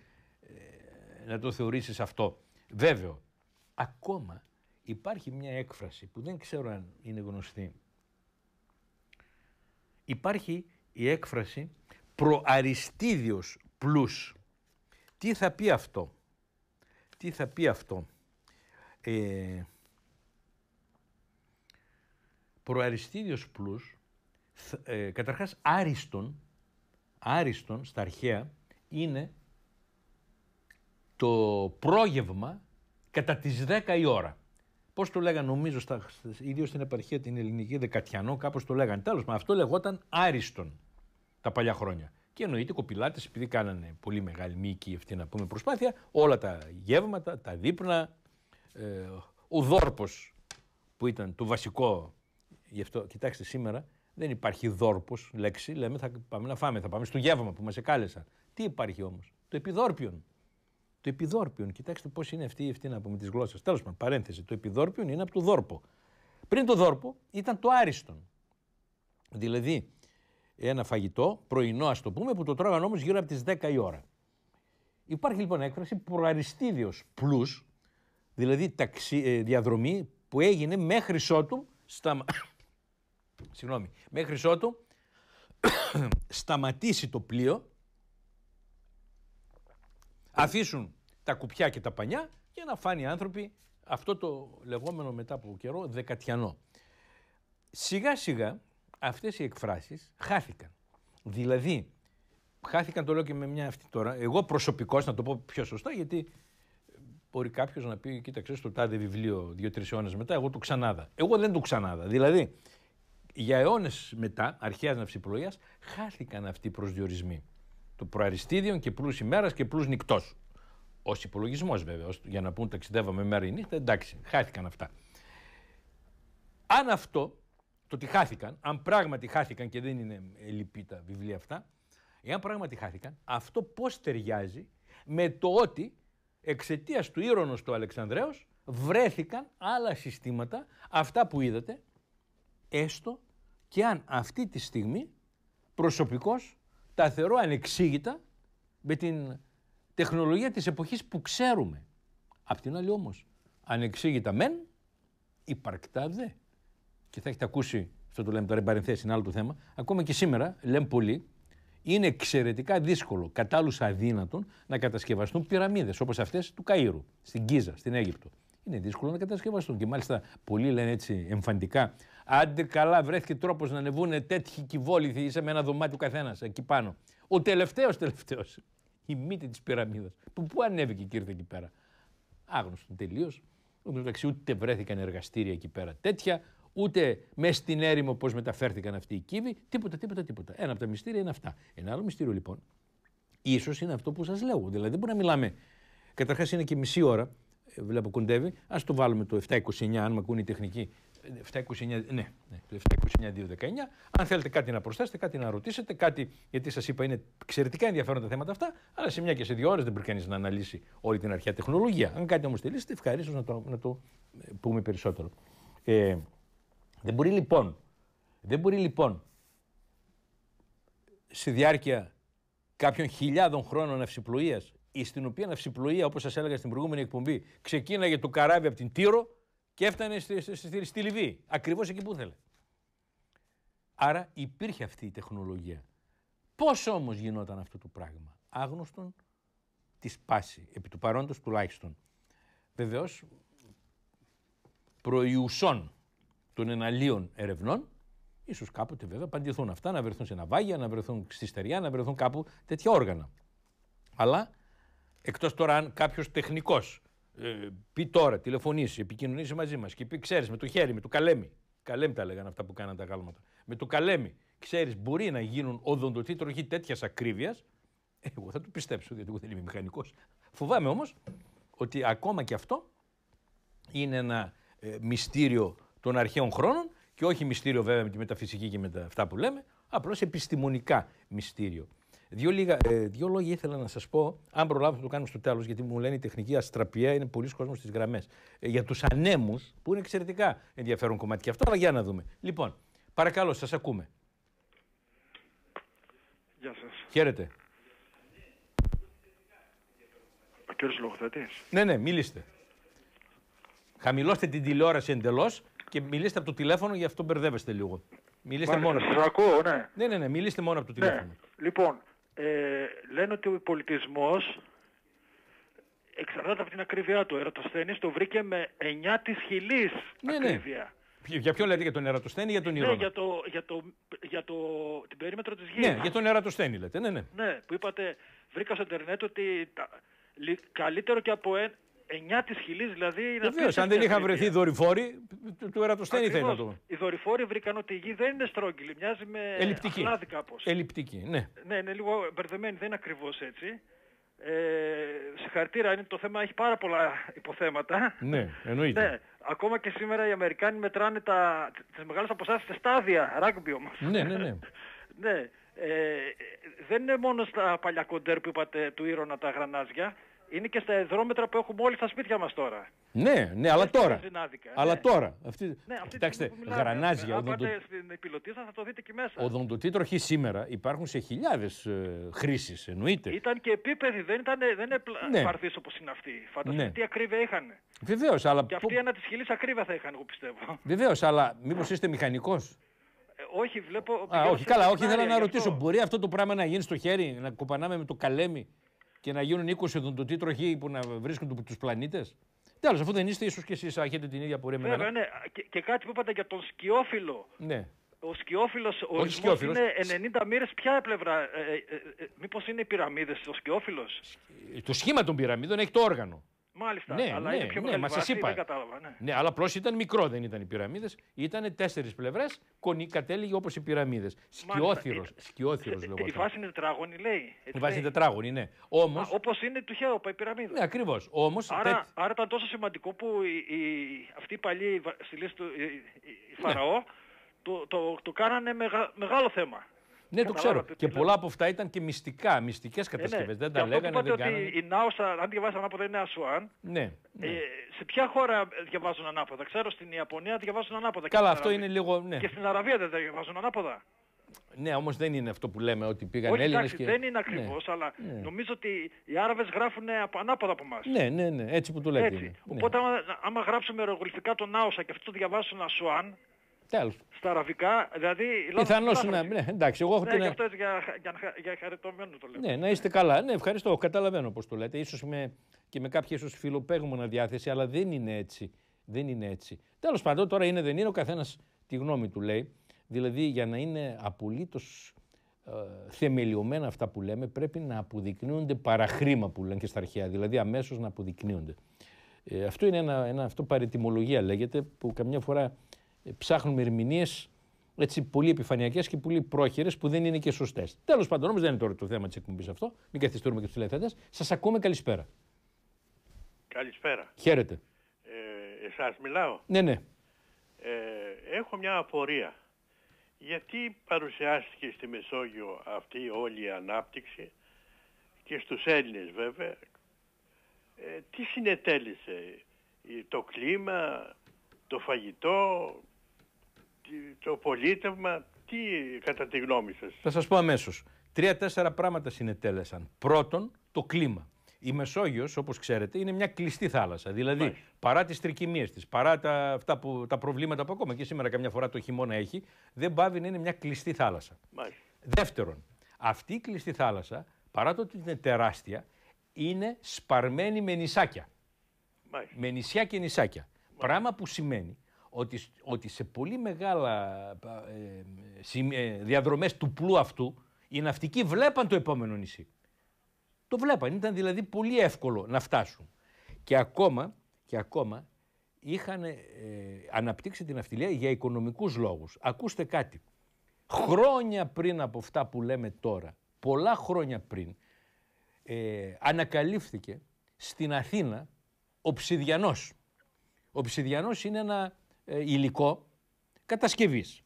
να το θεωρήσεις αυτό. Βέβαιο. Ακόμα υπάρχει μια έκφραση που δεν ξέρω αν είναι γνωστή. Υπάρχει η έκφραση προαριστίδιος πλούς. Τι θα πει αυτό. Τι θα πει αυτό. Ε, προαριστίδιος πλούς, ε, καταρχάς άριστον, άριστον στα αρχαία, είναι το πρόγευμα κατά τις 10 η ώρα. Πώς το λέγανε, νομίζω, στα, ιδίω στην επαρχία την ελληνική, Δεκατιανό, κάπως το λέγανε. Τέλος, μα αυτό λεγόταν Άριστον τα παλιά χρόνια. Και εννοείται κοπηλάτες, επειδή κάνανε πολύ μεγάλη μήκη αυτή να πούμε προσπάθεια, όλα τα γεύματα, τα δείπνα, ε, ο δόρπος που ήταν το βασικό. Γι' αυτό, κοιτάξτε, σήμερα δεν υπάρχει δόρπος λέξη. Λέμε θα πάμε να φάμε, θα πάμε στο γεύμα που μας εκάλεσαν. Τι υπάρχει όμως, το επιδόρπιον. Το επιδόρπιον, κοιτάξτε πώς είναι αυτή η ευθύνα από με τις γλώσσες. Τέλος πάντων, παρένθεση. Το επιδόρπιον είναι από το δόρπο. Πριν το δόρπο ήταν το άριστον. Δηλαδή, ένα φαγητό, πρωινό ας το πούμε, που το τρώγαν όμως γύρω από τις 10 η ώρα. Υπάρχει λοιπόν έκφραση προαριστίδιο πλούς, δηλαδή ε, διαδρομή που έγινε μέχρι σότου. στα... μέχρι ότου σταματήσει το πλοίο αφήσουν τα κουπιά και τα πανιά για να φάνε οι άνθρωποι αυτό το λεγόμενο μετά από καιρό δεκατιανό. Σιγά σιγά αυτές οι εκφράσεις χάθηκαν. Δηλαδή, χάθηκαν το λέω και με μια αυτή τώρα, εγώ προσωπικώς να το πω πιο σωστά γιατί μπορεί κάποιος να πει: Κοίταξε στο τάδε βιβλίο δύο-τρει αιώνες μετά, εγώ το ξανάδα. Εγώ δεν το ξανάδα. Δηλαδή, για αιώνες μετά, αρχαίας ναυσιπλοείας, χάθηκαν αυτοί οι προσδιορισμοί του προαριστίδιων και πλούς ημέρας και πλούς νυχτός. Ως υπολογισμός βέβαια, για να πούν ταξιδεύαμε μέρα ή νύχτα, εντάξει, χάθηκαν αυτά. Αν αυτό, το ότι χάθηκαν, αν πράγματι χάθηκαν και δεν είναι λυπή τα βιβλία αυτά, εάν πράγματι χάθηκαν, αυτό πώς ταιριάζει με το ότι εξαιτίας του ήρωνος του Αλεξανδρέως βρέθηκαν άλλα συστήματα, αυτά που είδατε, έστω και αν αυτή τη στιγμή προσωπικός θεωρώ ανεξήγητα με την τεχνολογία της εποχής που ξέρουμε. Απ' την άλλη όμως, ανεξήγητα μεν, υπαρκτά δε. Και θα έχετε ακούσει, αυτό το λέμε τώρα παρενθέσει, είναι άλλο το θέμα, ακόμα και σήμερα, λέμε πολύ, είναι εξαιρετικά δύσκολο, κατάλληλους αδύνατον, να κατασκευαστούν πυραμίδες όπως αυτές του Καΐρου, στην Κίζα, στην Αίγυπτο είναι δύσκολο να κατασκευαστούν. Και μάλιστα πολλοί λένε έτσι εμφαντικά. Άντε καλά, βρέθηκε τρόπος να ανεβούν τέτοιοι κυβόληθοι, είσαι μύτη τη ένα δωμάτιο καθένας εκεί πάνω. Ο τελευταίος τελευταίος. Η μύτη της πυραμίδας. Που πού ανέβηκε και ήρθε εκεί πέρα. Άγνωστο τελείως. μεταξύ ούτε βρέθηκαν εργαστήρια εκεί πέρα τέτοια, ούτε μες στην έρημο πώς μεταφέρθηκαν αυτοί οι κύβοι. Τίποτα, τίποτα, τίποτα. Ένα από τα μυστήρια είναι αυτά. Ένα άλλο μυστήριο λοιπόν, ίσως είναι αυτό που σας λέω. Δηλαδή δεν μπορούμε να μιλάμε. Καταρχάς είναι και μισή ώρα βλέπω κοντεύει. Ας το βάλουμε το 729, αν με ακούνε οι τεχνικοί. 729, ναι, το 729-219. Αν θέλετε κάτι να προσθέσετε, κάτι να ρωτήσετε, κάτι, γιατί σας είπα είναι εξαιρετικά ενδιαφέροντα θέματα αυτά, αλλά σε μια και σε δύο ώρες δεν μπορεί κανείς να αναλύσει όλη την αρχαία τεχνολογία. Αν κάτι όμως θελήσετε, ευχαρίστως να το, να το ε, πούμε περισσότερο. Ε, δεν μπορεί λοιπόν, δεν μπορεί λοιπόν στη διάρκεια κάποιων χιλιάδων χρόνων αυσιπλοείας στην οποία ναυσιπλοεία, όπως σας έλεγα στην προηγούμενη εκπομπή, ξεκίναγε το καράβι από την Τύρο και έφτανε στη, στη, στη, στη Λιβύη. Ακριβώς εκεί που ήθελε. Άρα υπήρχε αυτή η τεχνολογία. Πώς όμως γινόταν αυτό το πράγμα, άγνωστον της πάση, επί του παρόντος τουλάχιστον. Βεβαίως, προϊουσών των εναλλείων ερευνών, ίσως κάποτε βέβαια παντηθούν αυτά, να βρεθούν σε ναυάγια, να βρεθούν στη στεριά, να βρεθούν κάπου τέτοια όργανα. Αλλά Εκτός τώρα αν κάποιος τεχνικός ε, πει τώρα, τηλεφωνήσει, επικοινωνήσει μαζί μας και πει: Ξέρεις, με το χέρι, με το καλέμι. Καλέμι τα λέγανε αυτά που κάναν τα γάλματα. Με το καλέμι, ξέρεις, μπορεί να γίνουν τροχή τέτοιας ακρίβειας. Ε, εγώ θα του πιστέψω, γιατί εγώ δεν είμαι μηχανικός. Φοβάμαι όμως ότι ακόμα και αυτό είναι ένα ε, μυστήριο των αρχαίων χρόνων και όχι μυστήριο βέβαια με τη μεταφυσική και με αυτά που λέμε, απλώς επιστημονικά μυστήριο. Δύο, λίγα, ε, δύο λόγια ήθελα να σας πω, αν προλάβω θα το κάνουμε στο τέλος, γιατί μου λένε η τεχνική αστραπία είναι πολλοί κόσμος στις γραμμές. Ε, για τους ανέμους, που είναι εξαιρετικά ενδιαφέρον κομμάτι και αυτό, αλλά για να δούμε. Λοιπόν, παρακαλώ, σας ακούμε. Γεια σας. Χαίρετε. Ο κύριος Λογοθέτης. Ναι, ναι, μιλήστε. Χαμηλώστε την τηλεόραση εντελώς και μιλήστε από το τηλέφωνο, γι' αυτό μπερδεύεστε λίγο. Μιλήστε Μάλιστα, μόνο. ακούω, ναι. Ναι, ναι, ναι, μιλήστε μόνο από το ναι. τηλέφωνο. Λοιπόν, ε, λένε ότι ο πολιτισμός εξαρτάται από την ακρίβειά του. Ο το βρήκε με 9 της χιλής ναι, ναι. ακρίβεια. Ναι. Για ποιο λέτε, για τον Ερατοσθένη ή για τον Ηρώνα. Ναι, για, το, για, το, για το, την περίμετρο της γης. Ναι, για τον Ερατοσθένη λέτε, ναι, ναι. Ναι, που είπατε, βρήκα στο Ιντερνετ ότι καλύτερο και από, ένα... 9 της χιλής δηλαδή. Βεβαίω, αν δεν είχαν βρεθεί δορυφόροι, του ερατοστένη θα ήταν το. Οι δορυφόροι βρήκαν ότι η γη δεν είναι στρόγγυλη, μοιάζει με. Ελλειπτική. κάπως. Ελλειπτική, ναι. Ναι, είναι λίγο μπερδεμένη, δεν είναι ακριβώς έτσι. Ε, συγχαρητήρα, είναι το θέμα, έχει πάρα πολλά υποθέματα. Ναι, εννοείται. Ναι, ακόμα και σήμερα οι Αμερικάνοι μετράνε τα, τις μεγάλες αποστάσεις σε στάδια, ράγκμπι όμως. Ναι, ναι, ναι. ναι. Ε, δεν είναι μόνο στα παλιά κοντέρ που είπατε του Ήρωνα τα γρανάζια, είναι και στα εδρόμετρα που έχουμε όλοι στα σπίτια μας τώρα. Ναι, ναι, αλλά τώρα. Αλλά ναι. τώρα. Αυτή... Ναι, Κοιτάξτε, μιλάμε, γρανάζια. Αν οδοντο... πάτε στην σα, θα το δείτε και μέσα. τροχή σήμερα υπάρχουν σε χιλιάδες χρήσεις, εννοείται. Ήταν και επίπεδοι, δεν ήταν δεν ναι. είναι ναι. όπως είναι αυτή. Φανταστείτε τι ακρίβεια είχαν. Βεβαίως, αλλά. Και αυτή ένα της χιλής ακρίβεια θα είχαν, εγώ πιστεύω. Βεβαίως, αλλά μήπως είστε μηχανικός. Ε, όχι, βλέπω. Α, όχι, καλά, όχι, ήθελα να ρωτήσω. Μπορεί αυτό το πράγμα να γίνει στο χέρι, να κουπανάμε με το καλέμι και να γίνουν 20 δοντοτήτροχοι που να βρίσκουν τους πλανήτες. Τέλο, αφού δεν είστε, ίσως και εσείς έχετε την ίδια πορεία με Ναι, ναι. Και, και κάτι που είπατε για τον σκιόφιλο. Ναι. Ο σκιόφιλος είναι 90 μοίρες. Ποια πλευρά, ε, ε, ε μήπως είναι οι πυραμίδες, ο σκιόφιλος. Το σχήμα των πυραμίδων έχει το όργανο. Μάλιστα. Ναι, αλλά ναι, πιο ναι, μα είπα, Κατάλαβα, ναι. ναι αλλά απλώς ήταν μικρό, δεν ήταν οι πυραμίδες. Ήταν τέσσερις πλευρές, κατέληγε όπως οι πυραμίδες. Σκιώθυρο, Σκιόθυρος ε, ε, ε, λεγόταν. Η βάση είναι τετράγωνη, λέει. η βάση είναι τετράγωνη, ναι. Όμως... Όπως είναι του Χέοπα, η πυραμίδα. Ναι, ακριβώς. Όμως... Άρα, άρα ήταν τόσο σημαντικό που η, οι, αυτοί οι παλιοί του η, Φαραώ το, ναι. το, το, το κάνανε μεγάλο θέμα. Ναι, το ξέρω. Και ναι. πολλά από αυτά ήταν και μυστικά, μυστικές κατασκευέ. ναι. Δεν τα και λέγανε, δεν κάνανε. Ότι η Νάουσα, αν διαβάσει ανάποδα, είναι Ασουάν. Ναι. Ε, ναι. σε ποια χώρα διαβάζουν ανάποδα. Ξέρω στην Ιαπωνία διαβάζουν ανάποδα. Καλά, αυτό είναι λίγο. Ναι. Και στην Αραβία δεν διαβάζουν ανάποδα. Ναι, όμως δεν είναι αυτό που λέμε ότι πήγαν Όχι, Έλληνες και... δεν ναι. είναι ακριβώς, αλλά νομίζω ότι οι Άραβες γράφουν ανάποδα από εμάς. Ναι, ναι, ναι, έτσι που το λέτε. Οπότε, άμα, γράψουμε τον Νάουσα και αυτό το διαβάσουν Ασουάν, Τέλος. Στα αραβικά, δηλαδή. Πιθανώ να. Ναι, εντάξει, εγώ έχω ναι, την. Ε- για, έτσι για, χαριτωμένο το λέω. Ναι, να είστε καλά. Ναι, ευχαριστώ. Καταλαβαίνω πώς το λέτε. σω με, και με κάποια ίσως φιλοπαίγμονα διάθεση, αλλά δεν είναι έτσι. Δεν είναι έτσι. Τέλος πάντων, τώρα είναι δεν είναι, ο καθένας τη γνώμη του λέει. Δηλαδή, για να είναι απολύτως ε, θεμελιωμένα αυτά που λέμε, πρέπει να αποδεικνύονται παραχρήμα που λένε και στα αρχαία. Δηλαδή, αμέσως να αποδεικνύονται. Ε, αυτό είναι ένα, ένα αυτό παρετιμολογία λέγεται, που καμιά φορά ψάχνουμε ερμηνείε έτσι πολύ επιφανειακές και πολύ πρόχειρες που δεν είναι και σωστές. Τέλος πάντων, όμως δεν είναι τώρα το θέμα της εκπομπής αυτό. Μην καθιστούμε και τους τηλεθέτε. Σας ακούμε, καλησπέρα. Καλησπέρα. Χαίρετε. Ε, εσάς μιλάω. Ναι, ναι. Ε, έχω μια απορία. Γιατί παρουσιάστηκε στη Μεσόγειο αυτή όλη η ανάπτυξη και στους Έλληνες βέβαια. Ε, τι συνετέλεσε το κλίμα, το φαγητό, το πολίτευμα, τι κατά τη γνώμη σας. Θα σας πω αμέσως. Τρία-τέσσερα πράγματα συνετέλεσαν. Πρώτον, το κλίμα. Η Μεσόγειος, όπως ξέρετε, είναι μια κλειστή θάλασσα. Δηλαδή, παρά τις τρικυμίες της, παρά τα, αυτά που, τα προβλήματα που ακόμα και σήμερα καμιά φορά το χειμώνα έχει, δεν πάβει να είναι μια κλειστή θάλασσα. Μάλιστα. Δεύτερον, αυτή η κλειστή θάλασσα, παρά το ότι είναι τεράστια, είναι σπαρμένη με νησάκια. Μάλιστα. Με νησιά και νησάκια. Πράγμα που σημαίνει ότι, ότι σε πολύ μεγάλα ε, ε, διαδρομές του πλού αυτού οι ναυτικοί βλέπαν το επόμενο νησί. Το βλέπαν, ήταν δηλαδή πολύ εύκολο να φτάσουν. Και ακόμα, και ακόμα είχαν ε, αναπτύξει την ναυτιλία για οικονομικούς λόγους. Ακούστε κάτι. Χρόνια πριν από αυτά που λέμε τώρα, πολλά χρόνια πριν, ε, ανακαλύφθηκε στην Αθήνα ο Ψιδιανός. Ο Ψιδιανός είναι ένα ε, υλικό κατασκευής.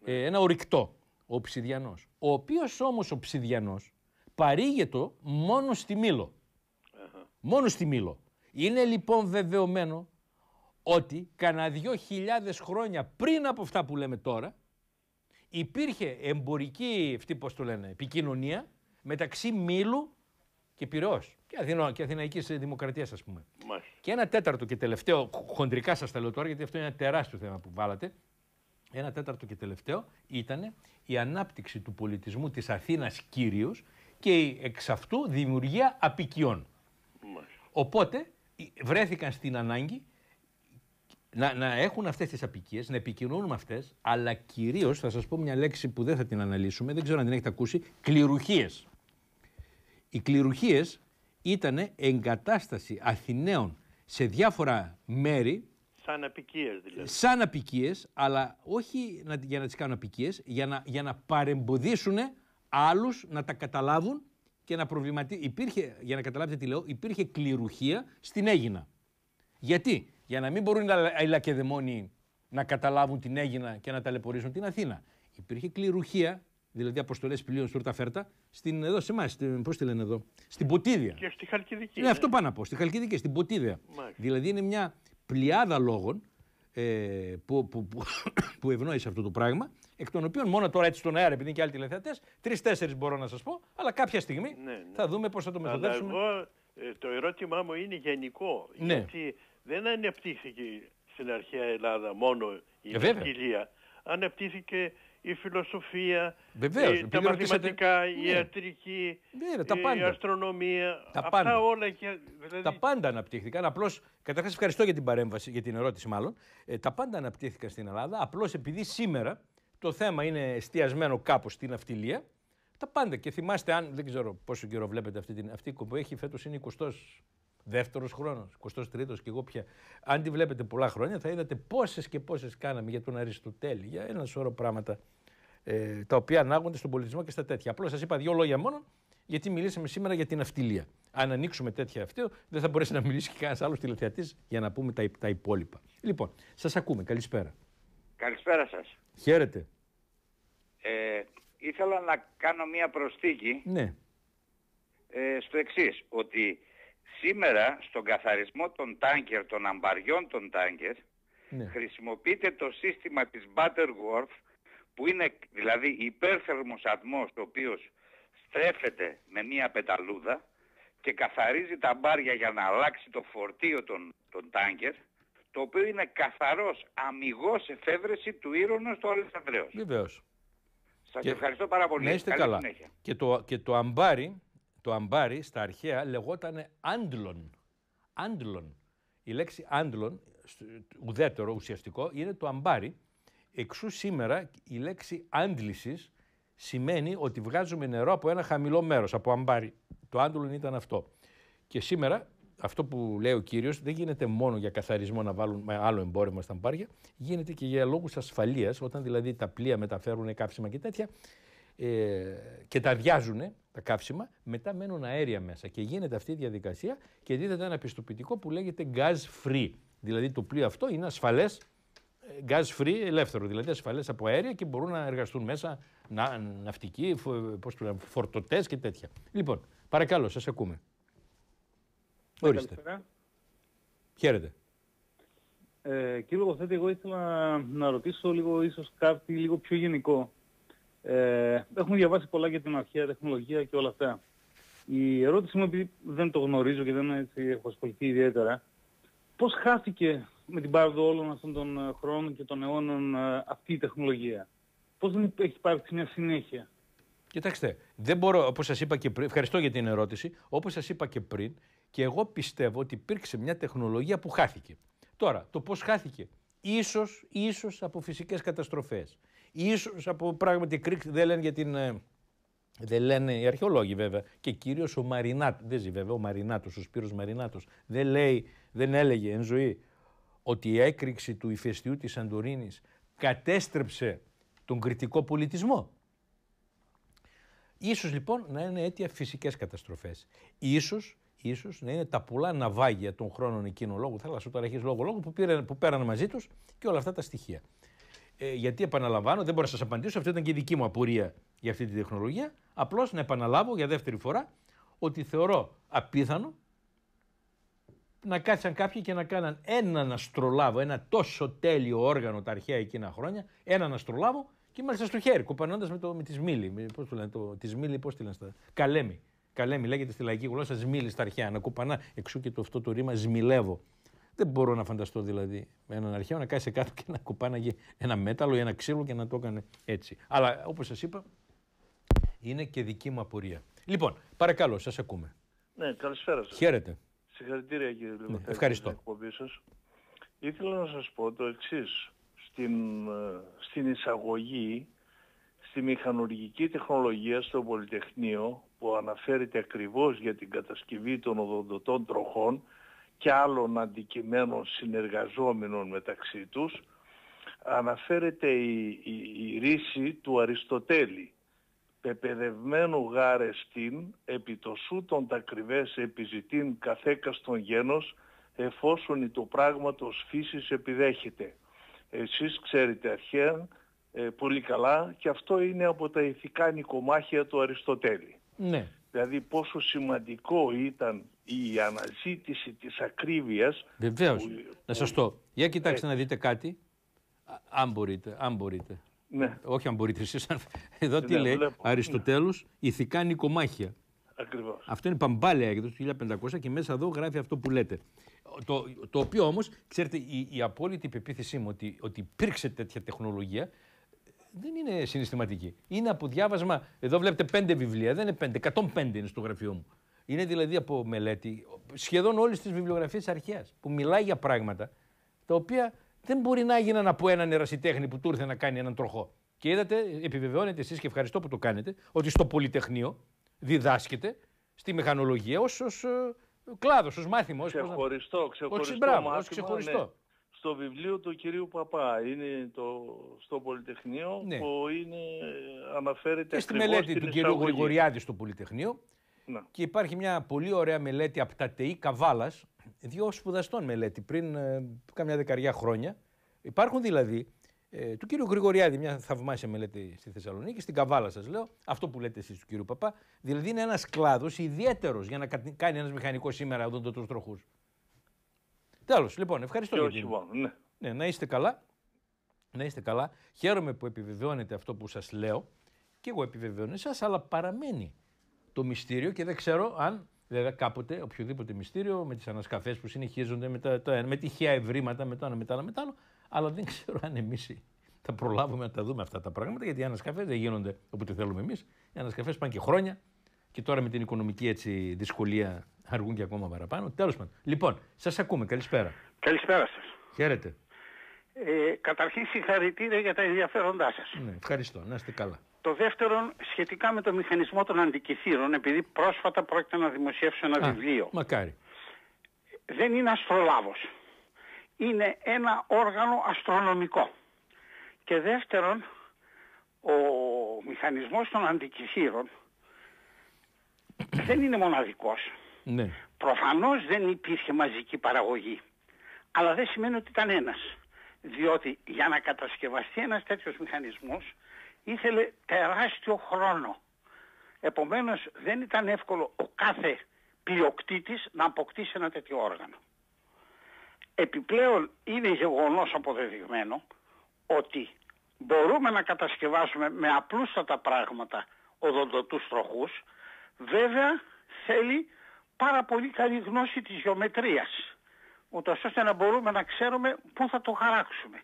Ναι. Ε, ένα ορυκτό, ο ψυδιανό. Ο οποίος όμως ο ψυδιανό παρήγεται μόνο στη μηλο Μόνο στη Μήλο. Είναι λοιπόν βεβαιωμένο ότι κανένα δυο χιλιάδες χρόνια πριν από αυτά που λέμε τώρα υπήρχε εμπορική, αυτή πώς το λένε, επικοινωνία μεταξύ Μήλου και Πυραιός και, Αθηνα, και Αθηναϊκής Δημοκρατίας, ας πούμε. Μάλιστα. Και ένα τέταρτο και τελευταίο, χοντρικά σας τα λέω τώρα, γιατί αυτό είναι ένα τεράστιο θέμα που βάλατε. Ένα τέταρτο και τελευταίο ήταν η ανάπτυξη του πολιτισμού της Αθήνας κυρίως και η εξ αυτού δημιουργία απικιών. Μάλιστα. Οπότε βρέθηκαν στην ανάγκη να, να έχουν αυτές τις απικίες, να επικοινωνούν με αυτές, αλλά κυρίως θα σας πω μια λέξη που δεν θα την αναλύσουμε, δεν ξέρω αν την έχετε ακούσει, κληρουχίες. Οι κληρουχίες ήταν εγκατάσταση Αθηναίων σε διάφορα μέρη. Σαν απικίες δηλαδή. Σαν απικίες, αλλά όχι για να τις κάνουν απικίες, για να, για να παρεμποδίσουν άλλους να τα καταλάβουν και να προβληματίσουν. Υπήρχε, για να καταλάβετε τι λέω, υπήρχε κληρουχία στην Έγινα. Γιατί, για να μην μπορούν οι λακεδαιμόνοι να καταλάβουν την Έγινα και να ταλαιπωρήσουν την Αθήνα. Υπήρχε κληρουχία δηλαδή αποστολές πλοίων στο φέρτα, στην, εδώ σε εμάς, πώς τη λένε εδώ, στην Ποτίδια. Και στη Χαλκιδική. Ναι, ε. αυτό ναι. πάνω να πω, στη Χαλκιδική, στην Ποτίδια. Δηλαδή είναι μια πλειάδα λόγων ε, που, που, που, που ευνόησε αυτό το πράγμα, εκ των οποίων μόνο τώρα έτσι στον αέρα, επειδή είναι και άλλοι τηλεθεατές, τρει-τέσσερι μπορώ να σας πω, αλλά κάποια στιγμή ναι, ναι. θα δούμε πώς θα το μεθοδεύσουμε. εγώ, ε, το ερώτημά μου είναι γενικό. Γιατί δεν ανεπτύχθηκε στην αρχαία Ελλάδα μόνο η ε, αναπτύχθηκε η φιλοσοφία, Βεβαίως, η, ε, τα μαθηματικά, η ναι. ιατρική, ναι, η αστρονομία. Τα αυτά πάντα. όλα και. Δηλαδή- τα πάντα αναπτύχθηκαν. Απλώς. Καταρχάς, ευχαριστώ για την παρέμβαση, για την ερώτηση μάλλον. Ε, τα πάντα αναπτύχθηκαν στην Ελλάδα. Απλώς επειδή σήμερα το θέμα είναι εστιασμένο κάπως στην αυτιλία. Τα πάντα. Και θυμάστε, αν δεν ξέρω πόσο καιρό βλέπετε αυτή την. Αυτή που έχει φέτος είναι 20 δεύτερος χρόνος, 23ο και εγώ πια. Αν τη βλέπετε πολλά χρόνια, θα είδατε πόσες και πόσες κάναμε για τον Αριστοτέλη, για ένα σώρο πράγματα ε, τα οποία ανάγονται στον πολιτισμό και στα τέτοια. Απλώς σας είπα δύο λόγια μόνο, γιατί μιλήσαμε σήμερα για την αυτιλία. Αν ανοίξουμε τέτοια αυτή, δεν θα μπορέσει να μιλήσει και κανένας άλλος τηλεθεατής για να πούμε τα, τα υπόλοιπα. Λοιπόν, σας ακούμε. Καλησπέρα. Καλησπέρα σας. Χαίρετε. Ε, ήθελα να κάνω μία προσθήκη ναι. ε, στο εξής ότι σήμερα στον καθαρισμό των τάγκερ, των αμπαριών των τάγκερ, ναι. χρησιμοποιείται το σύστημα της Butterworth που είναι δηλαδή υπέρθερμος ατμός ο οποίος στρέφεται με μία πεταλούδα και καθαρίζει τα μπάρια για να αλλάξει το φορτίο των, των τάγκερ το οποίο είναι καθαρός αμυγός εφεύρεση του ήρωνος του Αλεξανδρέως. Βεβαίως. Σας ευχαριστώ πάρα πολύ. Να είστε Καλή καλά. Συνέχεια. Και το, και το αμπάρι, το αμπάρι στα αρχαία λεγόταν άντλον. Άντλον. Η λέξη άντλον, ουδέτερο ουσιαστικό, είναι το αμπάρι Εξού σήμερα η λέξη άντλησης σημαίνει ότι βγάζουμε νερό από ένα χαμηλό μέρος, από αμπάρι. Το άντλον ήταν αυτό. Και σήμερα αυτό που λέει ο κύριος δεν γίνεται μόνο για καθαρισμό να βάλουν άλλο εμπόρευμα στα αμπάρια, γίνεται και για λόγους ασφαλείας, όταν δηλαδή τα πλοία μεταφέρουν καύσιμα και τέτοια ε, και τα αδειάζουν τα καύσιμα, μετά μένουν αέρια μέσα. Και γίνεται αυτή η διαδικασία και δίδεται ένα πιστοποιητικό που λέγεται gas free. Δηλαδή το πλοίο αυτό είναι ασφαλές gas free, ελεύθερο δηλαδή, ασφαλές από αέρια και μπορούν να εργαστούν μέσα να, ναυτικοί, φορτωτές και τέτοια. Λοιπόν, παρακαλώ, σας ακούμε. Ναι, Ορίστε. Χαίρετε. Ε, κύριε Λογοθέτη, εγώ ήθελα να ρωτήσω λίγο ίσως κάτι λίγο πιο γενικό. Ε, έχουμε διαβάσει πολλά για την αρχαία τεχνολογία και όλα αυτά. Η ερώτηση μου, επειδή δεν το γνωρίζω και δεν έχω ασχοληθεί ιδιαίτερα, πώς χάθηκε με την πάροδο όλων αυτών των ε, χρόνων και των αιώνων ε, αυτή η τεχνολογία. Πώς δεν έχει υπάρξει μια συνέχεια. Κοιτάξτε, δεν μπορώ, όπως σας είπα και πριν, ευχαριστώ για την ερώτηση, όπως σας είπα και πριν, και εγώ πιστεύω ότι υπήρξε μια τεχνολογία που χάθηκε. Τώρα, το πώς χάθηκε. Ίσως, ίσως από φυσικές καταστροφές. Ίσως από πράγματι κρίξη, δεν λένε για την... Ε, δεν λένε οι αρχαιολόγοι βέβαια και κυρίως ο Μαρινάτος, Δεν ζει βέβαια ο Μαρινάτος, ο Σπύρος Μαρινάτος, Δεν, λέει, δεν έλεγε εν ζωή ότι η έκρηξη του ηφαιστείου της Σαντορίνης κατέστρεψε τον κριτικό πολιτισμό. Ίσως λοιπόν να είναι αίτια φυσικές καταστροφές. Ίσως, ίσως να είναι τα πολλά ναυάγια των χρόνων εκείνων λόγου, θα σου τώρα λόγο λόγου που, πήραν, που πέραν μαζί τους και όλα αυτά τα στοιχεία. Ε, γιατί επαναλαμβάνω, δεν μπορώ να σας απαντήσω, αυτή ήταν και η δική μου απορία για αυτή τη τεχνολογία, απλώς να επαναλάβω για δεύτερη φορά ότι θεωρώ απίθανο να κάτσαν κάποιοι και να κάναν έναν αστρολάβο, ένα τόσο τέλειο όργανο τα αρχαία εκείνα χρόνια, έναν αστρολάβο και μάλιστα στο χέρι, κουπανώντα με, με τη σμίλη. Πώς το λένε, το, τη σμίλη, πώς τη λένε στα. Καλέμι. Καλέμι λέγεται στη λαϊκή γλώσσα σμίλη στα αρχαία. Να κουπανά. Εξού και το, αυτό το ρήμα σμιλεύω. Δεν μπορώ να φανταστώ δηλαδή με έναν αρχαίο να κάτσει κάτω και να κουπάναγε ένα μέταλλο ή ένα ξύλο και να το έκανε έτσι. Αλλά όπως σας είπα, είναι και δική μου απορία. Λοιπόν, παρακαλώ, σας ακούμε. Ναι, καλησπέρα σας. Χαίρετε. Συγχαρητήρια κύριε Λεβαθέλη. Ναι, ευχαριστώ. Ήθελα να σας πω το εξής. Στην, ε, στην εισαγωγή, στη μηχανολογική τεχνολογία στο Πολυτεχνείο που αναφέρεται ακριβώς για την κατασκευή των οδοντοτών τροχών και άλλων αντικειμένων συνεργαζόμενων μεταξύ τους αναφέρεται η, η, η ρίση του Αριστοτέλη «Πεπαιδευμένου γάρεστην επί το σου τα επιζητήν καθέκα των γένος εφόσον η το πράγματος φύσης επιδέχεται. Εσείς ξέρετε αρχαία ε, πολύ καλά και αυτό είναι από τα ηθικά νοικομάχια του Αριστοτέλη. Ναι. Δηλαδή πόσο σημαντικό ήταν η αναζήτηση της ακρίβειας. Βεβαίως. Που, να σας το. Για κοιτάξτε ε. να δείτε κάτι. αν μπορείτε, αν μπορείτε. Ναι. Όχι αν μπορείτε εσείς. Εδώ τι ναι, λέει, βλέπω. Αριστοτέλους, ναι. ηθικά νοικομάχια. Ακριβώς. Αυτό είναι παμπάλαια για του 1500 και μέσα εδώ γράφει αυτό που λέτε. Το, το οποίο όμως, ξέρετε, η, η απόλυτη πεποίθησή μου ότι, ότι υπήρξε τέτοια τεχνολογία δεν είναι συναισθηματική. Είναι από διάβασμα, εδώ βλέπετε πέντε βιβλία, δεν είναι πέντε, 105 είναι στο γραφείο μου. Είναι δηλαδή από μελέτη σχεδόν όλες τις βιβλιογραφίες αρχαίας που μιλάει για πράγματα τα οποία δεν μπορεί να έγιναν από έναν ερασιτέχνη που του ήρθε να κάνει έναν τροχό. Και είδατε, επιβεβαιώνετε εσείς και ευχαριστώ που το κάνετε, ότι στο Πολυτεχνείο διδάσκεται στη μηχανολογία ως κλάδος, ως μάθημα. Ως ξεχωριστό, να... Μπράβο, μάθημα, ξεχωριστό. Ναι. Στο βιβλίο του κυρίου Παπά, είναι το, στο Πολυτεχνείο, ναι. που είναι, αναφέρεται και στη μελέτη του κυρίου Γρηγοριάδη στο Πολυτεχνείο. Ναι. Και υπάρχει μια πολύ ωραία μελέτη από τα ΤΕΗ Καβάλας, δύο σπουδαστών μελέτη πριν ε, κάμια δεκαριά χρόνια. Υπάρχουν δηλαδή ε, του κύριου Γρηγοριάδη, μια θαυμάσια μελέτη στη Θεσσαλονίκη, στην Καβάλα σας λέω, αυτό που λέτε εσείς του κύριου Παπά. Δηλαδή είναι ένας κλάδος ιδιαίτερος για να κάνει ένας μηχανικός σήμερα του τροχούς. Τέλος, λοιπόν, ευχαριστώ. Και ναι. ναι, να είστε καλά. Να είστε καλά. Χαίρομαι που επιβεβαιώνετε αυτό που σας λέω και εγώ επιβεβαιώνω εσάς, αλλά παραμένει το μυστήριο και δεν ξέρω αν Δηλαδή κάποτε οποιοδήποτε μυστήριο με τις ανασκαφές που συνεχίζονται με, τα, τα, με τυχαία ευρήματα μετά, μετά, μετά, αλλά δεν ξέρω αν εμείς θα προλάβουμε να τα δούμε αυτά τα πράγματα, γιατί οι ανασκαφές δεν γίνονται όποτε θέλουμε εμείς. Οι ανασκαφές πάνε και χρόνια και τώρα με την οικονομική έτσι, δυσκολία αργούν και ακόμα παραπάνω. Τέλος πάντων. Λοιπόν, σας ακούμε. Καλησπέρα. Καλησπέρα σας. Χαίρετε. Ε, καταρχήν συγχαρητήρια για τα ενδιαφέροντά σας. Ναι, ευχαριστώ. Να είστε καλά. Το δεύτερο, σχετικά με το μηχανισμό των αντικειθήρων, επειδή πρόσφατα πρόκειται να δημοσιεύσω ένα βιβλίο. Μακάρι. Δεν είναι αστρολάβος. Είναι ένα όργανο αστρονομικό. Και δεύτερον, ο μηχανισμός των αντικειθήρων δεν είναι μοναδικός. Ναι. Προφανώς δεν υπήρχε μαζική παραγωγή. Αλλά δεν σημαίνει ότι ήταν ένας. Διότι για να κατασκευαστεί ένας τέτοιος μηχανισμός ήθελε τεράστιο χρόνο. Επομένως δεν ήταν εύκολο ο κάθε πλειοκτήτης να αποκτήσει ένα τέτοιο όργανο. Επιπλέον είναι γεγονός αποδεδειγμένο ότι μπορούμε να κατασκευάσουμε με απλούστατα πράγματα οδοντοτούς τροχούς, βέβαια θέλει πάρα πολύ καλή γνώση της γεωμετρίας, ούτως ώστε να μπορούμε να ξέρουμε πού θα το χαράξουμε.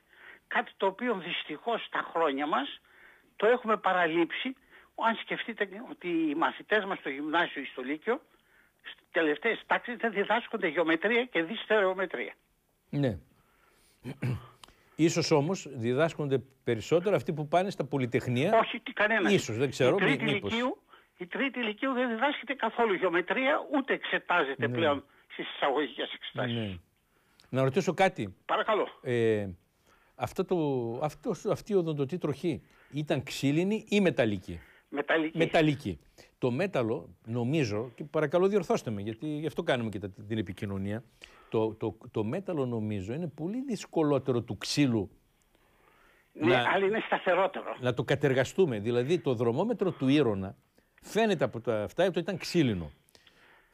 Κάτι το οποίο δυστυχώς τα χρόνια μας το έχουμε παραλείψει. Αν σκεφτείτε ότι οι μαθητές μας στο γυμνάσιο ή στο Λύκειο, στις τελευταίες τάξεις δεν διδάσκονται γεωμετρία και δυστερεομετρία. Ναι. Ίσως όμως διδάσκονται περισσότερο αυτοί που πάνε στα πολυτεχνία. Όχι, κανένας. Ίσως, δεν ξέρω. Η τρίτη, μήπως. Λυκείου, η τρίτη ηλικίου δεν διδάσκεται καθόλου γεωμετρία, ούτε εξετάζεται ναι. πλέον στις εισαγωγικές τι δεν ξερω η τριτη λυκειου η τριτη δεν διδασκεται καθολου γεωμετρια ουτε εξεταζεται πλεον στις εισαγωγικες εξετασεις Ναι. Να ρωτήσω κάτι. Παρακαλώ. Ε, αυτό το, αυτή η οδοντοτή τροχή ήταν ξύλινη ή μεταλλική. Μεταλλική. Μεταλλική. Το μέταλλο, νομίζω, και παρακαλώ διορθώστε με, γιατί γι' αυτό κάνουμε και την επικοινωνία. Το, το, το μέταλλο, νομίζω, είναι πολύ δυσκολότερο του ξύλου. Ναι, να, αλλά είναι σταθερότερο. Να το κατεργαστούμε. Δηλαδή, το δρομόμετρο του Ήρωνα φαίνεται από τα αυτά ότι ήταν ξύλινο.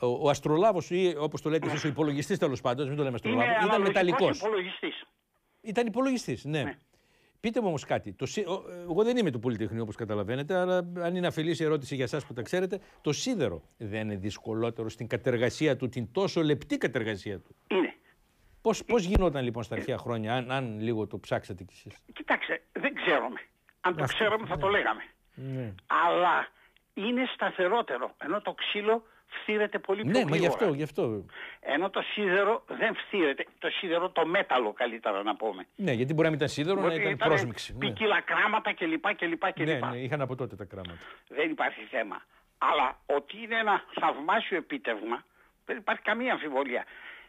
Ο, ο αστρολάβος, ή όπως το λέτε εσείς, ο υπολογιστής τέλος πάντων, μην το λέμε αστρολάβο, ήταν μεταλλικό. Ήταν υπολογιστής, ναι. ναι. Πείτε μου όμως κάτι. Το, ε, εγώ δεν είμαι του Πολυτεχνείου όπως καταλαβαίνετε, αλλά αν είναι αφελής η ερώτηση για εσάς που τα ξέρετε, το σίδερο δεν είναι δυσκολότερο στην κατεργασία του, την τόσο λεπτή κατεργασία του. Είναι. Πώς πώς γινόταν λοιπόν στα αρχαία χρόνια, αν, αν λίγο το ψάξατε κι εσείς. Κοιτάξτε, δεν ξέρουμε. Αν το ξέρουμε θα το ναι. λέγαμε. Ναι. Αλλά είναι σταθερότερο. Ενώ το ξύλο φθύρεται πολύ πιο ναι, γρήγορα. Ναι, γι' αυτό, γι' αυτό. Ενώ το σίδερο δεν φθύρεται. Το σίδερο, το μέταλλο καλύτερα να πούμε. Ναι, γιατί μπορεί να μην ήταν σίδερο, μπορεί να ήταν, ήταν πρόσμηξη. Ναι. Ποικίλα ναι. κράματα κλπ. κλπ, Ναι, ναι, είχαν από τότε τα κράματα. Δεν υπάρχει θέμα. Αλλά ότι είναι ένα θαυμάσιο επίτευγμα, δεν υπάρχει καμία αμφιβολία.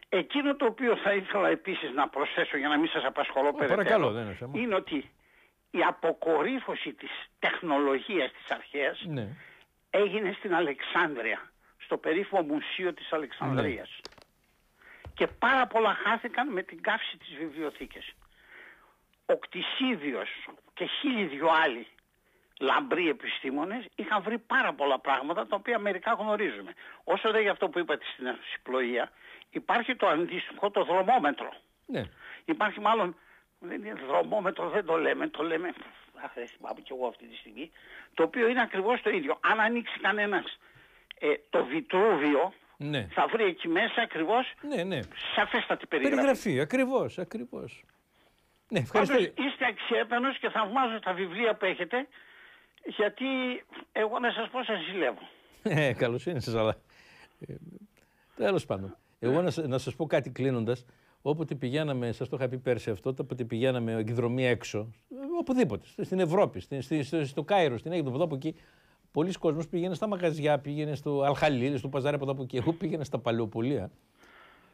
Εκείνο το οποίο θα ήθελα επίσης να προσθέσω για να μην σας απασχολώ είναι, ότι η αποκορύφωση της τεχνολογίας της αρχαίας ναι. έγινε στην Αλεξάνδρεια στο περίφημο μουσείο της Αλεξανδρίας. Ναι. Και πάρα πολλά χάθηκαν με την καύση της βιβλιοθήκης. Ο Κτισίδιος και χίλιοι δυο άλλοι λαμπροί επιστήμονες είχαν βρει πάρα πολλά πράγματα τα οποία μερικά γνωρίζουμε. Όσο δεν για αυτό που είπατε στην συμπλοεία, υπάρχει το αντίστοιχο το δρομόμετρο. Ναι. Υπάρχει μάλλον, δεν είναι δρομόμετρο δεν το λέμε, το λέμε, αχ δεν θυμάμαι κι εγώ αυτή τη στιγμή, το οποίο είναι ακριβώς το ίδιο. Αν ανοίξει κανένας ε, το Βιτρούβιο ναι. θα βρει εκεί μέσα ακριβώς. ναι, ναι. σαφέστατη περιγραφή. Περιγραφή, ακριβώς, ακριβώς. Ναι, ευχαριστώ. Πάντως, είστε αξιέπαινος και θαυμάζω τα βιβλία που έχετε γιατί εγώ να σας πω σας ζηλεύω. Ε, καλώς είναι σας αλλά. Ε, Τέλος πάντων. Εγώ να, να σας πω κάτι κλείνοντας Όποτε πηγαίναμε, σας το είχα πει πέρσι αυτό, όποτε πηγαίναμε εκδρομή έξω, οπουδήποτε, στην Ευρώπη, στην, στο, στο Κάιρο, στην Αίγυπτο, από εκεί, πολλοί κόσμοι πήγαινε στα μαγαζιά, πήγαινε στο Αλχαλίλ, στο παζάρι από και εγώ πήγαινε στα παλαιοπολία.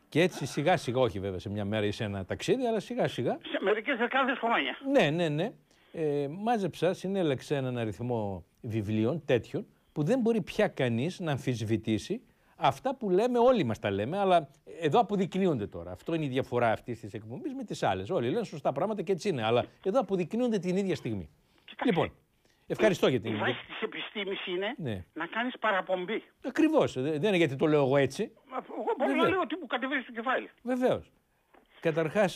Και έτσι σιγά σιγά, όχι βέβαια σε μια μέρα ή σε ένα ταξίδι, αλλά σιγά σιγά. Σε μερικές δεκάδες χρόνια. Ναι, ναι, ναι. Ε, μάζεψα, συνέλεξα έναν αριθμό βιβλίων τέτοιων που δεν μπορεί πια κανείς να αμφισβητήσει αυτά που λέμε, όλοι μας τα λέμε, αλλά εδώ αποδεικνύονται τώρα. Αυτό είναι η διαφορά αυτής της εκπομπής με τις άλλες. Όλοι λένε σωστά πράγματα και έτσι είναι, αλλά εδώ αποδεικνύονται την ίδια στιγμή. Λοιπόν, Ευχαριστώ για την Η βάση της επιστήμης είναι ναι. να κάνεις παραπομπή. Ακριβώς. Ε, δεν είναι γιατί το λέω εγώ έτσι. Εγώ μπορώ Βεβαίως. να λέω ό,τι μου κατεβαίνεις στο κεφάλι. Βεβαίως. Καταρχάς.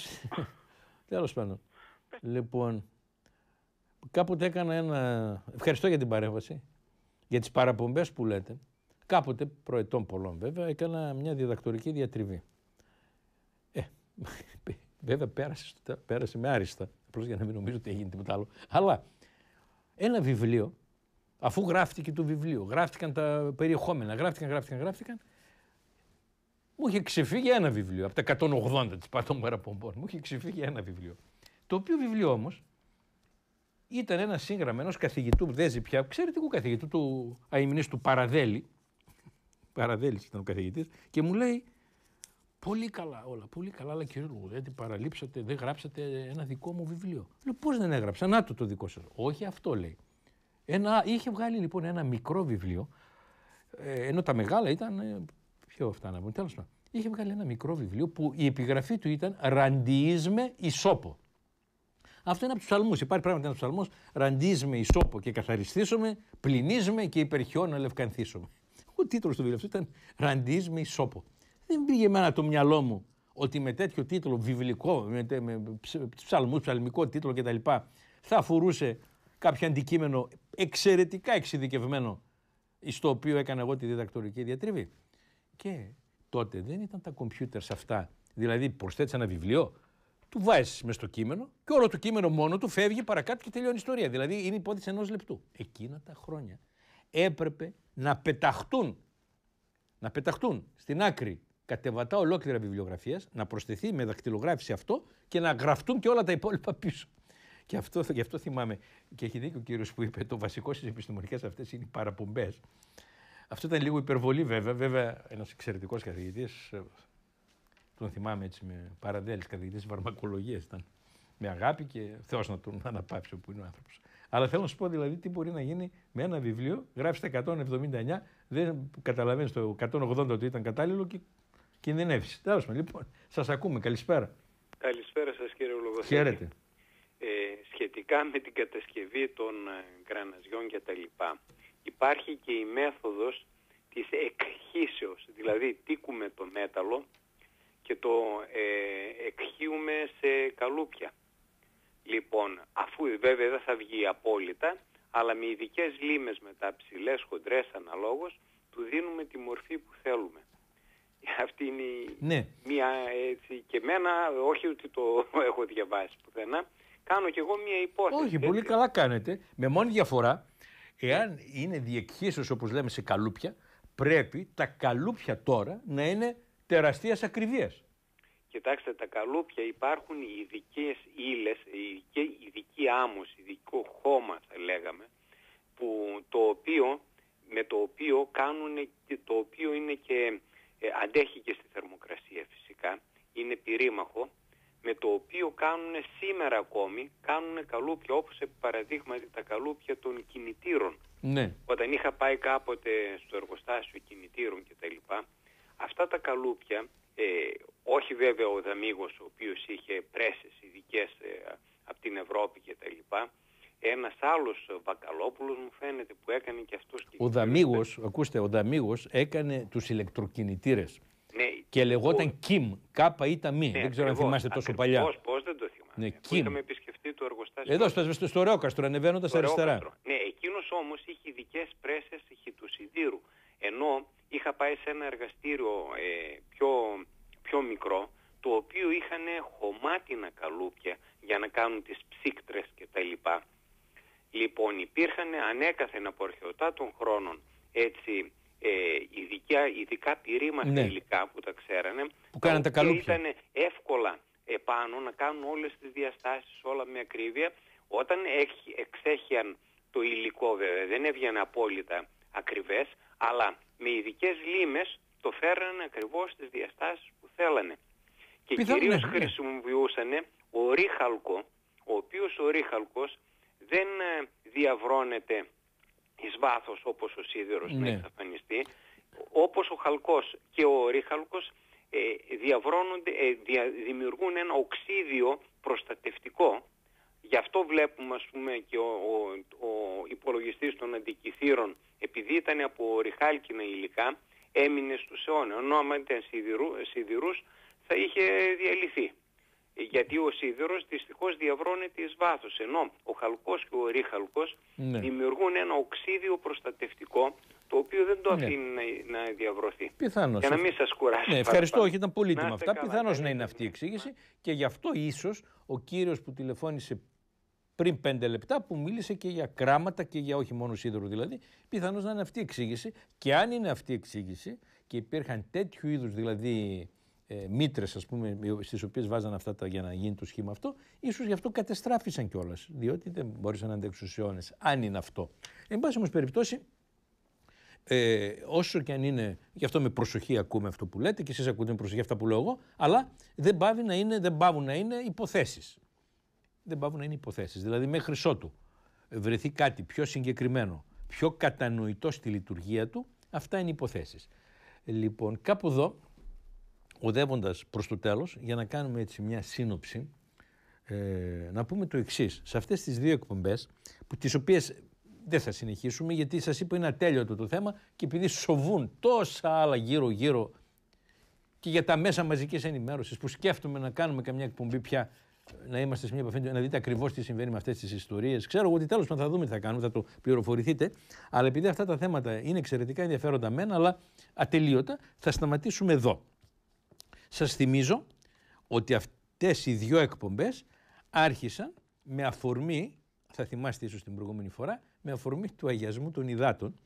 Τέλος πάντων. Λοιπόν. Κάποτε έκανα ένα. Ευχαριστώ για την παρέμβαση. Για τις παραπομπές που λέτε. Κάποτε, προετών πολλών βέβαια, έκανα μια διδακτορική διατριβή. Ε, βέβαια πέρασε, πέρασε με άριστα. Απλώς για να μην νομίζω ότι έγινε τίποτα άλλο. Αλλά ένα βιβλίο, αφού γράφτηκε το βιβλίο, γράφτηκαν τα περιεχόμενα, γράφτηκαν, γράφτηκαν, γράφτηκαν, μου είχε ξεφύγει ένα βιβλίο από τα 180 της Πατών Παραπομπών. Μου είχε ξεφύγει ένα βιβλίο. Το οποίο βιβλίο όμως ήταν ένα σύγγραμμα ενός καθηγητού ζει πια, εξαιρετικού καθηγητού του Αϊμνή του Παραδέλη. Παραδέλης ήταν ο καθηγητής, και μου λέει, Πολύ καλά όλα, πολύ καλά, αλλά κύριε γιατί παραλείψατε, δεν γράψατε ένα δικό μου βιβλίο. Λέω, πώς δεν έγραψα, να το το δικό σας. Όχι αυτό λέει. Ένα, είχε βγάλει λοιπόν ένα μικρό βιβλίο, ε, ενώ τα μεγάλα ήταν. Ε, Ποιο αυτά να τέλος πάντων. Είχε βγάλει ένα μικρό βιβλίο που η επιγραφή του ήταν με Ισόπο. Αυτό είναι από τους ψαλμούς. Υπάρχει πράγματι ένας ψαλμός. με ισόπο και καθαριστήσουμε, πλυνίζουμε και υπερχιώνα λευκανθήσουμε. Ο τίτλος του βιβλίου ήταν με ισόπο δεν πήγε εμένα το μυαλό μου ότι με τέτοιο τίτλο βιβλικό, με, με ψαλμικό τίτλο κτλ. θα αφορούσε κάποιο αντικείμενο εξαιρετικά εξειδικευμένο στο οποίο έκανα εγώ τη διδακτορική διατριβή. Και τότε δεν ήταν τα κομπιούτερ σε αυτά. Δηλαδή προσθέτεις ένα βιβλίο, του βάζεις μες στο κείμενο και όλο το κείμενο μόνο του φεύγει παρακάτω και τελειώνει η ιστορία. Δηλαδή είναι υπόθεση ενός λεπτού. Εκείνα τα χρόνια έπρεπε να πεταχτούν, να πεταχτούν στην άκρη κατεβατά ολόκληρα βιβλιογραφία, να προσθεθεί με δακτυλογράφηση αυτό και να γραφτούν και όλα τα υπόλοιπα πίσω. Και αυτό, γι' αυτό θυμάμαι, και έχει δίκιο ο κύριος που είπε, το βασικό στις επιστημονικές αυτές είναι οι παραπομπές. Αυτό ήταν λίγο υπερβολή βέβαια. Βέβαια, ένας εξαιρετικός καθηγητής, ε, τον θυμάμαι έτσι με παραδέλεις, καθηγητής βαρμακολογίας ήταν. Με αγάπη και Θεός να τον αναπάψει που είναι ο άνθρωπος. Αλλά θέλω να σου πω δηλαδή τι μπορεί να γίνει με ένα βιβλίο, γράφεις τα 179, δεν καταλαβαίνεις το 180 ότι ήταν κατάλληλο και Κινδυνεύεις. Τέλος πάντων, λοιπόν, σας ακούμε. Καλησπέρα. Καλησπέρα σας, κύριε Λογοθέτη. Χαίρετε. Ε, σχετικά με την κατασκευή των ε, γραναζιών κτλ. Υπάρχει και η μέθοδος της εκχύσεως, δηλαδή τίκουμε το μέταλλο και το ε, εκχύουμε σε καλούπια. Λοιπόν, αφού βέβαια δεν θα βγει απόλυτα, αλλά με ειδικές λίμες μετά ψηλές, χοντρές αναλόγως, του δίνουμε τη μορφή που θέλουμε. Αυτή είναι ναι. μία έτσι και μένα, όχι ότι το έχω διαβάσει πουθενά. Κάνω κι εγώ μία υπόθεση. Όχι, πολύ καλά κάνετε. Με μόνη διαφορά, εάν είναι διεκχύσεως όπως λέμε σε καλούπια, πρέπει τα καλούπια τώρα να είναι τεραστίας ακριβίας. Κοιτάξτε, τα καλούπια υπάρχουν ειδικές ύλες, ειδική άμμος, ειδικό χώμα θα λέγαμε, που το οποίο, με το οποίο κάνουν, το οποίο είναι και ε, αντέχει και στη θερμοκρασία φυσικά, είναι πυρήμαχο, με το οποίο κάνουν σήμερα ακόμη, κάνουν καλούπια όπως επί τα καλούπια των κινητήρων. Ναι. Όταν είχα πάει κάποτε στο εργοστάσιο κινητήρων κτλ. Αυτά τα καλούπια, ε, όχι βέβαια ο Δαμίγος ο οποίος είχε πρέσες ειδικές ε, από την Ευρώπη κτλ. Ένας άλλος Βακαλόπουλος μου φαίνεται που έκανε και αυτός. Ο Δαμίγος, ακούστε, ο Δαμίγος έκανε τους ηλεκτροκινητήρες. Ναι, και λεγόταν ο... Kim, Κάπα ή τα δεν ναι, ξέρω αν θυμάστε τόσο παλιά. Πώς, δεν το θυμάμαι. Ναι, Είχαμε επισκεφτεί το εργοστάσιο. Εδώ, στο, στο, στο Ρέοκαστρο, ανεβαίνοντας αριστερά. Ναι, εκείνος όμως είχε ειδικές πρέσες του σιδήρου. Ενώ είχα πάει σε ένα εργαστήριο ε, πιο, πιο μικρό, το οποίο είχαν χωμάτινα καλούπια για να κάνουν τις ψύκτρες κτλ. Λοιπόν, υπήρχαν ανέκαθεν από αρχαιοτά των χρόνων έτσι ε, ειδικά, ειδικά πυρήματα ναι. υλικά που τα ξέρανε. Που κάνανε τα καλούπια. Ήταν εύκολα επάνω να κάνουν όλες τις διαστάσεις όλα με ακρίβεια. Όταν εξέχιαν το υλικό βέβαια δεν έβγαινε απόλυτα ακριβές, αλλά με ειδικές λίμες το φέρανε ακριβώς στις διαστάσεις που θέλανε. Και κυρίως ναι, ναι. χρησιμοποιούσαν ο ρίχαλκο, ο οποίος ο ρίχαλκος δεν ε, διαβρώνεται εις βάθος όπως ο σίδηρος ναι. να εξαφανιστεί, όπως ο χαλκός και ο ρίχαλκος ε, ε, δημιουργούν ένα οξύδιο προστατευτικό. Γι' αυτό βλέπουμε ας πούμε και ο, ο, υπολογιστής των αντικειθήρων επειδή ήταν από ριχάλκινα υλικά έμεινε στους αιώνες. Ο νόμος ήταν σιδηρού, σιδηρούς θα είχε διαλυθεί γιατί ο σίδηρος δυστυχώς διαβρώνεται εις βάθος ενώ ο χαλκός και ο ρίχαλκος ναι. δημιουργούν ένα οξύδιο προστατευτικό το οποίο δεν το ναι. αφήνει να, διαβρωθεί. Πιθανώς. Για να μην σας κουράσει. Ναι, ευχαριστώ, όχι, ήταν πολύτιμα αυτά. Πιθανώ να είναι αυτή η εξήγηση και γι' αυτό ίσως ο κύριος που τηλεφώνησε πριν πέντε λεπτά που μίλησε και για κράματα και για όχι μόνο σίδερο δηλαδή, πιθανώς να είναι αυτή η εξήγηση και αν είναι αυτή η εξήγηση και υπήρχαν τέτοιου είδους δηλαδή ε, μήτρες, ας πούμε, στις οποίες βάζανε αυτά τα για να γίνει το σχήμα αυτό, ίσως γι' αυτό κατεστράφησαν κιόλας. Διότι δεν μπορούσαν να αντέξουν αιώνε, αν είναι αυτό. Εν πάση όμως περιπτώσει, ε, όσο και αν είναι, γι' αυτό με προσοχή ακούμε αυτό που λέτε και εσείς ακούτε με προσοχή αυτά που λέω εγώ, αλλά δεν, πάβει να είναι, δεν πάβουν να είναι υποθέσεις. Δεν πάβουν να είναι υποθέσεις. Δηλαδή, μέχρι ότου βρεθεί κάτι πιο συγκεκριμένο, πιο κατανοητό στη λειτουργία του, αυτά είναι υποθέσεις. Λοιπόν, κάπου εδώ οδεύοντας προς το τέλος, για να κάνουμε έτσι μια σύνοψη, ε, να πούμε το εξής. Σε αυτές τις δύο εκπομπές, τι τις οποίες δεν θα συνεχίσουμε, γιατί σας είπα είναι ατέλειωτο το θέμα και επειδή σοβούν τόσα άλλα γύρω-γύρω και για τα μέσα μαζικής ενημέρωσης που σκέφτομαι να κάνουμε καμιά εκπομπή πια να είμαστε σε μια επαφή, να δείτε ακριβώς τι συμβαίνει με αυτές τις ιστορίες. Ξέρω ότι τέλος πάντων θα δούμε τι θα κάνουμε, θα το πληροφορηθείτε. Αλλά επειδή αυτά τα θέματα είναι εξαιρετικά ενδιαφέροντα μένα, αλλά ατελείωτα, θα σταματήσουμε εδώ. Σας θυμίζω ότι αυτές οι δύο εκπομπές άρχισαν με αφορμή, θα θυμάστε ίσως την προηγούμενη φορά, με αφορμή του αγιασμού των υδάτων,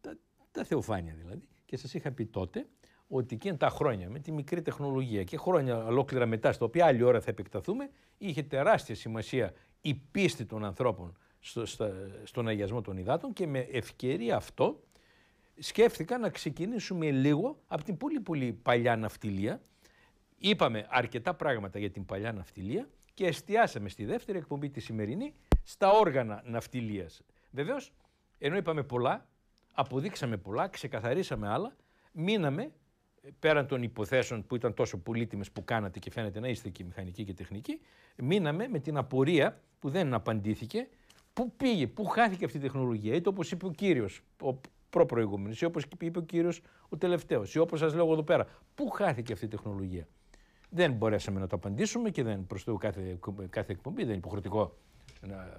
τα, τα θεοφάνια δηλαδή. Και σας είχα πει τότε ότι και τα χρόνια με τη μικρή τεχνολογία και χρόνια ολόκληρα μετά, στα οποία άλλη ώρα θα επεκταθούμε, είχε τεράστια σημασία η πίστη των ανθρώπων στο, στον αγιασμό των υδάτων και με ευκαιρία αυτό σκέφτηκα να ξεκινήσουμε λίγο από την πολύ πολύ παλιά ναυτιλία Είπαμε αρκετά πράγματα για την παλιά ναυτιλία και εστιάσαμε στη δεύτερη εκπομπή τη σημερινή στα όργανα ναυτιλίας. Βεβαίως, ενώ είπαμε πολλά, αποδείξαμε πολλά, ξεκαθαρίσαμε άλλα, μείναμε πέραν των υποθέσεων που ήταν τόσο πολύτιμες που κάνατε και φαίνεται να είστε και μηχανικοί και τεχνικοί, μείναμε με την απορία που δεν απαντήθηκε, πού πήγε, πού χάθηκε αυτή η τεχνολογία, είτε όπως είπε ο κύριος, ο προπροηγούμενος, ή όπως είπε ο κύριος ο τελευταίος, ή όπως σας λέω εδώ πέρα, πού χάθηκε αυτή η τεχνολογία. Δεν μπορέσαμε να το απαντήσουμε και δεν προς κάθε, κάθε εκπομπή, δεν είναι υποχρεωτικό να,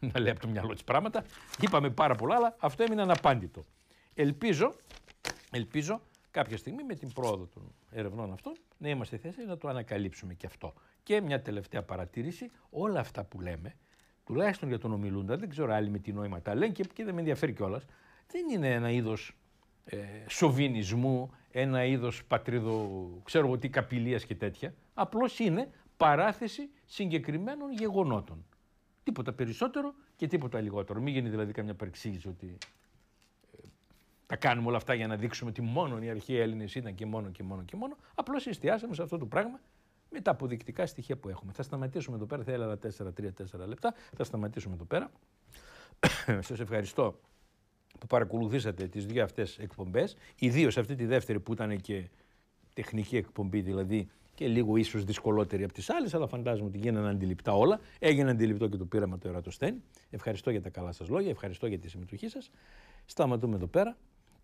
να λέει από το μυαλό της πράγματα. Είπαμε πάρα πολλά, αλλά αυτό έμεινε αναπάντητο. Ελπίζω, ελπίζω κάποια στιγμή με την πρόοδο των ερευνών αυτών να είμαστε θέση να το ανακαλύψουμε και αυτό. Και μια τελευταία παρατήρηση, όλα αυτά που λέμε, τουλάχιστον για τον ομιλούντα, δεν ξέρω άλλοι με τι νόημα τα λένε και, και δεν με ενδιαφέρει κιόλας, δεν είναι ένα είδος ε, σοβινισμού, ένα είδος πατρίδο, ξέρω εγώ τι, καπηλείας και τέτοια. Απλώς είναι παράθεση συγκεκριμένων γεγονότων. Τίποτα περισσότερο και τίποτα λιγότερο. Μην γίνει δηλαδή καμιά παρεξήγηση ότι ε, τα κάνουμε όλα αυτά για να δείξουμε ότι μόνο οι αρχαίοι Έλληνες ήταν και μόνο και μόνο και μόνο. Απλώς εστιάσαμε σε αυτό το πράγμα με τα αποδεικτικά στοιχεία που έχουμε. Θα σταματήσουμε εδώ πέρα. Θα ελεγα 4 4-3-4 λεπτά. Θα σταματήσουμε εδώ πέρα. Σας ευχαριστώ που παρακολουθήσατε τις δύο αυτές εκπομπές, ιδίως αυτή τη δεύτερη που ήταν και τεχνική εκπομπή δηλαδή και λίγο ίσως δυσκολότερη από τις άλλες, αλλά φαντάζομαι ότι γίνανε αντιληπτά όλα. Έγινε αντιληπτό και το πείραμα του Ερατοστέν. Ευχαριστώ για τα καλά σας λόγια, ευχαριστώ για τη συμμετοχή σας. Σταματούμε εδώ πέρα.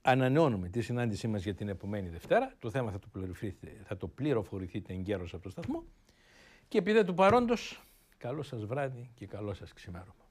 Ανανεώνουμε τη συνάντησή μας για την επομένη Δευτέρα. Το θέμα θα το πληροφορηθείτε, θα το πληροφορηθείτε από το σταθμό. Και επειδή του παρόντος, καλό σας βράδυ και καλό σας ξημέρωμα.